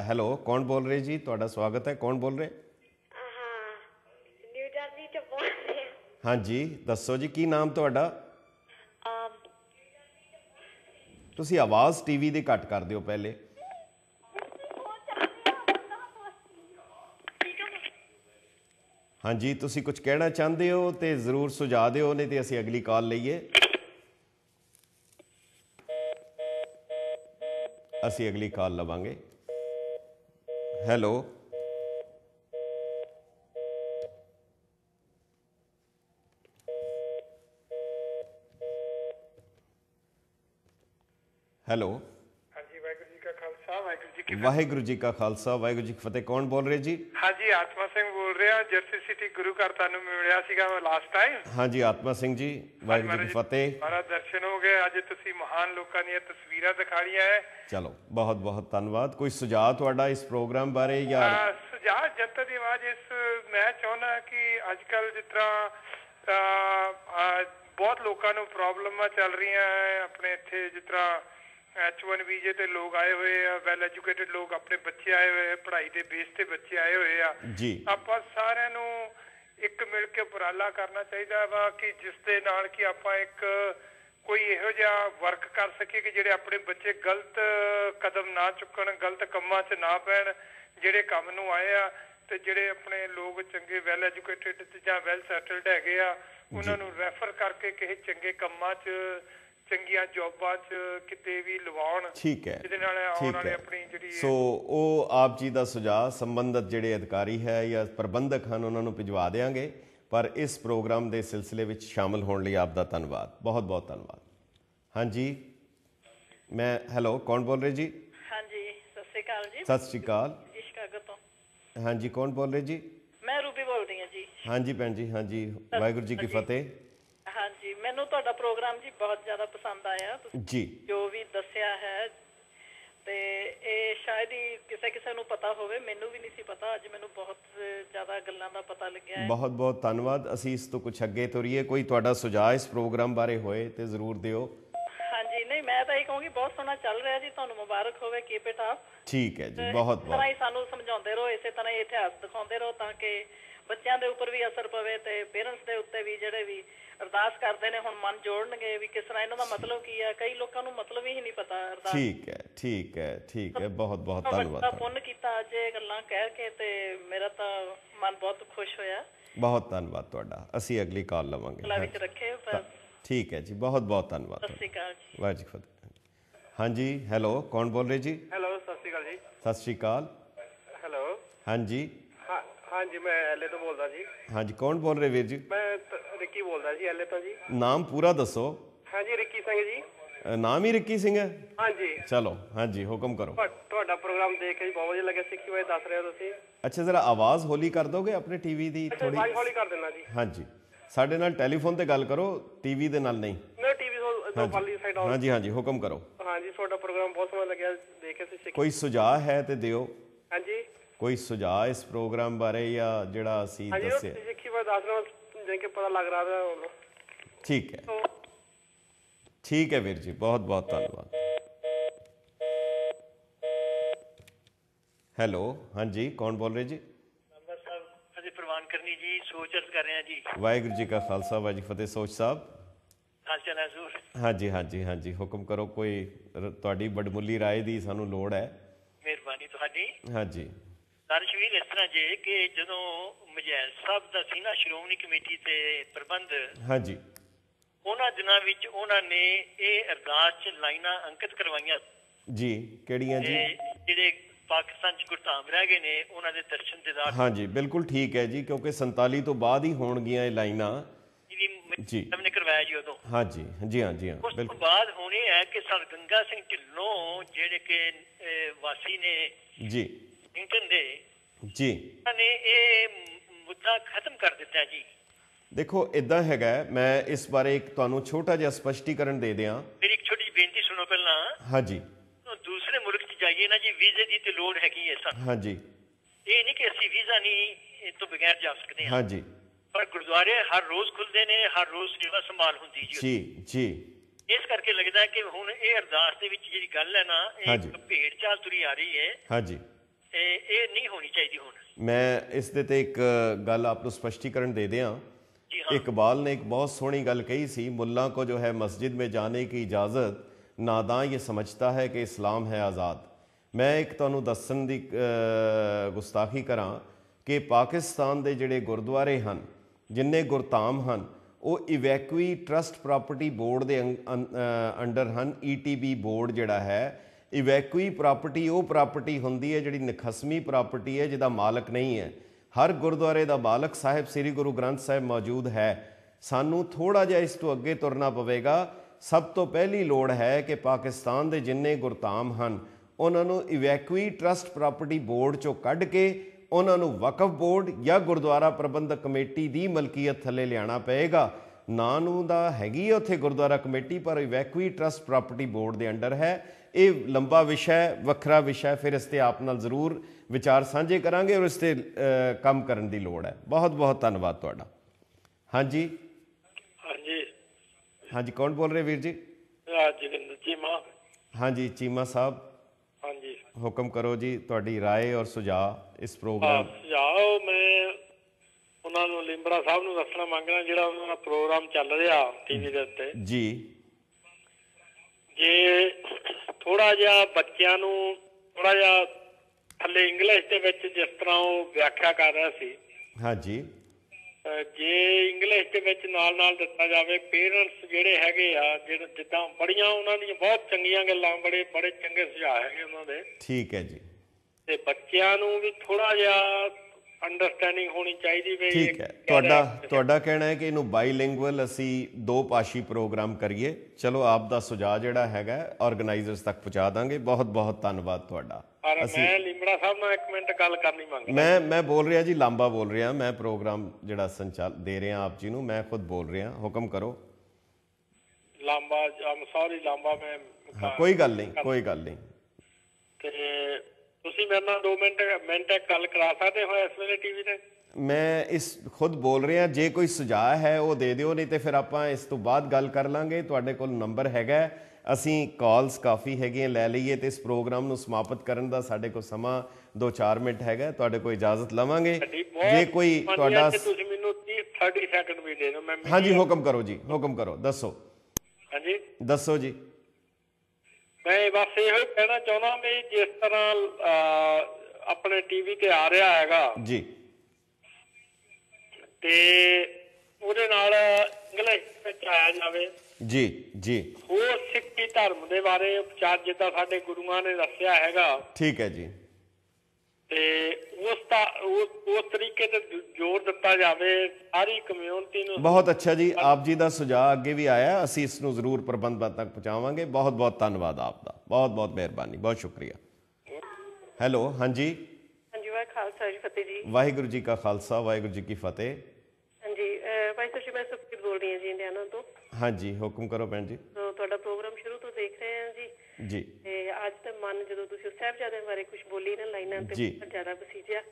ਹੈਲੋ ਕੌਣ ਬੋਲ ਰਹੇ ਜੀ ਤੁਹਾਡਾ ਸਵਾਗਤ ਹੈ ਕੌਣ ਬੋਲ ਰਹੇ ਹਾਂ ਨਿਊ ਜਰਸੀ ਤੋਂ ਬੋਲ ਰਹੇ ਹਾਂਜੀ ਦੱਸੋ ਜੀ ਕੀ ਨਾਮ ਤੁਹਾਡਾ ਤੁਸੀਂ ਆਵਾਜ਼ ਟੀਵੀ ਦੀ ਘੱਟ ਕਰ ਦਿਓ ਪਹਿਲੇ ਹਾਂਜੀ ਤੁਸੀਂ ਕੁਝ ਕਹਿਣਾ ਚਾਹੁੰਦੇ ਹੋ ਤੇ ਜ਼ਰੂਰ ਸੁਝਾ ਦਿਓ ਨਹੀਂ ਤੇ ਅਸੀਂ ਅਗਲੀ ਕਾਲ ਲਈਏ ਅਸੀਂ ਅਗਲੀ ਕਾਲ ਲਵਾਂਗੇ ਹੈਲੋ ਹੈਲੋ ਹਾਂਜੀ ਵਾਹਿਗੁਰੂ ਜੀ ਕਾ ਖਾਲਸਾ ਵਾਹਿਗੁਰੂ ਜੀ ਕੀ ਵਾਹਿਗੁਰੂ ਜੀ ਕਾ ਖਾਲਸਾ ਵਾਹਿਗੁਰੂ ਜੀ ਕੀ ਫਤਿਹ ਕੌਣ ਬੋਲ ਰਿਹਾ ਜੀ ਹਾਂਜੀ ਆਤਮਾ ਸਿੰਘ ਬੋਲ ਰਿਹਾ ਜਰਸੀ ਸਿਟੀ ਗੁਰੂ ਘਰ ਤੁਹਾਨੂੰ ਮਿਲਿਆ ਸੀਗਾ ਲਾਸਟ ਟਾਈਮ ਹਾਂਜੀ ਆਤਮਾ ਸਿੰਘ ਜੀ ਵਾਹਿਗੁਰੂ ਜੀ ਕੀ ਫਤਿਹ ਮਾਰਾ ਦਰਸ਼ਨ ਹੋ ਗਏ ਅੱਜ ਤੁਸੀਂ ਮਹਾਨ ਲੋਕਾਂ ਦੀਆਂ ਤਸਵੀਰਾਂ ਦਿਖਾੜੀਆਂ ਹੈ ਚਲੋ ਬਹੁਤ ਬਹੁਤ ਧੰਨਵਾਦ ਕੋਈ ਸੁਝਾਅ ਤੁਹਾਡਾ ਇਸ ਪ੍ਰੋਗਰਾਮ ਬਾਰੇ ਯਾਰ ਸੁਝਾਅ ਜੱਤ ਦੀ ਆਵਾਜ਼ ਇਸ ਮੈਂ ਚਾਹੁੰਦਾ ਕਿ ਅੱਜ ਕੱਲ ਜਿੱਤਰਾ ਬਹੁਤ ਲੋਕਾਂ ਨੂੰ ਪ੍ਰੋਬਲਮਾਂ ਚੱਲ ਰਹੀਆਂ ਆਪਣੇ ਇੱਥੇ ਜਿੱਤਰਾ H1ਵੀਜ਼ੇ ਤੇ ਲੋਕ ਆਏ ਹੋਏ ਆ ਵੈਲ ਐਜੂਕੇਟਿਡ ਲੋਕ ਆਪਣੇ ਬੱਚੇ ਆਏ ਹੋਏ ਆ ਪੜ੍ਹਾਈ ਦੇ ਬੇਸ ਤੇ ਬੱਚੇ ਆਏ ਹੋਏ ਆ ਆਪਾਂ ਸਾਰਿਆਂ ਨੂੰ ਇੱਕ ਮਿਲ ਕੇ ਉਪਰਾਲਾ ਕਰਨਾ ਚਾਹੀਦਾ ਵਾ ਕਿ ਜਿਸ ਦੇ ਨਾਲ ਕਿ ਆਪਾਂ ਇੱਕ ਕੋਈ ਇਹੋ ਜਿਹਾ ਵਰਕ ਕਰ ਸਕੀਏ ਕਿ ਜਿਹੜੇ ਆਪਣੇ ਬੱਚੇ ਗਲਤ ਕਦਮ ਨਾ ਚੁੱਕਣ ਗਲਤ ਕੰਮਾਂ 'ਚ ਨਾ ਪੈਣ ਜਿਹੜੇ ਕੰਮ ਨੂੰ ਆਏ ਆ ਤੇ ਜਿਹੜੇ ਆਪਣੇ ਲੋਕ ਚੰਗੇ ਵੈਲ ਐਜੂਕੇਟਿਡ ਜਾਂ ਵੈਲ ਸੈਟਲਡ ਹੈਗੇ ਆ ਉਹਨਾਂ ਨੂੰ ਰੈਫਰ ਕਰਕੇ ਕਿਸੇ ਚੰਗੇ ਕੰਮਾਂ 'ਚ ਚੰਗੀਆਂ ਜੌਬਾਂ 'ਚ ਕਿਤੇ ਵੀ ਲਵਾਉਣ ਠੀਕ ਹੈ ਜਿਹਦੇ ਨਾਲ ਆਉਣ ਵਾਲੇ ਆਪਣੀ ਜਿਹੜੀ ਸੋ ਉਹ ਆਪ ਜੀ ਦਾ ਸੁਝਾਅ ਸੰਬੰਧਤ ਜਿਹੜੇ ਅਧਿਕਾਰੀ ਹੈ ਜਾਂ ਪ੍ਰਬੰਧਕ ਹਨ ਉਹਨਾਂ ਨੂੰ ਭਿਜਵਾ ਦੇਵਾਂਗੇ ਪਰ ਇਸ ਪ੍ਰੋਗਰਾਮ ਦੇ ਸਿਲਸਿਲੇ ਵਿੱਚ ਸ਼ਾਮਲ ਹੋਣ ਲਈ ਆਪ ਦਾ ਧੰਨਵਾਦ ਬਹੁਤ ਬਹੁਤ ਧੰਨਵਾਦ ਹਾਂਜੀ ਮੈਂ ਹੈਲੋ ਕੌਣ ਬੋਲ ਰਹੇ ਜੀ ਹਾਂਜੀ ਸਤਿ ਸ਼੍ਰੀ ਅਕਾਲ ਜੀ ਸਤਿ ਸ਼੍ਰੀ ਅਕਾਲ ਸ਼ਿਕਾਗੋ ਤੋਂ ਹਾਂਜੀ ਕੌਣ ਬੋਲ ਰਹੇ ਜੀ ਮੈਂ ਰੂਬੀ ਬੋਲ ਰਹੀ ਹਾਂ ਜੀ ਹਾਂਜੀ ਭੈਣ ਜੀ ਹਾਂਜੀ ਵਾਹਿਗੁਰੂ ਜੀ ਕੀ ਫਤਿਹ ਮੈਨੂੰ ਤੁਹਾਡਾ ਪ੍ਰੋਗਰਾਮ ਜੀ ਬਹੁਤ ਜ਼ਿਆਦਾ ਪਸੰਦ ਆਇਆ ਤੁਸੀਂ ਜੋ ਵੀ ਦੱਸਿਆ ਹੈ ਤੇ ਇਹ ਸ਼ਾਇਦ ਹੀ ਕਿਸੇ ਕਿਸੇ ਨੂੰ ਪਤਾ ਹੋਵੇ ਮੈਨੂੰ ਵੀ ਨਹੀਂ ਸੀ ਪਤਾ ਅੱਜ ਮੈਨੂੰ ਬਹੁਤ ਜ਼ਿਆਦਾ ਗੱਲਾਂ ਦਾ ਪਤਾ ਲੱਗਿਆ ਹੈ ਬਹੁਤ ਬਹੁਤ ਧੰਨਵਾਦ ਅਸੀਂ ਇਸ ਤੋਂ ਕੁਝ ਅੱਗੇ ਤੋਰੀਏ ਕੋਈ ਤੁਹਾਡਾ ਸੁਝਾਅ ਇਸ ਪ੍ਰੋਗਰਾਮ ਬਾਰੇ ਹੋਏ ਤੇ ਜ਼ਰੂਰ ਦਿਓ ਹਾਂਜੀ ਨਹੀਂ ਮੈਂ ਤਾਂ ਇਹ ਕਹੂੰਗੀ ਬਹੁਤ ਸੋਹਣਾ ਚੱਲ ਰਿਹਾ ਜੀ ਤੁਹਾਨੂੰ ਮੁਬਾਰਕ ਹੋਵੇ ਕੀਪ ਇਟ ਅਪ ਠੀਕ ਹੈ ਜੀ ਬਹੁਤ ਬਹੁਤ ਤਰ੍ਹਾਂ ਹੀ ਸਾਨੂੰ ਸਮਝਾਉਂਦੇ ਰਹੋ ਇਸੇ ਤਰ੍ਹਾਂ ਇਤਿਹਾਸ ਦਿਖਾਉਂਦੇ ਰਹੋ ਤਾਂ ਕਿ ਬੱਚਿਆਂ ਦੇ ਉੱਪਰ ਵੀ ਅਸਰ ਪਵੇ ਤੇ ਪੇਰੈਂਟਸ ਦੇ ਉੱਤੇ ਵੀ ਜਿਹੜੇ ਵੀ ਅਰਦਾਸ ਕਰਦੇ ਨੇ ਹੁਣ ਮਨ ਜੋੜਨਗੇ ਵੀ ਕਿਸ ਤਰ੍ਹਾਂ ਇਹਨਾਂ ਦਾ ਮਤਲਬ ਕੀ ਆ ਕਈ ਲੋਕਾਂ ਨੂੰ ਮਤਲਬ ਹੀ ਨਹੀਂ ਪਤਾ ਅਰਦਾਸ ਠੀਕ ਹੈ ਠੀਕ ਹੈ ਠੀਕ ਹੈ ਬਹੁਤ ਬਹੁਤ ਧੰਨਵਾਦ ਤੁਹਾਡਾ ਪੁੰਨ ਕੀਤਾ ਅੱਜ ਇਹ ਗੱਲਾਂ ਕਹਿ ਕੇ ਤੇ ਮੇਰਾ ਤਾਂ ਮਨ ਬਹੁਤ ਖੁਸ਼ ਹੋਇਆ ਬਹੁਤ ਧੰਨਵਾਦ ਤੁਹਾਡਾ ਅਸੀਂ ਅਗਲੀ ਕਾਲ ਲਵਾਂਗੇ ਲਾ ਵਿੱਚ ਰੱਖੇ ਠੀਕ ਹੈ ਜੀ ਬਹੁਤ ਬਹੁਤ ਧੰਨਵਾਦ ਸਤਿ ਸ਼੍ਰੀ ਅਕਾਲ ਜੀ ਵਾਹਿਗੁਰੂ ਹਾਂਜੀ ਹੈਲੋ ਕੌਣ ਬੋਲ ਰਹੇ ਜੀ ਹੈਲੋ ਸਤਿ ਸ਼੍ਰੀ ਅਕਾਲ ਜੀ ਸਤਿ ਸ਼੍ਰੀ ਅਕਾਲ ਹੈਲੋ ਹਾਂਜੀ ਹਾਂਜੀ ਮੈਂ ਐਲਏ ਤੋਂ ਬੋਲਦਾ ਜੀ ਹਾਂਜੀ ਕੌਣ ਬੋਲ ਰਹੇ ਵੀਰ ਜੀ ਮੈਂ ਰਿੱਕੀ ਬੋਲਦਾ ਜੀ ਐਲਏ ਤੋਂ ਜੀ ਨਾਮ ਪੂਰਾ ਦੱਸੋ ਹਾਂਜੀ ਰਿੱਕੀ ਸਿੰਘ ਜੀ ਨਾਮ ਹੀ ਰਿੱਕੀ ਸਿੰਘ ਹੈ ਹਾਂਜੀ ਚਲੋ ਹਾਂਜੀ ਹੁਕਮ ਕਰੋ ਤੁਹਾਡਾ ਪ੍ਰੋਗਰਾਮ ਦੇਖ ਕੇ ਜੀ ਬਹੁਤ ਵਧੀਆ ਲੱਗਿਆ ਸਿੱਖੀ ਬਾਰੇ ਦੱਸ ਰਹੇ ਹੋ ਤੁਸੀਂ ਅੱਛਾ ਜ਼ਰਾ ਆਵਾਜ਼ ਹੌਲੀ ਕਰ ਦੋਗੇ ਆਪਣੇ ਟੀਵੀ ਦੀ ਥੋੜੀ ਹਾਂਜੀ ਹੌਲੀ ਕਰ ਦੇਣਾ ਜੀ ਹਾਂਜੀ ਸਾਡੇ ਨਾਲ ਟੈਲੀਫੋਨ ਤੇ ਗੱਲ ਕਰੋ ਟੀਵੀ ਦੇ ਨਾਲ ਨਹੀਂ ਨਹੀਂ ਟੀਵੀ ਤੋਂ ਵਾਲੀ ਸਾਈਡ ਹਾਂਜੀ ਹਾਂਜੀ ਹੁਕਮ ਕਰੋ ਹਾਂਜੀ ਤੁਹਾਡਾ ਪ੍ਰੋਗਰਾਮ ਬਹੁਤ ਸੋਹਣਾ ਲੱਗਿਆ ਦੇਖ ਕੇ ਸਿੱਖੀ ਕੋਈ ਸੁਝਾਅ ਹੈ ਤੇ ਦਿਓ ਕੋਈ ਸੁਝਾਅ ਇਸ ਪ੍ਰੋਗਰਾਮ ਬਾਰੇ ਜਾਂ ਜਿਹੜਾ ਅਸੀਂ ਦੱਸਿਆ ਹਾਂਜੀ ਦੇਖੀ ਬਾਤ ਦੱਸ ਰਹਾ ਜੇ ਕਿ ਪਤਾ ਲੱਗ ਰਿਹਾ ਹੈ ਠੀਕ ਹੈ ਠੀਕ ਹੈ ਵੀਰ ਜੀ ਬਹੁਤ ਬਹੁਤ ਧੰਨਵਾਦ ਹੈਲੋ ਹਾਂਜੀ ਕੌਣ ਬੋਲ ਰਹੇ ਜੀ ਨੰਬਰ ਸਾਹਿਬ ਅਸੀਂ ਪ੍ਰਵਾਨ ਕਰਨੀ ਜੀ ਸੋਚ ਅਰਜ਼ ਕਰ ਰਹੇ ਹਾਂ ਜੀ ਵਾਹਿਗੁਰੂ ਜੀ ਕਾ ਖਾਲਸਾ ਵਾਹਿਗੁਰੂ ਫਤਿਹ ਸੋਚ ਸਾਹਿਬ ਖਾਲਸਾ ਨਜ਼ੂਰ ਹਾਂਜੀ ਹਾਂਜੀ ਹਾਂਜੀ ਹੁਕਮ ਕਰੋ ਕੋਈ ਤੁਹਾਡੀ ਬੜਮੁੱਲੀ رائے ਦੀ ਸਾਨੂੰ ਲੋੜ ਹੈ ਮਿਹਰਬਾਨੀ ਤੁਹਾਡੀ ਹਾਂਜੀ ਵੀ ਇਸ ਤਰ੍ਹਾਂ ਜੇ ਕਿ ਜਦੋਂ ਮਜੈਲ ਸਾਹਿਬ ਦਾ ਸੀ ਨਾ ਸ਼੍ਰੋਮਣੀ ਕਮੇਟੀ ਤੇ ਪ੍ਰਬੰਧ ਹਾਂਜੀ ਉਹਨਾਂ ਦਿਨਾਂ ਵਿੱਚ ਉਹਨਾਂ ਨੇ ਇਹ ਅਰਦਾਸ ਚ ਲਾਈਨਾਂ ਅੰਕਿਤ ਕਰਵਾਈਆਂ ਜੀ ਕਿਹੜੀਆਂ ਜੀ ਜਿਹੜੇ ਪਾਕਿਸਤਾਨ ਚ ਗੁਰਤਾਮ ਰਹਿ ਗਏ ਨੇ ਉਹਨਾਂ ਦੇ ਦਰਸ਼ਨ ਦਾ ਹਾਂਜੀ ਬਿਲਕੁਲ ਠੀਕ ਹੈ ਜੀ ਕਿਉਂਕਿ 47 ਤੋਂ ਬਾਅਦ ਹੀ ਹੋਣਗੀਆਂ ਇਹ ਲਾਈਨਾਂ ਜੀ ਨੇ ਕਰਵਾਇਆ ਜੀ ਉਦੋਂ ਹਾਂਜੀ ਹਾਂਜੀ ਹਾਂਜੀ ਹਾਂ ਬਿਲਕੁਲ ਉਸ ਤੋਂ ਬਾਅਦ ਹੋਣੀ ਹੈ ਕਿ ਸਰ ਗੰਗਾ ਸਿੰਘ ਢਿੱਲੋਂ ਜਿਹੜੇ ਕਿ ਵਾਸੀ ਨੇ ਜੀ ਦੇ ਜੀ ਨੇ ਇਹ ਮੁੱਦਾ ਖਤਮ ਕਰ ਦਿੱਤਾ ਜੀ ਦੇਖੋ ਇਦਾਂ ਹੈਗਾ ਮੈਂ ਇਸ ਬਾਰੇ ਇੱਕ ਤੁਹਾਨੂੰ ਛੋਟਾ ਜਿਹਾ ਸਪਸ਼ਟੀਕਰਨ ਦੇ ਦਿਆਂ ਮੇਰੀ ਇੱਕ ਛੋਟੀ ਬੇਨਤੀ ਸੁਣੋ ਪਹਿਲਾਂ ਹਾਂਜੀ ਦੂਸਰੇ ਮੁਲਕ 'ਚ ਜਾਈਏ ਨਾ ਜੀ ਵੀਜ਼ੇ ਦੀ ਤੇ ਲੋੜ ਹੈਗੀ ਐ ਸਾਨੂੰ ਹਾਂਜੀ ਇਹ ਨਹੀਂ ਕਿ ਅਸੀਂ ਵੀਜ਼ਾ ਨਹੀਂ ਤੋਂ ਬਿਨਾਂ ਜਾ ਸਕਦੇ ਹਾਂ ਹਾਂਜੀ ਪਰ ਗੁਰਦੁਆਰੇ ਹਰ ਰੋਜ਼ ਖੁੱਲਦੇ ਨੇ ਹਰ ਰੋਜ਼ ਸੇਵਾ ਸੰਭਾਲ ਹੁੰਦੀ ਜੀ ਜੀ ਜੀ ਇਸ ਕਰਕੇ ਲੱਗਦਾ ਕਿ ਹੁਣ ਇਹ ਅਰਦਾਸ ਦੇ ਵਿੱਚ ਜਿਹੜੀ ਗੱਲ ਹੈ ਨਾ ਇਹ ਭੇੜ ਚਾਲ ਤੁਰੀ ਆ ਰਹੀ ਹੈ ਹਾਂਜੀ ਤੇ ਇਹ ਨਹੀਂ ਹੋਣੀ ਚਾਹੀਦੀ ਹੁਣ ਮੈਂ ਇਸ ਦੇ ਤੇ ਇੱਕ ਗੱਲ ਆਪ ਨੂੰ ਸਪਸ਼ਟੀਕਰਨ ਦੇ ਦਿਆਂ ਇਕਬਾਲ ਨੇ ਇੱਕ ਬਹੁਤ ਸੋਹਣੀ ਗੱਲ ਕਹੀ ਸੀ ਮੁੱਲਾਂ ਕੋ ਜੋ ਹੈ ਮਸਜਿਦ ਮੇ ਜਾਣੇ ਕੀ ਇਜਾਜ਼ਤ ਨਾਦਾਂ ਇਹ ਸਮਝਤਾ ਹੈ ਕਿ ਇਸਲਾਮ ਹੈ ਆਜ਼ਾਦ ਮੈਂ ਇੱਕ ਤੁਹਾਨੂੰ ਦੱਸਣ ਦੀ ਗੁਸਤਾਖੀ ਕਰਾਂ ਕਿ ਪਾਕਿਸਤਾਨ ਦੇ ਜਿਹੜੇ ਗੁਰਦੁਆਰੇ ਹਨ ਜਿੰਨੇ ਗੁਰਤਾਮ ਹਨ ਉਹ ਇਵੈਕੂਈ ਟਰਸਟ ਪ੍ਰਾਪਰਟੀ ਬੋਰਡ ਦੇ ਅੰਡਰ ਹਨ ਈਟੀਬੀ e ਬੋਰਡ ਜਿਹੜਾ ਹੈ ਇਵੈਕੂਈ ਪ੍ਰਾਪਰਟੀ ਉਹ ਪ੍ਰਾਪਰਟੀ ਹੁੰਦੀ ਹੈ ਜਿਹੜੀ ਨਖਸਮੀ ਪ੍ਰਾਪਰਟੀ ਹੈ ਜਿਹਦਾ ਮਾਲਕ ਨਹੀਂ ਹੈ ਹਰ ਗੁਰਦੁਆਰੇ ਦਾ ਮਾਲਕ ਸਾਹਿਬ ਸ੍ਰੀ ਗੁਰੂ ਗ੍ਰੰਥ ਸਾਹਿਬ ਮੌਜੂਦ ਹੈ ਸਾਨੂੰ ਥੋੜਾ ਜਿਹਾ ਇਸ ਤੋਂ ਅੱਗੇ ਤੁਰਨਾ ਪਵੇਗਾ ਸਭ ਤੋਂ ਪਹਿਲੀ ਲੋੜ ਹੈ ਕਿ ਪਾਕਿਸਤਾਨ ਦੇ ਜਿੰਨੇ ਗੁਰਤਾਮ ਹਨ ਉਹਨਾਂ ਨੂੰ ਇਵੈਕੂਈ ਟਰਸਟ ਪ੍ਰਾਪਰਟੀ ਬੋਰਡ ਚੋਂ ਕੱਢ ਕੇ ਉਹਨਾਂ ਨੂੰ ਵਕਫ ਬੋਰਡ ਜਾਂ ਗੁਰਦੁਆਰਾ ਪ੍ਰਬੰਧਕ ਕਮੇਟੀ ਦੀ ਮਲਕੀਅਤ ਥੱਲੇ ਲਿਆਣਾ ਪਵੇਗਾ ਨਾਂ ਨੂੰ ਦਾ ਹੈਗੀ ਉੱਥੇ ਗੁਰਦੁਆਰਾ ਕਮੇਟੀ ਪਰ ਇਵੈਕੂਈ ਟਰਸਟ ਪ੍ਰਾਪਰਟੀ ਬੋਰਡ ਦੇ ਅੰਡਰ ਹੈ ਇਹ ਲੰਬਾ ਵਿਸ਼ਾ ਹੈ ਵੱਖਰਾ ਵਿਸ਼ਾ ਹੈ ਫਿਰ ਇਸ ਤੇ ਆਪ ਨਾਲ ਜ਼ਰੂਰ ਵਿਚਾਰ ਸਾਂਝੇ ਕਰਾਂਗੇ ਔਰ ਇਸ ਤੇ ਕੰਮ ਕਰਨ ਦੀ ਲੋੜ ਹੈ ਬਹੁਤ ਬਹੁਤ ਧੰਨਵਾਦ ਤੁਹਾਡਾ ਹਾਂਜੀ ਹਾਂਜੀ ਹਾਂਜੀ ਕੌਣ ਬੋਲ ਰਹੇ ਵੀਰ ਜੀ ਰਾਜਿੰਦਰ ਚੀਮਾ ਹਾਂਜੀ ਚੀਮਾ ਸਾਹਿਬ ਹਾਂਜੀ ਹੁਕਮ ਕਰੋ ਜੀ ਤੁਹਾਡੀ رائے ਔਰ ਸੁਝਾਅ ਇਸ ਪ੍ਰੋਗਰਾਮ ਸੁਝਾਅ ਮੈਂ ਉਹਨਾਂ ਨੂੰ ਲਿੰਬੜਾ ਸਾਹਿਬ ਨੂੰ ਦੱਸਣਾ ਮੰਗਣਾ ਜਿਹੜਾ ਉਹਨਾਂ ਦਾ ਪ੍ਰੋਗਰਾਮ ਚੱਲ ਰਿਹਾ ਟੀਵੀ ਦੇ ਉੱਤੇ ਜੀ ਜੇ ਥੋੜਾ ਜਿਹਾ ਬੱਚਿਆਂ ਨੂੰ ਥੋੜਾ ਜਿਹਾ ਥੱਲੇ ਇੰਗਲਿਸ਼ ਦੇ ਵਿੱਚ ਜਿਸ ਤਰ੍ਹਾਂ ਉਹ ਵਿਆਖਿਆ ਕਰ ਰਿਹਾ ਸੀ ਹਾਂਜੀ ਜੇ ਇੰਗਲਿਸ਼ ਦੇ ਵਿੱਚ ਨਾਲ ਨਾਲ ਦਿੱਤਾ ਜਾਵੇ ਪੇਰੈਂਟਸ ਜਿਹੜੇ ਹੈਗੇ ਆ ਜਿਹੜਾ ਜਿੱਦਾਂ ਬੜੀਆਂ ਉਹਨਾਂ ਦੀਆਂ ਬਹੁਤ ਚੰਗੀਆਂ ਗੱਲਾਂ ਬੜੇ ਬੜੇ ਚੰਗੇ ਸੁਝਾਅ ਹੈਗੇ ਉਹਨਾਂ ਦੇ ਠੀਕ ਹੈ ਜੀ ਤੇ ਬੱਚਿਆਂ ਨੂੰ ਵੀ ਥੋੜਾ ਜਿਹਾ ਅੰਡਰਸਟੈਂਡਿੰਗ ਹੋਣੀ ਚਾਹੀਦੀ ਵੀ ਠੀਕ ਹੈ ਤੁਹਾਡਾ ਤੁਹਾਡਾ ਕਹਿਣਾ ਹੈ ਕਿ ਇਹਨੂੰ ਬਾਈਲਿੰਗੁਅਲ ਅਸੀਂ ਦੋ ਪਾਸ਼ੀ ਪ੍ਰੋਗਰਾਮ ਕਰੀਏ ਚਲੋ ਆਪ ਦਾ ਸੁਝਾਅ ਜਿਹੜਾ ਹੈਗਾ ਆਰਗੇਨਾਈਜ਼ਰਸ ਤੱਕ ਪਹੁੰਚਾ ਦਾਂਗੇ ਬਹੁਤ ਬਹੁਤ ਧੰਨਵਾਦ ਤੁਹਾਡਾ ਅਸੀਂ ਮੈਂ ਲਿਮੜਾ ਸਾਹਿਬ ਨਾਲ ਇੱਕ ਮਿੰਟ ਗੱਲ ਕਰਨੀ ਮੰਗਦਾ ਮੈਂ ਮੈਂ ਬੋਲ ਰਿਹਾ ਜੀ ਲਾਂਬਾ ਬੋਲ ਰਿਹਾ ਮੈਂ ਪ੍ਰੋਗਰਾਮ ਜਿਹੜਾ ਸੰਚਾਲ ਦੇ ਰਿਹਾ ਆਪ ਜੀ ਨੂੰ ਮੈਂ ਖੁਦ ਬੋਲ ਰਿਹਾ ਹੁਕਮ ਕਰੋ ਲਾਂਬਾ ਆਮ ਸੌਰੀ ਲਾਂਬਾ ਮੈਂ ਕੋਈ ਗੱਲ ਨਹੀਂ ਕੋਈ ਗੱਲ ਨਹੀਂ ਤੇ ਤੁਸੀਂ ਮੇਰੇ ਨਾਲ 2 ਮਿੰਟ ਮਿੰਟ ਗੱਲ ਕਰਾ ਸਕਦੇ ਹੋ ਇਸ ਵੇਲੇ ਟੀਵੀ ਤੇ ਮੈਂ ਇਸ ਖੁਦ ਬੋਲ ਰਿਹਾ ਜੇ ਕੋਈ ਸੁਝਾਅ ਹੈ ਉਹ ਦੇ ਦਿਓ ਨਹੀਂ ਤੇ ਫਿਰ ਆਪਾਂ ਇਸ ਤੋਂ ਬਾਅਦ ਗੱਲ ਕਰ ਲਾਂਗੇ ਤੁਹਾਡੇ ਕੋਲ ਨੰਬਰ ਹੈਗਾ ਅਸੀਂ ਕਾਲਸ ਕਾਫੀ ਹੈਗੀਆਂ ਲੈ ਲਈਏ ਤੇ ਇਸ ਪ੍ਰੋਗਰਾਮ ਨੂੰ ਸਮਾਪਤ ਕਰਨ ਦਾ ਸਾਡੇ ਕੋਲ ਸਮਾਂ 2-4 ਮਿੰਟ ਹੈਗਾ ਤੁਹਾਡੇ ਕੋਲ ਇਜਾਜ਼ਤ ਲਵਾਂਗੇ ਜੇ ਕੋਈ ਤੁਹਾਡਾ ਤੁਸੀਂ ਮੈਨੂੰ 30 ਸੈਕਿੰਡ ਵੀ ਦੇ ਦਿਓ ਮੈਂ ਹਾਂਜੀ ਹੁਕਮ ਕਰੋ ਜੀ ਹੁਕਮ ਕਰੋ ਦੱਸੋ ਹਾਂਜੀ ਦੱਸੋ ਜੀ ਮੈਂ ਬਸ ਇਹੋ ਹੀ ਕਹਿਣਾ ਚਾਹੁੰਦਾ ਵੀ ਜਿਸ ਤਰ੍ਹਾਂ ਆਪਣੇ ਟੀਵੀ ਤੇ ਆ ਰਿਹਾ ਹੈਗਾ ਜੀ ਤੇ ਉਹਦੇ ਨਾਲ ਇੰਗਲਿਸ਼ ਵਿੱਚ ਆਇਆ ਜਾਵੇ ਜੀ ਜੀ ਹੋਰ ਸਿੱਖੀ ਧਰਮ ਦੇ ਬਾਰੇ ਉਪਚਾਰ ਜਿੱਦਾਂ ਸਾਡੇ ਗੁਰੂਆਂ ਨੇ ਦੱਸਿਆ ਹੈਗਾ ਠੀਕ ਹੈ ਜੀ ਤੇ ਉਸ ਦਾ ਉਸ ਤਰੀਕੇ ਤੇ ਜ਼ੋਰ ਦਿੱਤਾ ਜਾਵੇ ਸਾਰੀ ਕਮਿਊਨਿਟੀ ਨੂੰ ਬਹੁਤ ਅੱਛਾ ਜੀ ਆਪ ਜੀ ਦਾ ਸੁਝਾਅ ਅੱਗੇ ਵੀ ਆਇਆ ਅਸੀਂ ਇਸ ਨੂੰ ਜ਼ਰੂਰ ਬਾਤ ਤੱਕ ਪਹੁੰਚਾਵਾਂਗੇ ਬਹੁਤ ਬਹੁਤ ਧੰਨਵਾਦ ਆਪ ਦਾ ਬਹੁਤ ਬਹੁਤ ਮਿਹਰਬਾਨੀ ਬਹੁਤ ਸ਼ੁਕਰੀਆ ਹੈਲੋ ਹਾਂਜੀ ਹਾਂਜੀ ਵਾਹਿਗੁਰੂ ਖਾਲਸਾ ਜੀ ਫਤਿਹ ਜੀ ਵਾਹਿਗੁਰੂ ਜੀ ਕਾ ਖਾਲਸਾ ਵਾਹਿਗੁਰੂ ਜੀ ਕੀ ਫਤਿਹ ਹਾਂਜੀ ਭਾਈ ਜੀ ਮੈਂ ਕੁਝ ਬੋਲ ਰਹੀ ਹਾਂ ਜੀ ਇੰਡੀਆਨਾ ਤੋਂ ਹਾਂਜੀ ਹੁਕਮ ਕਰੋ ਭੈਣ ਜੀ ਤੁਹਾਡਾ ਪ੍ਰੋਗਰਾਮ ਸ਼ੁਰੂ ਤੋਂ ਦੇਖ ਰਹੇ ਹਾਂ ਜੀ ਜੀ ਤੇ ਅੱਜ ਤਾਂ ਮਨ ਜਦੋਂ ਤੁਸੀਂ ਸਾਹਿਬਜ਼ਾਦਿਆਂ ਬਾਰੇ ਕੁਝ ਬੋਲੀ ਨਾ ਲਾਈਨਾਂ ਤੇ ਬਹੁਤ ਜ਼ਿਆਦਾ ਬਸੀਜਿਆ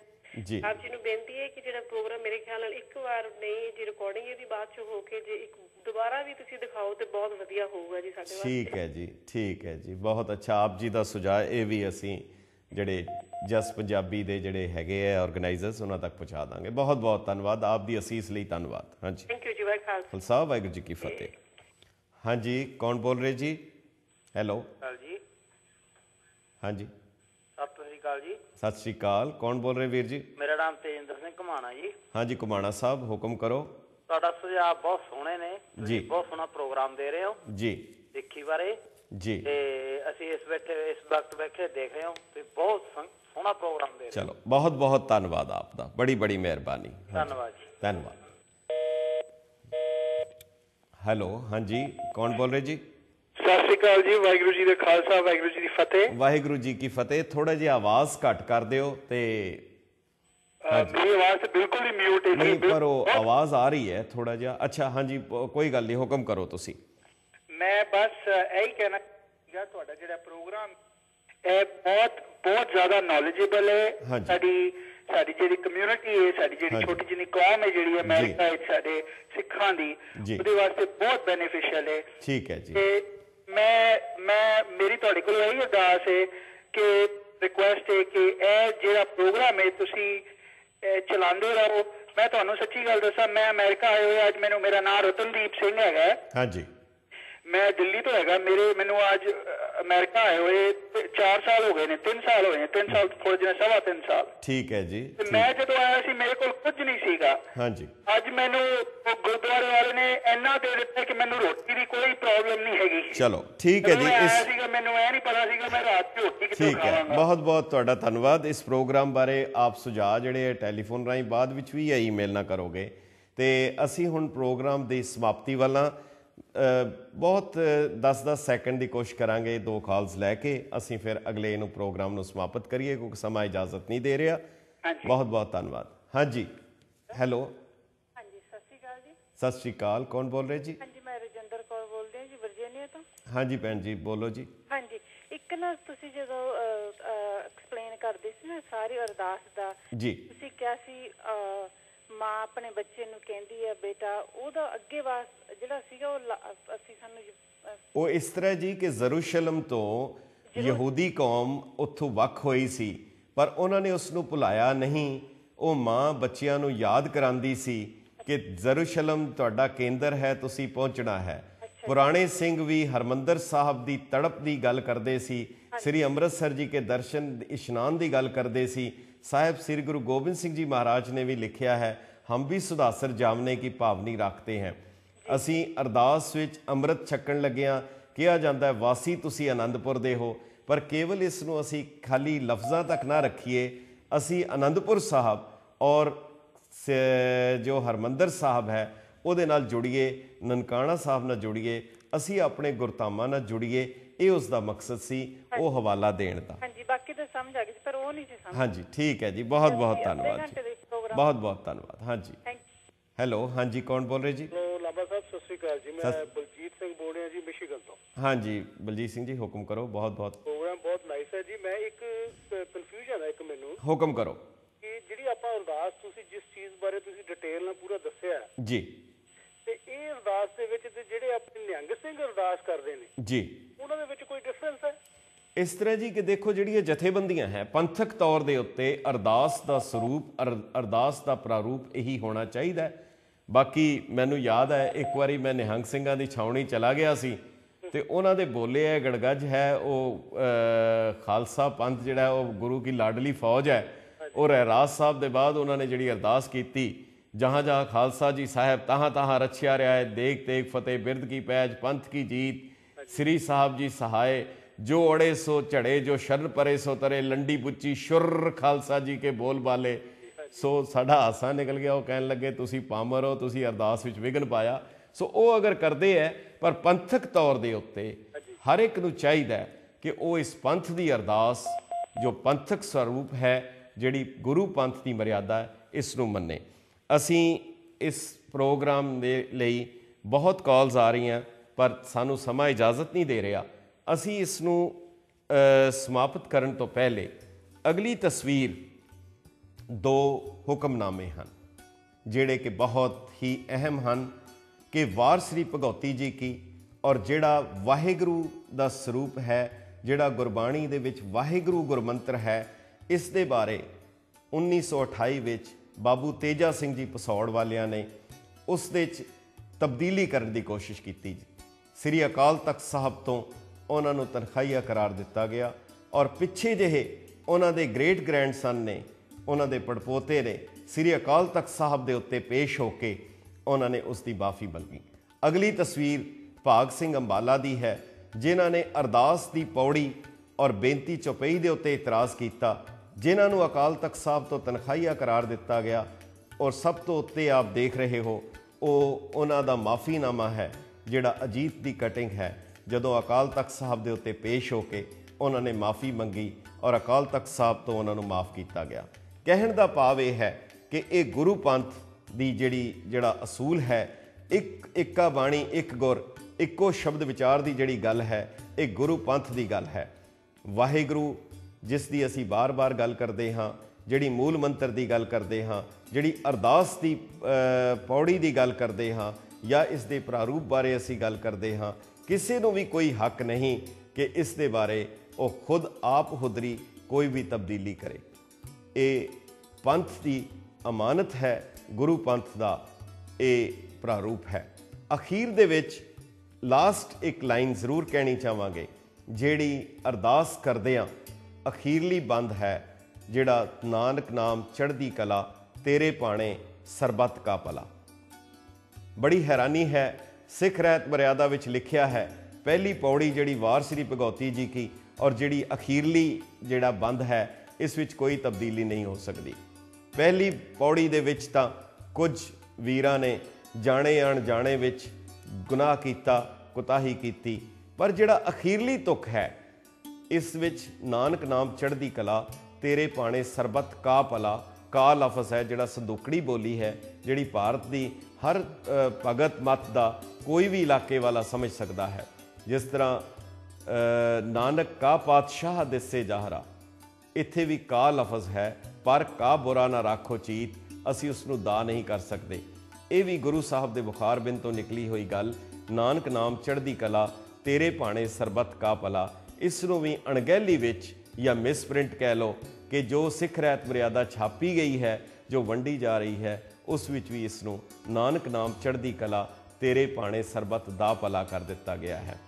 ਜੀ ਆਪ ਜੀ ਨੂੰ ਬੇਨਤੀ ਹੈ ਕਿ ਜਿਹੜਾ ਪ੍ਰੋਗਰਾਮ ਮੇਰੇ ਖਿਆਲ ਨਾਲ ਇੱਕ ਵਾਰ ਨਹੀਂ ਜੀ ਰਿਕਾਰਡਿੰਗ ਇਹਦੀ ਬਾਅਦ ਚ ਹੋ ਕੇ ਜੇ ਇੱਕ ਦੁਬਾਰਾ ਵੀ ਤੁਸੀਂ ਦਿਖਾਓ ਤੇ ਬਹੁਤ ਵਧੀਆ ਹੋਊਗਾ ਜੀ ਸਾਡੇ ਵਾਸਤੇ ਠੀਕ ਹੈ ਜੀ ਠੀਕ ਹੈ ਜੀ ਬਹੁਤ ਅੱਛਾ ਆਪ ਜੀ ਦਾ ਸੁਝਾਅ ਇਹ ਵੀ ਅਸੀਂ ਜਿਹੜੇ ਜਸ ਪੰਜਾਬੀ ਦੇ ਜਿਹੜੇ ਹੈਗੇ ਆ ਆਰਗੇਨਾਈਜ਼ਰਸ ਉਹਨਾਂ ਤੱਕ ਪਹੁੰਚਾ ਦਾਂਗੇ ਬਹੁਤ ਬਹੁਤ ਧੰਨਵਾਦ ਆਪ ਦੀ ਅਸੀਸ ਲਈ ਧੰਨਵਾਦ ਹਾਂਜੀ ਥੈਂਕ ਯੂ ਜੀ ਵਾਹਿਗੁਰੂ ਸਾਹਿਬ ਵਾਹਿਗੁਰੂ ਜੀ ਕੀ ਫਤਿਹ ਹਾਂਜੀ ਕੌਣ ਬੋਲ ਰਹੇ ਜੀ ਹੈਲੋ ਅਕਾਲ ਜੀ ਹਾਂਜੀ ਸਤਿ ਸ੍ਰੀ ਅਕਾਲ ਜੀ ਸਤਿ ਸ੍ਰੀ ਅਕਾਲ ਕੌਣ ਬੋਲ ਰਹੇ ਵੀਰ ਜੀ ਮੇਰਾ ਨਾਮ ਤੇਜਿੰਦਰ ਸਿੰਘ ਕੁਮਾਣਾ ਜੀ ਹਾਂਜੀ ਕੁਮਾਣਾ ਸਾਹਿਬ ਹੁਕਮ ਕਰੋ ਤੁਹਾਡਾ ਸੁਝਾਅ ਬਹੁਤ ਸੋਹਣੇ ਨੇ ਤੁਸੀਂ ਬਹੁਤ ਸੋਹਣਾ ਪ੍ਰੋਗਰਾਮ ਦੇ ਰਹੇ ਹੋ ਜੀ ਸਿੱਖੀ ਬਾਰੇ ਜੀ ਤੇ ਅਸੀਂ ਇਸ ਬੈਠੇ ਇਸ ਵਕਤ ਬੈਠੇ ਦੇਖ ਰਹੇ ਹਾਂ ਤੇ ਬਹੁਤ ਸੋਹਣਾ ਪ੍ਰੋਗਰਾਮ ਦੇ ਰਹੇ ਚਲੋ ਬਹੁਤ ਬਹੁਤ ਧੰਨਵਾਦ ਆਪ ਦਾ ਬੜੀ ਬੜੀ ਮਿਹਰਬਾਨੀ ਧੰਨਵਾਦ ਜੀ ਧੰਨਵਾਦ ਹੈਲੋ ਹਾਂਜੀ ਕੌਣ ਬੋਲ ਰਹੇ ਜੀ ਸਤਿ ਸ਼੍ਰੀ ਅਕਾਲ ਜੀ ਵਾਹਿਗੁਰੂ ਜੀ ਦਾ ਖਾਲਸਾ ਵਾਹਿਗੁਰੂ ਜੀ ਦੀ ਫਤਿਹ ਵਾਹਿਗੁਰੂ ਜੀ ਕੀ ਫਤਿਹ ਥੋੜਾ ਜਿਹਾ ਆਵਾਜ਼ ਘੱਟ ਕਰ ਦਿਓ ਤੇ ਮੇਰੀ ਆਵਾਜ਼ ਬਿਲਕੁਲ ਹੀ ਮਿਊਟ ਹੈ ਨਹੀਂ ਪਰ ਉਹ ਆਵਾਜ਼ ਆ ਰਹੀ ਹੈ ਥੋੜਾ ਜਿਹਾ ਅੱਛਾ ਹਾਂਜੀ ਕੋਈ ਗੱਲ ਨਹੀਂ ਹੁਕਮ ਕਰੋ ਤੁਸੀਂ ਮੈਂ ਬਸ ਇਹੀ ਕਹਿਣਾ ਜਿਹੜਾ ਤੁਹਾਡਾ ਜਿਹੜਾ ਪ੍ਰੋਗਰਾਮ ਇਹ ਬਹੁਤ ਬਹੁਤ ਜ਼ਿਆਦਾ ਨੌਲੇਜੇਬਲ ਹੈ ਸਾਡੀ ਸਾਡੀ ਜਿਹੜੀ ਕਮਿਊਨਿਟੀ ਹੈ ਸਾਡੀ ਜਿਹੜੀ ਛੋਟੀ ਜਿਹੀ ਕੌਮ ਹੈ ਜਿਹੜੀ ਅਮਰੀਕਾ ਵਿੱਚ ਸਾਡੇ ਸਿੱਖਾਂ ਦੀ ਉਹਦੇ ਵਾਸਤੇ ਬਹੁਤ ਬੈਨੀਫੀਸ਼ੀਅਲ ਹੈ ਠੀਕ ਹੈ ਜੀ ਤੇ ਮੈਂ ਮੈਂ ਮੇਰੀ ਤੁਹਾਡੇ ਕੋਲ ਇਹ ਅਰਦਾਸ ਹੈ ਕਿ ਰਿਕੁਐਸਟ ਹੈ ਕਿ ਇਹ ਜਿਹੜਾ ਪ੍ਰੋਗਰਾਮ ਹੈ ਤੁਸੀਂ ਚਲਾਉਂਦੇ ਰਹੋ ਮੈਂ ਤੁਹਾਨੂੰ ਸੱਚੀ ਗੱਲ ਦੱਸਾਂ ਮੈਂ ਅਮਰੀਕਾ ਆਇਆ ਹੋਇਆ ਅੱਜ ਮੈਨੂੰ ਮੇਰਾ ਨਾਮ ਰਤਨਦੀਪ ਸਿੰਘ ਹੈਗਾ ਹਾਂਜੀ ਮੈਂ ਦਿੱਲੀ ਤੋਂ ਹੈਗਾ ਮੇਰੇ ਮੈਨੂੰ ਅੱਜ ਅਮਰੀਕਾ ਆਏ ਹੋਏ 4 ਸਾਲ ਹੋ ਗਏ ਨੇ 3 ਸਾਲ ਹੋਏ ਨੇ 3 ਸਾਲ ਥੋੜੇ ਜਿਹਾ ਸਵਾ 3 ਸਾਲ ਠੀਕ ਹੈ ਜੀ ਤੇ ਮੈਂ ਜਦੋਂ ਆਇਆ ਸੀ ਮੇਰੇ ਕੋਲ ਕੁਝ ਨਹੀਂ ਸੀਗਾ ਹਾਂਜੀ ਅੱਜ ਮੈਨੂੰ ਗੁਰਦੁਆਰੇ ਵਾਲੇ ਨੇ ਇੰਨਾ ਦੇ ਦਿੱਤਾ ਕਿ ਮੈਨੂੰ ਰੋਟੀ ਦੀ ਕੋਈ ਪ੍ਰੋਬਲਮ ਨਹੀਂ ਹੈਗੀ ਚਲੋ ਠੀਕ ਹੈ ਜੀ ਇਸ ਸੀਗਾ ਮੈਨੂੰ ਇਹ ਨਹੀਂ ਪਤਾ ਸੀਗਾ ਮੈਂ ਰਾਤ ਦੀ ਰੋਟੀ ਕਿੱਥੋਂ ਖਾਵਾਂਗਾ ਠੀਕ ਹੈ ਬਹੁਤ ਬਹੁਤ ਤੁਹਾਡਾ ਧੰਨਵਾਦ ਇਸ ਪ੍ਰੋਗਰਾਮ ਬਾਰੇ ਆਪ ਸੁਝਾਅ ਜਿਹੜੇ ਟੈਲੀਫੋਨ ਰਾਹੀਂ ਬਾਅਦ ਵਿੱਚ ਵੀ ਜਾਂ ਈਮੇਲ ਨਾ ਕਰੋਗੇ ਤੇ ਅਸੀਂ ਹੁਣ ਪ੍ਰੋਗਰਾਮ ਦੀ ਸਮਾਪਤੀ ਵੱਲਾਂ ਬਹੁਤ 10-10 ਸੈਕਿੰਡ ਦੀ ਕੋਸ਼ਿਸ਼ ਕਰਾਂਗੇ ਦੋ ਕਾਲਸ ਲੈ ਕੇ ਅਸੀਂ ਫਿਰ ਅਗਲੇ ਨੂੰ ਪ੍ਰੋਗਰਾਮ ਨੂੰ ਸਮਾਪਤ ਕਰੀਏ ਕਿਉਂਕਿ ਸਮਾਂ ਇਜਾਜ਼ਤ ਨਹੀਂ ਦੇ ਰਿਹਾ ਬਹੁਤ ਬਹੁਤ ਧੰਨਵਾਦ ਹਾਂਜੀ ਹੈਲੋ ਹਾਂਜੀ ਸਤਿ ਸ਼੍ਰੀ ਅਕਾਲ ਜੀ ਸਤਿ ਸ਼੍ਰੀ ਅਕਾਲ ਕੌਣ ਬੋਲ ਰਹੇ ਜੀ ਹਾਂਜੀ ਮੈਂ ਰਜਿੰਦਰ ਕੌਰ ਬੋਲਦੀ ਹਾਂ ਜੀ ਵਰਜੀਨੀਆ ਤੋਂ ਹਾਂਜੀ ਭੈਣ ਜੀ ਬੋਲੋ ਜੀ ਹਾਂਜੀ ਇੱਕ ਨਾ ਤੁਸੀਂ ਜਦੋਂ ਐਕਸਪਲੇਨ ਕਰਦੇ ਸੀ ਨਾ ਸਾਰੀ ਅਰਦਾਸ ਦਾ ਜੀ ਤੁਸੀਂ ਕਿਹਾ ਸੀ ਮਾਂ ਆਪਣੇ ਬੱਚੇ ਨੂੰ ਕਹਿੰਦੀ ਆ ਬੇਟਾ ਉਹਦਾ ਅੱਗੇ ਵਾਸ ਜਿਹੜਾ ਸੀਗਾ ਉਹ ਅਸੀਂ ਸਾਨੂੰ ਉਹ ਇਸ ਤਰ੍ਹਾਂ ਜੀ ਕਿ ਜ਼ਰੂਸ਼ਲਮ ਤੋਂ ਯਹੂਦੀ ਕੌਮ ਉੱਥੋਂ ਵੱਖ ਹੋਈ ਸੀ ਪਰ ਉਹਨਾਂ ਨੇ ਉਸ ਨੂੰ ਭੁਲਾਇਆ ਨਹੀਂ ਉਹ ਮਾਂ ਬੱਚਿਆਂ ਨੂੰ ਯਾਦ ਕਰਾਂਦੀ ਸੀ ਕਿ ਜ਼ਰੂਸ਼ਲਮ ਤੁਹਾਡਾ ਕੇਂਦਰ ਹੈ ਤੁਸੀਂ ਪਹੁੰਚਣਾ ਹੈ ਪੁਰਾਣੇ ਸਿੰਘ ਵੀ ਹਰਮੰਦਰ ਸਾਹਿਬ ਦੀ ਤੜਪ ਦੀ ਗੱਲ ਕਰਦੇ ਸੀ ਸ੍ਰੀ ਅੰਮ੍ਰਿਤਸਰ ਜੀ ਕੇ ਦਰਸ਼ਨ ਇਸ਼ਨਾਨ ਦੀ ਗੱਲ ਕਰਦੇ ਸੀ ਸਾਹਿਬ ਸ੍ਰੀ ਗੁਰੂ ਗੋਬਿੰਦ ਸਿੰਘ ਜੀ ਮਹਾਰਾਜ ਨੇ ਵੀ ਲਿਖਿਆ ਹੈ ਹਮ ਵੀ ਸੁਦਾਸਰ ਜਾਮਨੇ ਕੀ ਭਾਵਨੀ ਰੱਖਤੇ ਹਾਂ ਅਸੀਂ ਅਰਦਾਸ ਵਿੱਚ ਅੰਮ੍ਰਿਤ ਛਕਣ ਲੱਗਿਆਂ ਕਿਹਾ ਜਾਂਦਾ ਹੈ ਵਾਸੀ ਤੁਸੀਂ ਆਨੰਦਪੁਰ ਦੇ ਹੋ ਪਰ ਕੇਵਲ ਇਸ ਨੂੰ ਅਸੀਂ ਖਾਲੀ ਲਫ਼ਜ਼ਾਂ ਤੱਕ ਨਾ ਰੱਖੀਏ ਅਸੀਂ ਆਨੰਦਪੁਰ ਸਾਹਿਬ ਔਰ ਜੋ ਹਰਮੰਦਰ ਸਾਹਿਬ ਹੈ ਉਹਦੇ ਨਾਲ ਜੁੜੀਏ ਨਨਕਾਣਾ ਸਾਹਿਬ ਨਾਲ ਜੁੜੀਏ ਅਸੀਂ ਆਪਣੇ ਗੁਰਤਾਮਾ ਨਾਲ ਜੁੜੀਏ ਇਹ ਉਸ ਦਾ ਮਕਸਦ ਸੀ ਉਹ ਹਵਾਲਾ ਦੇਣ ਦਾ ਸਮਝ ਆ ਗਈ ਪਰ ਉਹ ਨਹੀਂ ਸੀ ਸਮਝ ਹਾਂਜੀ ਠੀਕ ਹੈ ਜੀ ਬਹੁਤ ਬਹੁਤ ਧੰਨਵਾਦ ਜੀ ਬਹੁਤ ਬਹੁਤ ਧੰਨਵਾਦ ਹਾਂਜੀ ਹੈਲੋ ਹਾਂਜੀ ਕੌਣ ਬੋਲ ਰਹੇ ਜੀ ਲਾਬਾ ਸਾਹਿਬ ਸਤਿ ਸ੍ਰੀ ਅਕਾਲ ਜੀ ਮੈਂ ਬਲਜੀਤ ਸਿੰਘ ਬੋਲ ਰਿਹਾ ਜੀ ਮਿਸ਼ੀਗਨ ਤੋਂ ਹਾਂਜੀ ਬਲਜੀਤ ਸਿੰਘ ਜੀ ਹੁਕਮ ਕਰੋ ਬਹੁਤ ਬਹੁਤ ਪ੍ਰੋਗਰਾਮ ਬਹੁਤ ਨਾਈਸ ਹੈ ਜੀ ਮੈਂ ਇੱਕ ਕਨਫਿਊਜ਼ਨ ਹੈ ਇੱਕ ਮੈਨੂੰ ਹੁਕਮ ਕਰੋ ਕਿ ਜਿਹੜੀ ਆਪਾਂ ਅਰਦਾਸ ਤੁਸੀਂ ਜਿਸ ਚੀਜ਼ ਬਾਰੇ ਤੁਸੀਂ ਡਿਟੇਲ ਨਾਲ ਪੂਰਾ ਦੱਸਿਆ ਜੀ ਤੇ ਇਹ ਅਰਦਾਸ ਦੇ ਵਿੱਚ ਤੇ ਜਿਹੜੇ ਆਪਣੇ ਨਿਹੰਗ ਸਿੰਘ ਅਰਦਾਸ ਕਰਦੇ ਨੇ ਜੀ ਉਹਨਾਂ ਦੇ ਵਿੱਚ ਕੋਈ ਡਿਫਰੈਂਸ ਹੈ ਇਸ ਤਰ੍ਹਾਂ ਜੀ ਕਿ ਦੇਖੋ ਜਿਹੜੀ ਇਹ ਜਥੇਬੰਦੀਆਂ ਹੈ ਪੰਥਕ ਤੌਰ ਦੇ ਉੱਤੇ ਅਰਦਾਸ ਦਾ ਸਰੂਪ ਅਰਦਾਸ ਦਾ ਪ੍ਰਾਰੂਪ ਇਹੀ ਹੋਣਾ ਚਾਹੀਦਾ ਬਾਕੀ ਮੈਨੂੰ ਯਾਦ ਹੈ ਇੱਕ ਵਾਰੀ ਮੈਂ ਨਿਹੰਗ ਸਿੰਘਾਂ ਦੀ ਛਾਉਣੀ ਚਲਾ ਗਿਆ ਸੀ ਤੇ ਉਹਨਾਂ ਦੇ ਬੋਲੇ ਹੈ ਗੜਗੱਜ ਹੈ ਉਹ ਖਾਲਸਾ ਪੰਥ ਜਿਹੜਾ ਉਹ ਗੁਰੂ ਕੀ ਲਾਡਲੀ ਫੌਜ ਹੈ ਉਹ ਰਹਿਰਾਜ ਸਾਹਿਬ ਦੇ ਬਾਅਦ ਉਹਨਾਂ ਨੇ ਜਿਹੜੀ ਅਰਦਾਸ ਕੀਤੀ ਜਹਾਂ ਜਹਾਂ ਖਾਲਸਾ ਜੀ ਸਾਹਿਬ ਤਹਾਂ ਤਹਾਂ ਰਛਿਆ ਰਿਹਾ ਹੈ ਦੇਖ ਤੇਗ ਫਤਿਹ ਬਿਰਦ ਕੀ ਪੈਜ ਪੰਥ ਕੀ ਜੀਤ ਸ੍ਰੀ ਸਾਹਿਬ ਜੀ ਸਹਾਏ ਜੋ ओड़े सो चढ़े जो शर परे सो तरे लंडी ਪੁੱਚੀ ਸ਼ੁਰ ਖਾਲਸਾ ਜੀ ਕੇ ਬੋਲ ਬਾਲੇ ਸੋ ਸਾਡਾ ਹਾਸਾ ਨਿਕਲ ਗਿਆ ਉਹ ਕਹਿਣ ਲੱਗੇ ਤੁਸੀਂ ਪਾਮਰ ਹੋ ਤੁਸੀਂ ਅਰਦਾਸ ਵਿੱਚ ਵਿਗਨ ਪਾਇਆ ਸੋ ਉਹ ਅਗਰ ਕਰਦੇ ਐ ਪਰ ਪੰਥਕ ਤੌਰ ਦੇ ਉੱਤੇ ਹਰ ਇੱਕ ਨੂੰ ਚਾਹੀਦਾ ਕਿ ਉਹ ਇਸ ਪੰਥ ਦੀ ਅਰਦਾਸ ਜੋ ਪੰਥਕ ਸਰੂਪ ਹੈ ਜਿਹੜੀ ਗੁਰੂ ਪੰਥ ਦੀ ਮਰਿਆਦਾ ਹੈ ਇਸ ਨੂੰ ਮੰਨੇ ਅਸੀਂ ਇਸ ਪ੍ਰੋਗਰਾਮ ਦੇ ਲਈ ਬਹੁਤ ਕਾਲਸ ਆ ਰਹੀਆਂ ਪਰ ਸਾਨੂੰ ਸਮਾਂ ਇਜਾਜ਼ਤ ਨਹੀਂ ਦੇ ਰਿਹਾ ਅਸੀਂ ਇਸ ਨੂੰ ਸਮਾਪਤ ਕਰਨ ਤੋਂ ਪਹਿਲੇ ਅਗਲੀ ਤਸਵੀਰ ਦੋ ਹੁਕਮਨਾਮੇ ਹਨ ਜਿਹੜੇ ਕਿ ਬਹੁਤ ਹੀ ਅਹਿਮ ਹਨ ਕਿ ਵਾਰ ਸ੍ਰੀ ਭਗਉਤੀ ਜੀ ਕੀ ਔਰ ਜਿਹੜਾ ਵਾਹਿਗੁਰੂ ਦਾ ਸਰੂਪ ਹੈ ਜਿਹੜਾ ਗੁਰਬਾਣੀ ਦੇ ਵਿੱਚ ਵਾਹਿਗੁਰੂ ਗੁਰਮੰਤਰ ਹੈ ਇਸ ਦੇ ਬਾਰੇ 1928 ਵਿੱਚ ਬਾਬੂ ਤੇਜਾ ਸਿੰਘ ਜੀ ਪਸੌੜ ਵਾਲਿਆਂ ਨੇ ਉਸ ਦੇ ਵਿੱਚ ਤਬਦੀਲੀ ਕਰਨ ਦੀ ਕੋਸ਼ਿਸ਼ ਕੀਤੀ ਜੀ ਸ੍ਰੀ ਅਕਾਲ ਤਖਤ ਸਾਹਿਬ ਤੋਂ ਉਹਨਾਂ ਨੂੰ ਤਨਖਾਹੀਆ ਕਰਾਰ ਦਿੱਤਾ ਗਿਆ ਔਰ ਪਿੱਛੇ ਜਿਹੇ ਉਹਨਾਂ ਦੇ ਗ੍ਰੇਟ ਗ੍ਰੈਂਡਸਨ ਨੇ ਉਹਨਾਂ ਦੇ ਪੜਪੋਤੇ ਨੇ ਸ੍ਰੀ ਅਕਾਲ ਤਖਤ ਸਾਹਿਬ ਦੇ ਉੱਤੇ ਪੇਸ਼ ਹੋ ਕੇ ਉਹਨਾਂ ਨੇ ਉਸ ਦੀ ਬਾਫੀ ਮੰਗੀ ਅਗਲੀ ਤਸਵੀਰ ਭਾਗ ਸਿੰਘ ਅੰਬਾਲਾ ਦੀ ਹੈ ਜਿਨ੍ਹਾਂ ਨੇ ਅਰਦਾਸ ਦੀ ਪੌੜੀ ਔਰ ਬੇਨਤੀ ਚੁਪਈ ਦੇ ਉੱਤੇ ਇਤਰਾਜ਼ ਕੀਤਾ ਜਿਨ੍ਹਾਂ ਨੂੰ ਅਕਾਲ ਤਖਤ ਸਾਹਿਬ ਤੋਂ ਤਨਖਾਹੀਆ ਕਰਾਰ ਦਿੱਤਾ ਗਿਆ ਔਰ ਸਭ ਤੋਂ ਉੱਤੇ ਆਪ ਦੇਖ ਰਹੇ ਹੋ ਉਹ ਉਹਨਾਂ ਦਾ ਮਾਫੀਨਾਮਾ ਹੈ ਜਿਹੜਾ ਅਜੀਤ ਦੀ ਕਟਿੰਗ ਹੈ ਜਦੋਂ ਅਕਾਲ ਤਖਤ ਸਾਹਿਬ ਦੇ ਉੱਤੇ ਪੇਸ਼ ਹੋ ਕੇ ਉਹਨਾਂ ਨੇ ਮਾਫੀ ਮੰਗੀ ਔਰ ਅਕਾਲ ਤਖਤ ਸਾਹਿਬ ਤੋਂ ਉਹਨਾਂ ਨੂੰ ਮਾਫ ਕੀਤਾ ਗਿਆ ਕਹਿਣ ਦਾ ਭਾਵ ਇਹ ਹੈ ਕਿ ਇਹ ਗੁਰੂ ਪੰਥ ਦੀ ਜਿਹੜੀ ਜਿਹੜਾ ਅਸੂਲ ਹੈ ਇੱਕ ਇੱਕਾ ਬਾਣੀ ਇੱਕ ਗੁਰ ਇੱਕੋ ਸ਼ਬਦ ਵਿਚਾਰ ਦੀ ਜਿਹੜੀ ਗੱਲ ਹੈ ਇਹ ਗੁਰੂ ਪੰਥ ਦੀ ਗੱਲ ਹੈ ਵਾਹਿਗੁਰੂ ਜਿਸ ਦੀ ਅਸੀਂ ਬਾਰ-ਬਾਰ ਗੱਲ ਕਰਦੇ ਹਾਂ ਜਿਹੜੀ ਮੂਲ ਮੰਤਰ ਦੀ ਗੱਲ ਕਰਦੇ ਹਾਂ ਜਿਹੜੀ ਅਰਦਾਸ ਦੀ ਪੌੜੀ ਦੀ ਗੱਲ ਕਰਦੇ ਹਾਂ ਜਾਂ ਇਸ ਦੇ ਪ੍ਰਾਰੂਪ ਬਾਰੇ ਅਸੀਂ ਗੱਲ ਕਰਦੇ ਹਾਂ ਕਿਸੇ ਨੂੰ ਵੀ ਕੋਈ ਹੱਕ ਨਹੀਂ ਕਿ ਇਸ ਦੇ ਬਾਰੇ ਉਹ ਖੁਦ ਆਪ ਹੁਦਰੀ ਕੋਈ ਵੀ ਤਬਦੀਲੀ ਕਰੇ ਇਹ ਪੰਥ ਦੀ ਅਮਾਨਤ ਹੈ ਗੁਰੂ ਪੰਥ ਦਾ ਇਹ ਪ੍ਰਾਰੂਪ ਹੈ ਅਖੀਰ ਦੇ ਵਿੱਚ ਲਾਸਟ ਇੱਕ ਲਾਈਨ ਜ਼ਰੂਰ ਕਹਿਣੀ ਚਾਹਾਂਗੇ ਜਿਹੜੀ ਅਰਦਾਸ ਕਰਦੇ ਆ ਅਖੀਰਲੀ ਬੰਦ ਹੈ ਜਿਹੜਾ ਨਾਨਕ ਨਾਮ ਚੜ੍ਹਦੀ ਕਲਾ ਤੇਰੇ ਪਾਣੇ ਸਰਬਤ ਕਾ ਪਲਾ ਬੜੀ ਹੈਰਾਨੀ ਹੈ ਸਿੱਖ ਰਹਿਤ ਮਰਿਆਦਾ ਵਿੱਚ ਲਿਖਿਆ ਹੈ ਪਹਿਲੀ ਪੌੜੀ ਜਿਹੜੀ ਵਾਰ ਸ੍ਰੀ ਭਗਉਤੀ ਜੀ ਕੀ ਔਰ ਜਿਹੜੀ ਅਖੀਰਲੀ ਜਿਹੜਾ ਬੰਦ ਹੈ ਇਸ ਵਿੱਚ ਕੋਈ ਤਬਦੀਲੀ ਨਹੀਂ ਹੋ ਸਕਦੀ ਪਹਿਲੀ ਪੌੜੀ ਦੇ ਵਿੱਚ ਤਾਂ ਕੁਝ ਵੀਰਾਂ ਨੇ ਜਾਣੇ ਅਣ ਜਾਣੇ ਵਿੱਚ ਗੁਨਾਹ ਕੀਤਾ ਕੁਤਾਹੀ ਕੀਤੀ ਪਰ ਜਿਹੜਾ ਅਖੀਰਲੀ ਤੁਕ ਹੈ ਇਸ ਵਿੱਚ ਨਾਨਕ ਨਾਮ ਚੜ੍ਹਦੀ ਕਲਾ ਤੇਰੇ ਪਾਣੇ ਸਰਬਤ ਕਾ ਪਲਾ ਕਾ ਲਫ਼ਜ਼ ਹੈ ਜਿਹੜਾ ਸੰਦੂਕੜੀ ਬੋਲੀ ਹੈ ਜਿਹੜੀ ਭਾਰਤ ਦੀ ਹਰ ਭਗਤ ਮਤ ਦਾ ਕੋਈ ਵੀ ਇਲਾਕੇ ਵਾਲਾ ਸਮਝ ਸਕਦਾ ਹੈ ਜਿਸ ਤਰ੍ਹਾਂ ਨਾਨਕ ਕਾ ਪਾਤਸ਼ਾਹ ਦਿਸੇ ਜਾਹਰਾ ਇੱਥੇ ਵੀ ਕਾ ਲਫ਼ਜ਼ ਹੈ ਪਰ ਕਾ ਬੁਰਾ ਨਾ ਰੱਖੋ ਚੀਤ ਅਸੀਂ ਉਸ ਨੂੰ ਦਾ ਨਹੀਂ ਕਰ ਸਕਦੇ ਇਹ ਵੀ ਗੁਰੂ ਸਾਹਿਬ ਦੇ ਬੁਖਾਰ ਬਿੰਦ ਤੋਂ ਨਿਕਲੀ ਹੋਈ ਗੱਲ ਨਾਨਕ ਨਾਮ ਚੜ੍ਹਦੀ ਕਲਾ ਤੇਰੇ ਭਾਣੇ ਸਰਬਤ ਕਾ ਪਲਾ ਇਸ ਨੂੰ ਵੀ ਅਣਗਹਿਲੀ ਵਿੱਚ ਜਾਂ ਮਿਸਪ੍ਰਿੰਟ ਕਹਿ ਲੋ ਕਿ ਜੋ ਸਿੱਖ ਰਹਿਤ ਮਰਿਆਦਾ ਛਾਪੀ ਗਈ ਹੈ ਜੋ ਵੰਡੀ ਜਾ ਰਹੀ ਹੈ ਉਸ ਵਿੱਚ ਵੀ ਇਸ ਨੂੰ ਨਾਨਕ ਨਾਮ ਚੜ੍ਹਦੀ ਕਲਾ ਤੇਰੇ ਪਾਣੇ ਸਰਬਤ ਦਾ ਭਲਾ ਕਰ ਦਿੱਤਾ ਗਿਆ ਹੈ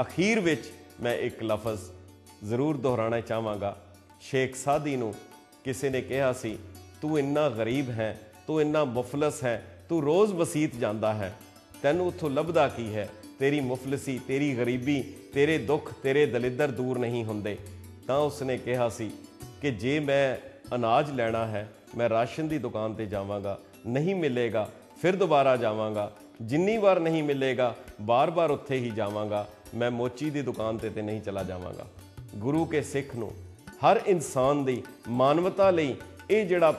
ਅਖੀਰ ਵਿੱਚ ਮੈਂ ਇੱਕ ਲਫ਼ਜ਼ ਜ਼ਰੂਰ ਦੁਹਰਾਣਾ ਚਾਹਾਂਗਾ ਸ਼ੇਖ ਸਾਦੀ ਨੂੰ ਕਿਸੇ ਨੇ ਕਿਹਾ ਸੀ ਤੂੰ ਇੰਨਾ ਗਰੀਬ ਹੈ ਤੂੰ ਇੰਨਾ ਮੁਫਲਸ ਹੈ ਤੂੰ ਰੋਜ਼ ਵਸੀਤ ਜਾਂਦਾ ਹੈ ਤੈਨੂੰ ਉੱਥੋਂ ਲੱਭਦਾ ਕੀ ਹੈ ਤੇਰੀ ਮੁਫਲਸੀ ਤੇਰੀ ਗਰੀਬੀ ਤੇਰੇ ਦੁੱਖ ਤੇਰੇ ਦਲਿੱਦਰ ਦੂਰ ਨਹੀਂ ਹੁੰਦੇ ਤਾਂ ਉਸਨੇ ਕਿਹਾ ਸੀ ਕਿ ਜੇ ਮੈਂ ਅਨਾਜ ਲੈਣਾ ਹੈ ਮੈਂ ਰਾਸ਼ਨ ਦੀ ਦੁਕਾਨ ਤੇ ਜਾਵਾਂਗਾ ਨਹੀਂ ਮਿਲੇਗਾ ਫਿਰ ਦੁਬਾਰਾ ਜਾਵਾਂਗਾ ਜਿੰਨੀ ਵਾਰ ਨਹੀਂ ਮਿਲੇਗਾ ਬਾਰ-ਬਾਰ ਉੱਥੇ ਹੀ ਜਾਵਾਂਗਾ ਮੈਂ ਮੋਚੀ ਦੀ ਦੁਕਾਨ ਤੇ ਤੇ ਨਹੀਂ ਚਲਾ ਜਾਵਾਂਗਾ ਗੁਰੂ ਕੇ ਸਿੱਖ ਨੂੰ ਹਰ ਇਨਸਾਨ ਦੀ ਮਾਨਵਤਾ ਲਈ ਇਹ ਜਿਹੜਾ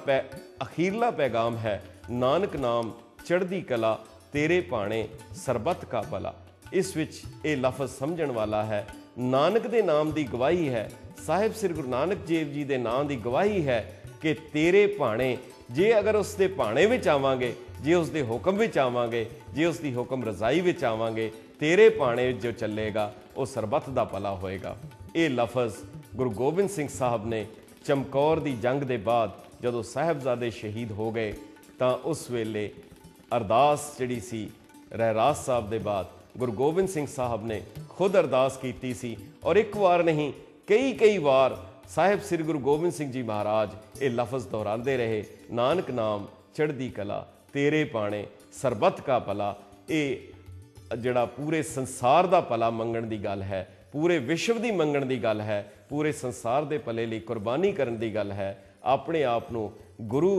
ਅਖੀਰਲਾ ਪੈਗਾਮ ਹੈ ਨਾਨਕ ਨਾਮ ਚੜ੍ਹਦੀ ਕਲਾ ਤੇਰੇ ਪਾਣੇ ਸਰਬਤ ਕਾ ਭਲਾ ਇਸ ਵਿੱਚ ਇਹ ਲਫ਼ਜ਼ ਸਮਝਣ ਵਾਲਾ ਹੈ ਨਾਨਕ ਦੇ ਨਾਮ ਦੀ ਗਵਾਹੀ ਹੈ ਸਾਹਿਬ ਸ੍ਰੀ ਗੁਰੂ ਨਾਨਕ ਦੇਵ ਜੀ ਦੇ ਨਾਮ ਦੀ ਗਵਾਹੀ ਹੈ ਕਿ ਤੇਰੇ ਭਾਣੇ ਜੇ ਅਗਰ ਉਸ ਦੇ ਪਾਣੇ ਵਿੱਚ ਆਵਾਂਗੇ ਜੇ ਉਸ ਦੇ ਹੁਕਮ ਵਿੱਚ ਆਵਾਂਗੇ ਜੇ ਉਸ ਦੀ ਹੁਕਮ ਰਜ਼ਾਈ ਵਿੱਚ ਆਵਾਂਗੇ ਤੇਰੇ ਵਿੱਚ ਜੋ ਚੱਲੇਗਾ ਉਹ ਸਰਬੱਤ ਦਾ ਭਲਾ ਹੋਏਗਾ ਇਹ ਲਫ਼ਜ਼ ਗੁਰੂ ਗੋਬਿੰਦ ਸਿੰਘ ਸਾਹਿਬ ਨੇ ਚਮਕੌਰ ਦੀ ਜੰਗ ਦੇ ਬਾਅਦ ਜਦੋਂ ਸਹਿਬਜ਼ਾਦੇ ਸ਼ਹੀਦ ਹੋ ਗਏ ਤਾਂ ਉਸ ਵੇਲੇ ਅਰਦਾਸ ਜਿਹੜੀ ਸੀ ਰਹਿਰਾਸ ਸਾਹਿਬ ਦੇ ਬਾਅਦ ਗੁਰੂ ਗੋਬਿੰਦ ਸਿੰਘ ਸਾਹਿਬ ਨੇ ਖੁਦ ਅਰਦਾਸ ਕੀਤੀ ਸੀ ਔਰ ਇੱਕ ਵਾਰ ਨਹੀਂ ਕਈ ਕਈ ਵਾਰ ਸਾਹਿਬ ਸ੍ਰੀ ਗੁਰੂ ਗੋਬਿੰਦ ਸਿੰਘ ਜੀ ਮਹਾਰਾਜ ਇਹ ਲਫ਼ਜ਼ ਦੁਹਰਾਉਂਦੇ ਰਹੇ ਨਾਨਕ ਨਾਮ ਚੜ੍ਹਦੀ ਕਲਾ ਤੇਰੇ ਪਾਣੇ ਸਰਬਤ ਕਾ ਭਲਾ ਇਹ ਜਿਹੜਾ ਪੂਰੇ ਸੰਸਾਰ ਦਾ ਭਲਾ ਮੰਗਣ ਦੀ ਗੱਲ ਹੈ ਪੂਰੇ ਵਿਸ਼ਵ ਦੀ ਮੰਗਣ ਦੀ ਗੱਲ ਹੈ ਪੂਰੇ ਸੰਸਾਰ ਦੇ ਭਲੇ ਲਈ ਕੁਰਬਾਨੀ ਕਰਨ ਦੀ ਗੱਲ ਹੈ ਆਪਣੇ ਆਪ ਨੂੰ ਗੁਰੂ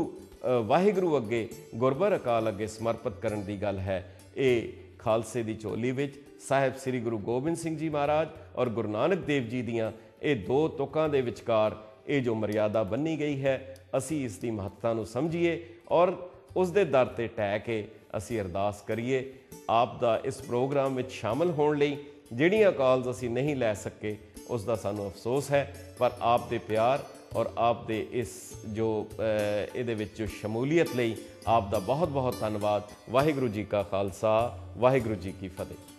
ਵਾਹਿਗੁਰੂ ਅੱਗੇ ਗੁਰਬਰ ਅਕਾਲ ਅੱਗੇ ਸਮਰਪਿਤ ਕਰਨ ਦੀ ਗੱਲ ਹੈ ਇਹ ਖਾਲਸੇ ਦੀ ਝੋਲੀ ਵਿੱਚ ਸਾਹਿਬ ਸ੍ਰੀ ਗੁਰੂ ਗੋਬਿੰਦ ਸਿੰਘ ਜੀ ਮਹਾਰਾਜ ਔਰ ਗੁਰੂ ਨਾਨਕ ਦੇਵ ਜੀ ਦੀਆਂ ਇਹ ਦੋ ਤੁਕਾਂ ਦੇ ਵਿਚਕਾਰ ਇਹ ਜੋ ਮਰਿਆਦਾ ਬੰਨੀ ਗਈ ਹੈ ਅਸੀਂ ਇਸ ਦੀ ਮਹੱਤਤਾ ਨੂੰ ਸਮਝੀਏ ਔਰ ਉਸ ਦੇ ਦਰ ਤੇ ਟਹਿ ਕੇ ਅਸੀਂ ਅਰਦਾਸ ਕਰੀਏ ਆਪ ਦਾ ਇਸ ਪ੍ਰੋਗਰਾਮ ਵਿੱਚ ਸ਼ਾਮਲ ਹੋਣ ਲਈ ਜਿਹੜੀਆਂ ਕਾਲਸ ਅਸੀਂ ਨਹੀਂ ਲੈ ਸਕੇ ਉਸ ਦਾ ਸਾਨੂੰ ਅਫਸੋਸ ਹੈ ਪਰ ਆਪ ਦੇ ਪਿਆਰ ਔਰ ਆਪ ਦੇ ਇਸ ਜੋ ਇਹਦੇ ਵਿੱਚ ਜੋ ਸ਼ਮੂਲੀਅਤ ਲਈ ਆਪ ਦਾ ਬਹੁਤ ਬਹੁਤ ਧੰਨਵਾਦ ਵਾਹਿਗੁਰੂ ਜੀ ਕਾ ਖਾਲਸਾ ਵਾਹਿਗੁਰੂ ਜੀ ਕੀ ਫਤਿਹ